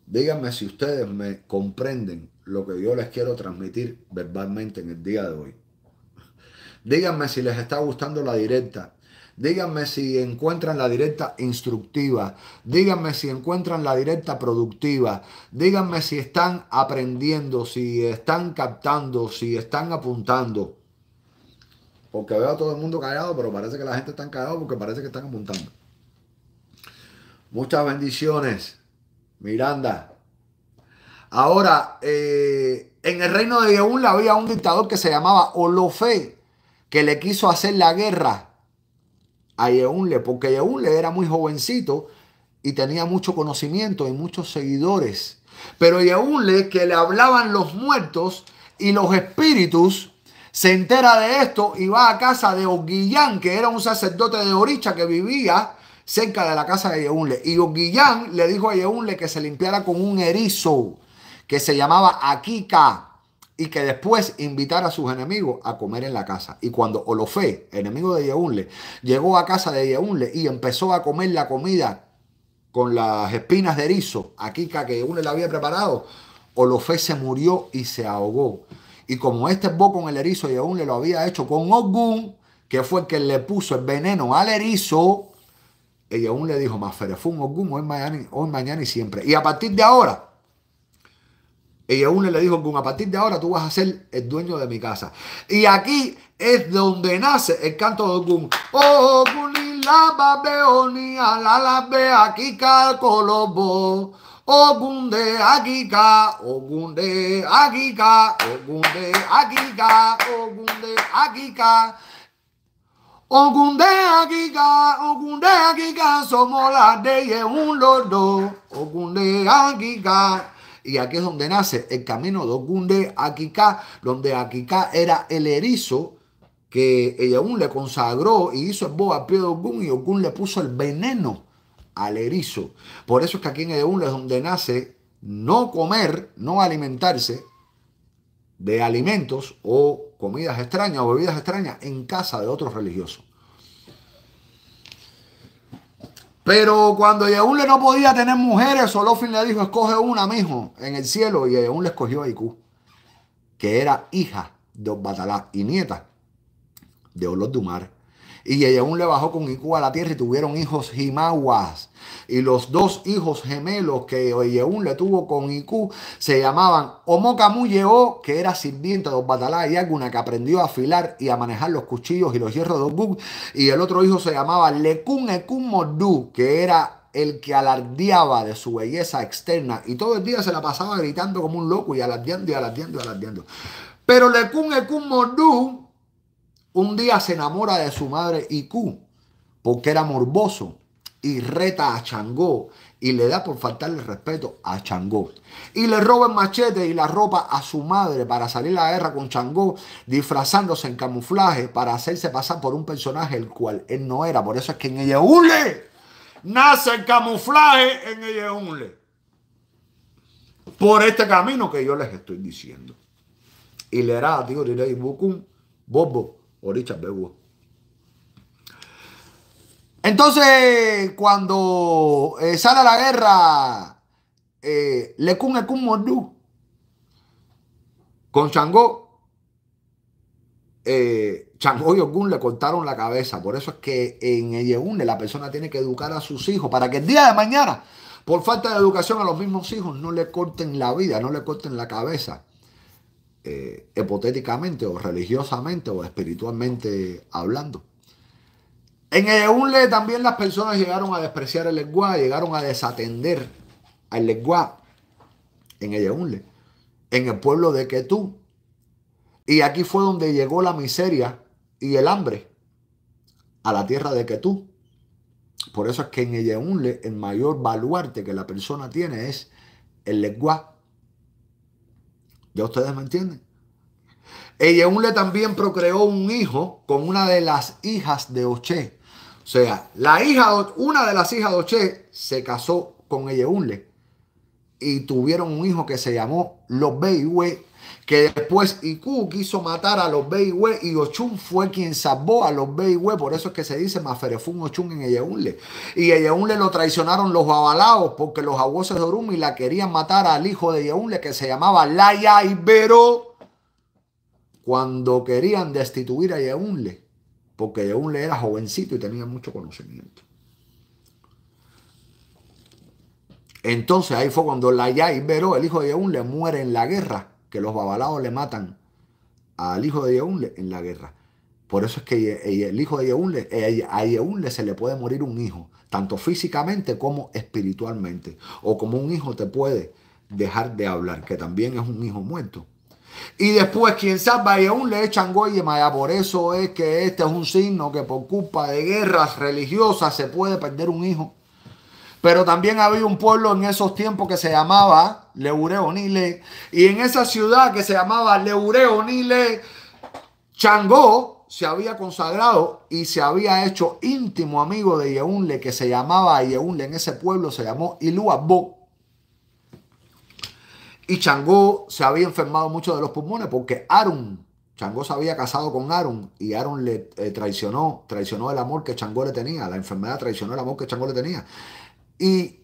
Díganme si ustedes me comprenden lo que yo les quiero transmitir verbalmente en el día de hoy. Díganme si les está gustando la directa. Díganme si encuentran la directa instructiva. Díganme si encuentran la directa productiva. Díganme si están aprendiendo, si están captando, si están apuntando. Porque veo a todo el mundo callado, pero parece que la gente está callada porque parece que están apuntando. Muchas bendiciones, Miranda. Ahora, eh, en el reino de Yeunle había un dictador que se llamaba Olofe que le quiso hacer la guerra a le, porque le era muy jovencito y tenía mucho conocimiento y muchos seguidores. Pero le que le hablaban los muertos y los espíritus, se entera de esto y va a casa de Oguillán, que era un sacerdote de Oricha que vivía cerca de la casa de Yeunle. Y Oguillán le dijo a Yeunle que se limpiara con un erizo que se llamaba Akika y que después invitara a sus enemigos a comer en la casa. Y cuando Olofé, enemigo de Yeunle, llegó a casa de Yeunle y empezó a comer la comida con las espinas de erizo, Akika que Yeunle le había preparado, Olofé se murió y se ahogó. Y como este bo con el erizo y aún le lo había hecho con Ogún, que fue el que le puso el veneno al erizo, y aún le dijo, más un Ogún, hoy mañana, hoy mañana y siempre. Y a partir de ahora, y aún le dijo, con a partir de ahora tú vas a ser el dueño de mi casa. Y aquí es donde nace el canto de Ogún. Ogún la la ve aquí Ogunde de ogunde agiga, ogunde Akika, ogunde de Ogunde agiga, ogunde Akika, somos las de Ogun Ogunde Akika. Y aquí es donde nace el camino de Ogunde Akika, donde Akika era el erizo que un le consagró y hizo el boa al pie de Ogun y Ogun le puso el veneno al erizo. Por eso es que aquí en un es donde nace no comer, no alimentarse de alimentos o comidas extrañas o bebidas extrañas en casa de otros religiosos. Pero cuando le no podía tener mujeres, Solofin le dijo, escoge una, mijo, en el cielo. Y Yehúle le escogió a Iku, que era hija de Osbatalá y nieta de Olot Dumar y aún le bajó con Iku a la tierra y tuvieron hijos Jimaguas. Y los dos hijos gemelos que aún le tuvo con Iku se llamaban Omocamu Yeo, que era sirviente de Batalá y Aguna, que aprendió a afilar y a manejar los cuchillos y los hierros de Gug. Y el otro hijo se llamaba Lekun Ekun Mordú, que era el que alardeaba de su belleza externa y todo el día se la pasaba gritando como un loco y alardeando y alardeando y alardeando. Pero Lekun Ekun Mordú un día se enamora de su madre Iku porque era morboso y reta a Changó y le da por faltarle respeto a Changó. Y le roba el machete y la ropa a su madre para salir a la guerra con Changó, disfrazándose en camuflaje para hacerse pasar por un personaje el cual él no era. Por eso es que en ella unle nace el camuflaje en ella unle. Por este camino que yo les estoy diciendo. Y le hará, digo, diré, Bukun, Bobo. Oricha Bebu. Entonces, cuando eh, sale la guerra, eh, Ekun Mordú con Changó, eh, Changó y Ogún le cortaron la cabeza. Por eso es que en el la persona tiene que educar a sus hijos para que el día de mañana, por falta de educación a los mismos hijos, no le corten la vida, no le corten la cabeza. Eh, hipotéticamente o religiosamente o espiritualmente hablando. En el también las personas llegaron a despreciar el lengua llegaron a desatender al lengua en el en el pueblo de Ketú. Y aquí fue donde llegó la miseria y el hambre a la tierra de Ketú. Por eso es que en el el mayor baluarte que la persona tiene es el lengua ¿Ya ustedes me entienden? Eyeunle también procreó un hijo con una de las hijas de Oche. O sea, la hija, una de las hijas de Oche se casó con Eyeunle y tuvieron un hijo que se llamó Lobeiwe que después Iku quiso matar a los Beihue y Ochun fue quien salvó a los Beihue, por eso es que se dice Maferefun Ochun en Eyeunle. Y Eyeunle lo traicionaron los babalao porque los abuoses de Orumi la querían matar al hijo de Eyeunle que se llamaba Laya Ibero cuando querían destituir a Eyeunle, porque Eyeunle era jovencito y tenía mucho conocimiento. Entonces ahí fue cuando Laya Ibero, el hijo de Eyeunle, muere en la guerra que los babalaos le matan al hijo de Yeunle en la guerra. Por eso es que el hijo de Yeunle, eh, a Yeunle se le puede morir un hijo, tanto físicamente como espiritualmente. O como un hijo te puede dejar de hablar, que también es un hijo muerto. Y después, quien salva a Yeunle echan Changoy Maya. Por eso es que este es un signo que por culpa de guerras religiosas se puede perder un hijo. Pero también había un pueblo en esos tiempos que se llamaba Leureonile. Y en esa ciudad que se llamaba Leureonile, Changó se había consagrado y se había hecho íntimo amigo de Yeunle, que se llamaba Yeunle en ese pueblo, se llamó Iluabó. Y Changó se había enfermado mucho de los pulmones porque Arun, Changó se había casado con Arun y Arun le eh, traicionó, traicionó el amor que Changó le tenía, la enfermedad traicionó el amor que Changó le tenía. Y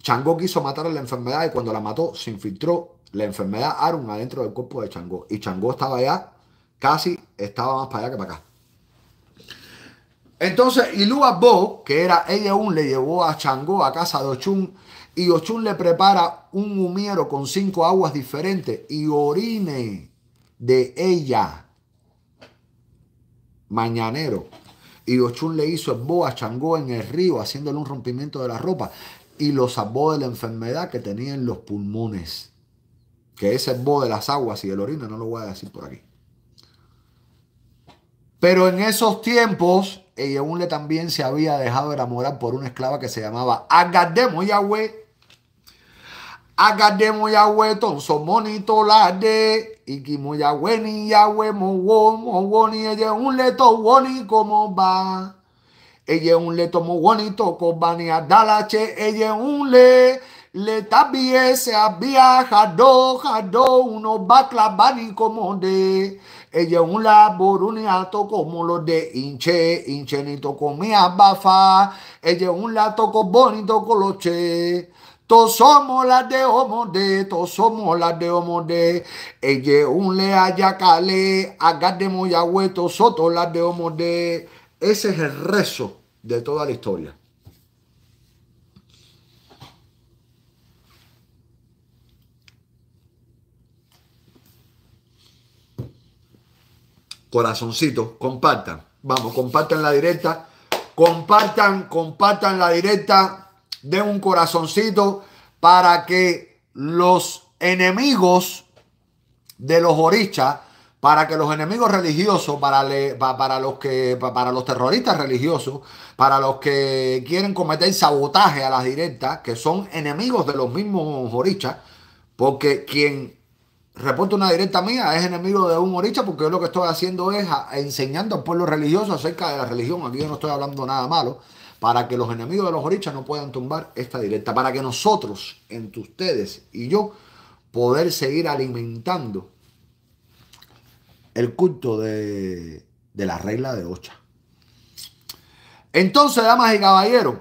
Changó quiso matar a la enfermedad y cuando la mató se infiltró la enfermedad Arun adentro del cuerpo de Changó. Y Changó estaba allá, casi estaba más para allá que para acá. Entonces Ilua Bo, que era ella un, le llevó a Changó a casa de Ochun y Ochun le prepara un humiero con cinco aguas diferentes y orine de ella mañanero. Y Ochun le hizo bo a Changó en el río, haciéndole un rompimiento de la ropa. Y lo salvó de la enfermedad que tenía en los pulmones. Que ese bo de las aguas y el la orina no lo voy a decir por aquí. Pero en esos tiempos, Eyeunle también se había dejado enamorar por una esclava que se llamaba Agademo Yahweh agade mo yawe tó ń sọ mọ́ ni tó láde igi mo yawe ni yawe mo wo mo wo ni ẹyẹ ń lé tó wọ́ ni kò mọ́ bá ẹyẹ ń tó mo wọ́ ni tó kò bá ni àdáláṣẹ ẹyẹ ń lé le tàbí ẹsẹ̀ àbíyá àdó àdó ònà bákìlá bá ní kò mọ́ de ẹyẹ ń la ni àtọkọ mo lọ de ìǹṣẹ ìǹṣẹ ni tọkọ mi àbáfa ẹyẹ ń la tọkọ bọ́ ni tọkọ lọ ṣe. somos las de Todos somos las de homode, eye unle ayakale, agademo somos las de homode. Ese es el rezo de toda la historia. Corazoncito, compartan. Vamos, compartan la directa. Compartan, compartan la directa de un corazoncito para que los enemigos de los orichas, para que los enemigos religiosos, para, para, los que, para los terroristas religiosos, para los que quieren cometer sabotaje a las directas, que son enemigos de los mismos orichas, porque quien reporta una directa mía es enemigo de un oricha, porque yo lo que estoy haciendo es enseñando al pueblo religioso acerca de la religión. Aquí yo no estoy hablando nada malo para que los enemigos de los orichas no puedan tumbar esta directa, para que nosotros, entre ustedes y yo, poder seguir alimentando el culto de, la regla de Ocha. Entonces, damas y caballeros,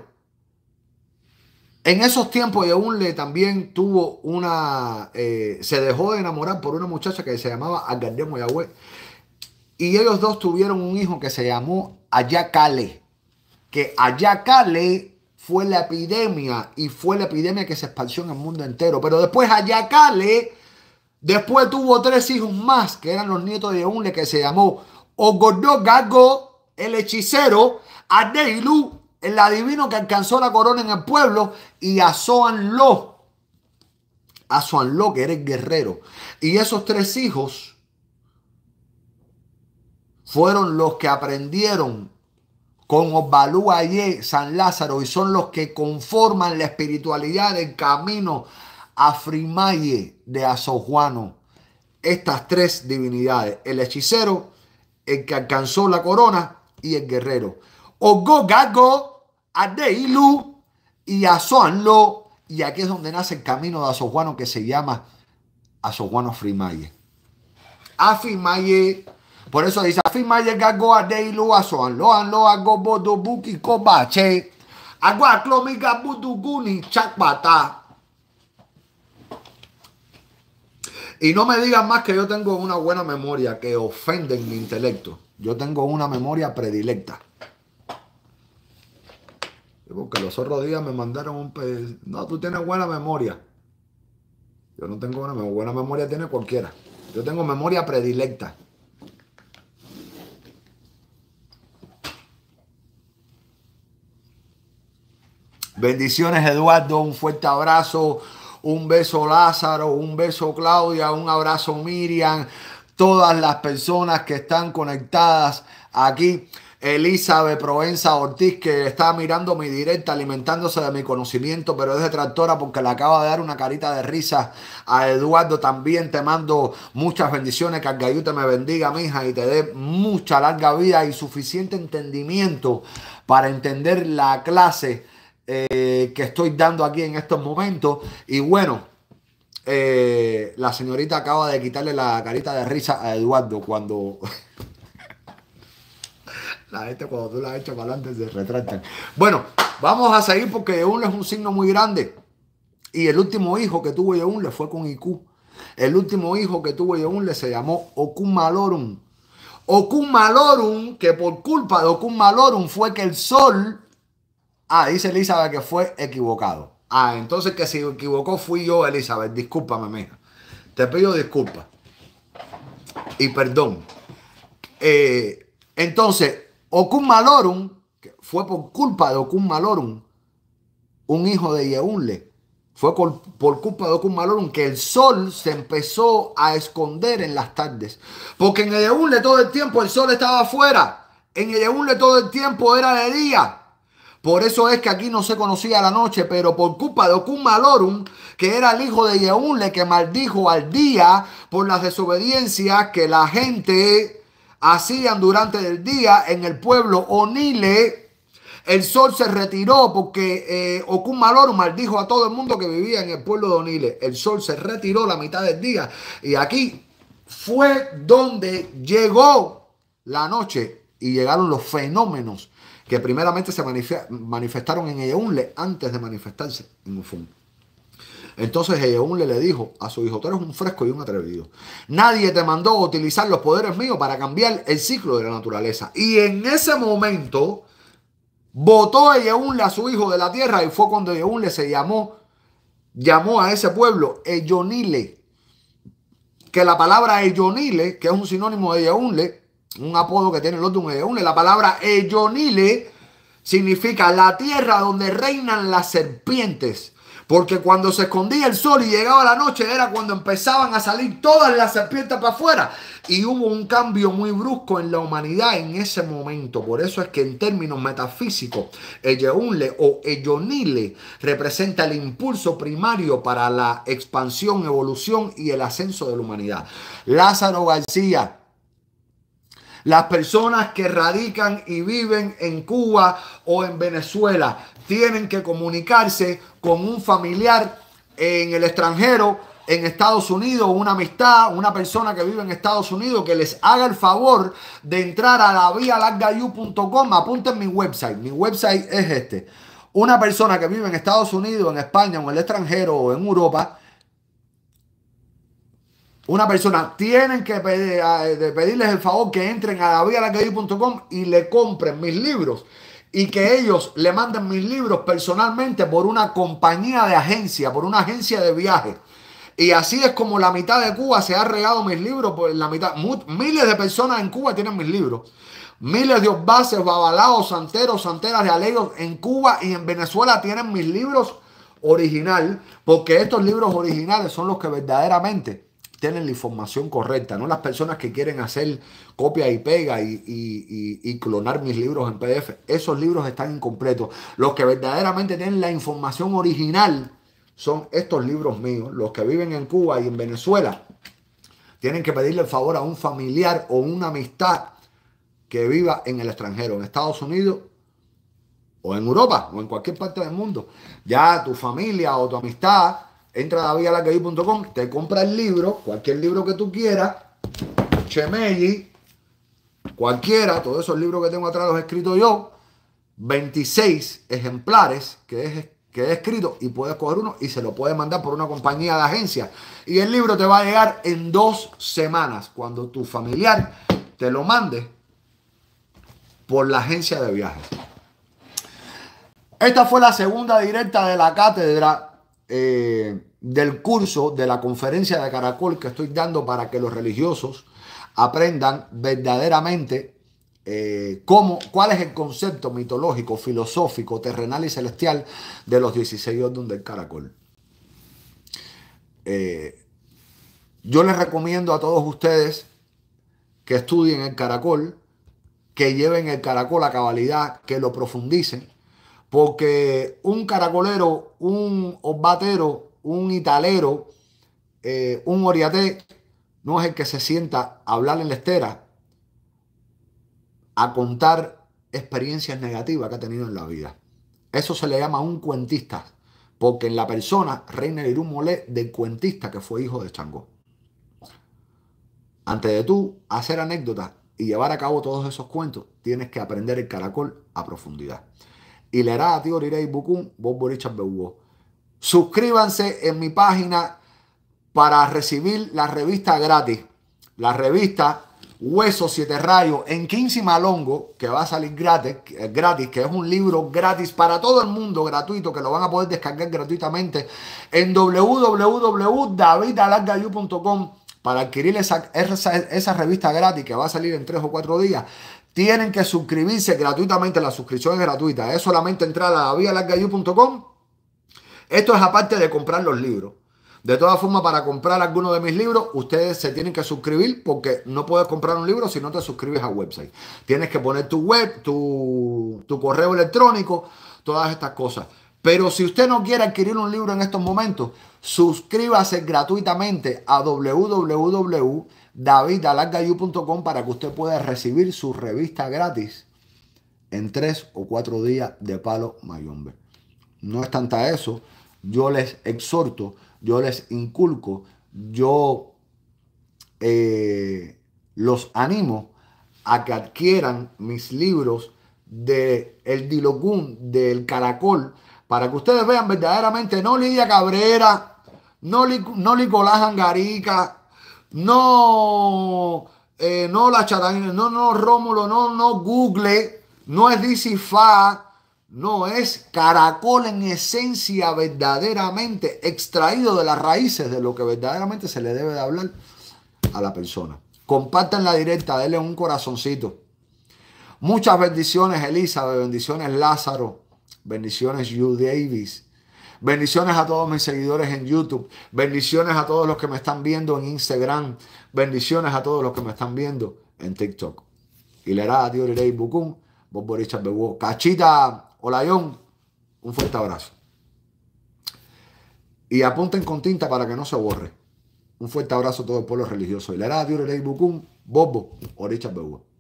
en esos tiempos Yeunle también tuvo una... Eh, se dejó de enamorar por una muchacha que se llamaba Agardiamo Yahweh. Y ellos dos tuvieron un hijo que se llamó Ayakale que Ayakale fue la epidemia y fue la epidemia que se expandió en el mundo entero. Pero después Ayakale, después tuvo tres hijos más, que eran los nietos de Unle, que se llamó Gago, el hechicero, Adeilu, el adivino que alcanzó la corona en el pueblo, y asoanlo Soanlo, que era el guerrero. Y esos tres hijos fueron los que aprendieron con Osvalú, Ayé, San Lázaro, y son los que conforman la espiritualidad del camino a Frimaye de Asojuano. Estas tres divinidades, el hechicero, el que alcanzó la corona y el guerrero. Ogo Gago, Adeilu y Asoanlo. Y aquí es donde nace el camino de Asojuano que se llama Asojuano Frimaye. Afimaye por eso dice, afirma llega goa de ilua soan, loan loa bodo buki che Agua clomiga buduguni chakbata Y no me digan más que yo tengo una buena memoria que ofende mi intelecto. Yo tengo una memoria predilecta. Porque los otros días me mandaron un... Pedido. No, tú tienes buena memoria. Yo no tengo buena memoria. Buena memoria tiene cualquiera. Yo tengo memoria predilecta. Bendiciones Eduardo, un fuerte abrazo, un beso Lázaro, un beso Claudia, un abrazo Miriam, todas las personas que están conectadas aquí. Elizabeth Provenza Ortiz, que está mirando mi directa, alimentándose de mi conocimiento, pero es detractora porque le acaba de dar una carita de risa a Eduardo. También te mando muchas bendiciones, que te me bendiga, mija, y te dé mucha larga vida y suficiente entendimiento para entender la clase eh, que estoy dando aquí en estos momentos. Y bueno, eh, la señorita acaba de quitarle la carita de risa a Eduardo cuando... la gente cuando tú la hecho para adelante se retractan. Bueno, vamos a seguir porque uno es un signo muy grande. Y el último hijo que tuvo Yeunle fue con IQ. El último hijo que tuvo Yeun le se llamó Okumalorum. Malorum, que por culpa de malorum fue que el sol Ah, dice Elizabeth que fue equivocado. Ah, entonces que se equivocó fui yo, Elizabeth. Discúlpame, mija. Te pido disculpas. Y perdón. Eh, entonces, Ocum Malorum, fue por culpa de Ocum Malorum, un hijo de Yeunle, fue por, culpa de Ocum Malorum que el sol se empezó a esconder en las tardes. Porque en Yeunle todo el tiempo el sol estaba afuera. En Yeunle todo el tiempo era de día. Por eso es que aquí no se conocía la noche, pero por culpa de Ocum Malorum, que era el hijo de Yeunle que maldijo al día por las desobediencias que la gente hacían durante el día en el pueblo Onile, el sol se retiró porque eh, Ocum Malorum maldijo a todo el mundo que vivía en el pueblo de Onile. El sol se retiró la mitad del día y aquí fue donde llegó la noche y llegaron los fenómenos que primeramente se manifestaron en Eyeunle antes de manifestarse en Ufun. Entonces Eyeunle le dijo a su hijo, tú eres un fresco y un atrevido. Nadie te mandó a utilizar los poderes míos para cambiar el ciclo de la naturaleza. Y en ese momento votó Eyeunle a su hijo de la tierra y fue cuando Eyeunle se llamó, llamó a ese pueblo Eyonile. Que la palabra Eyonile, que es un sinónimo de Eyeunle, un apodo que tiene un otro, La palabra Eyonile significa la tierra donde reinan las serpientes. Porque cuando se escondía el sol y llegaba la noche era cuando empezaban a salir todas las serpientes para afuera. Y hubo un cambio muy brusco en la humanidad en ese momento. Por eso es que en términos metafísicos, Eyeunle o Eyonile representa el impulso primario para la expansión, evolución y el ascenso de la humanidad. Lázaro García las personas que radican y viven en Cuba o en Venezuela tienen que comunicarse con un familiar en el extranjero, en Estados Unidos, una amistad, una persona que vive en Estados Unidos que les haga el favor de entrar a la vía largayu.com. Apunten mi website. Mi website es este. Una persona que vive en Estados Unidos, en España o en el extranjero o en Europa una persona, tienen que eh, pedirles el favor que entren a puntocom y le compren mis libros y que ellos le manden mis libros personalmente por una compañía de agencia, por una agencia de viaje. Y así es como la mitad de Cuba se ha regado mis libros, por pues la mitad, miles de personas en Cuba tienen mis libros. Miles de bases, babalaos, santeros, santeras de alegros en Cuba y en Venezuela tienen mis libros original, porque estos libros originales son los que verdaderamente tienen la información correcta, no las personas que quieren hacer copia y pega y, clonar mis libros en PDF. Esos libros están incompletos. Los que verdaderamente tienen la información original son estos libros míos. Los que viven en Cuba y en Venezuela tienen que pedirle el favor a un familiar o una amistad que viva en el extranjero, en Estados Unidos o en Europa o en cualquier parte del mundo. Ya tu familia o tu amistad entra a davialacay.com, te compra el libro, cualquier libro que tú quieras, Chemelli, cualquiera, todos esos libros que tengo atrás los he escrito yo, 26 ejemplares que he, que he escrito y puedes coger uno y se lo puedes mandar por una compañía de agencia. Y el libro te va a llegar en dos semanas cuando tu familiar te lo mande por la agencia de viajes. Esta fue la segunda directa de la cátedra eh, del curso de la conferencia de Caracol que estoy dando para que los religiosos aprendan verdaderamente eh, cómo, cuál es el concepto mitológico, filosófico, terrenal y celestial de los 16 órdenes del Caracol. Eh, yo les recomiendo a todos ustedes que estudien el Caracol, que lleven el Caracol a cabalidad, que lo profundicen porque un caracolero, un obatero, un italero, eh, un oriate no es el que se sienta a hablar en la estera, a contar experiencias negativas que ha tenido en la vida. Eso se le llama un cuentista, porque en la persona reina el Molé del cuentista que fue hijo de Changó. Antes de tú hacer anécdotas y llevar a cabo todos esos cuentos, tienes que aprender el caracol a profundidad y le hará a ti oriré y bucum, vos borichas Suscríbanse en mi página para recibir la revista gratis. La revista Hueso Siete Rayos en 15 Malongo, que va a salir gratis, eh, gratis, que es un libro gratis para todo el mundo, gratuito, que lo van a poder descargar gratuitamente en www.davidalargayu.com para adquirir esa, revista gratis que va a salir en tres o cuatro días. Tienen que suscribirse gratuitamente, la suscripción es gratuita. Es solamente entrar a vialargayu.com. Esto es aparte de comprar los libros. De todas formas, para comprar alguno de mis libros, ustedes se tienen que suscribir porque no puedes comprar un libro si no te suscribes a website. Tienes que poner tu web, tu, tu correo electrónico, todas estas cosas. Pero si usted no quiere adquirir un libro en estos momentos, suscríbase gratuitamente a www davidalagayu.com para que usted pueda recibir su revista gratis en tres o cuatro días de palo mayombe. No es tanta eso. Yo les exhorto, yo les inculco, yo eh, los animo a que adquieran mis libros de El Dilocún, del Caracol, para que ustedes vean verdaderamente no Lidia Cabrera, no, no Nicolás Angarica, no, eh, no la chatanina, no, no, Rómulo, no, no, Google, no es Dicifá, no es caracol en esencia verdaderamente extraído de las raíces de lo que verdaderamente se le debe de hablar a la persona. Compartan la directa, denle un corazoncito. Muchas bendiciones, Elizabeth, bendiciones, Lázaro, bendiciones, You Davis. Bendiciones a todos mis seguidores en YouTube. Bendiciones a todos los que me están viendo en Instagram. Bendiciones a todos los que me están viendo en TikTok. Y le hará a Dios Bukum, Bucún, Cachita, Olayón, un fuerte abrazo. Y apunten con tinta para que no se borre. Un fuerte abrazo a todo el pueblo religioso. Y le hará a Dios Bucún, Bobo, Orichas beugo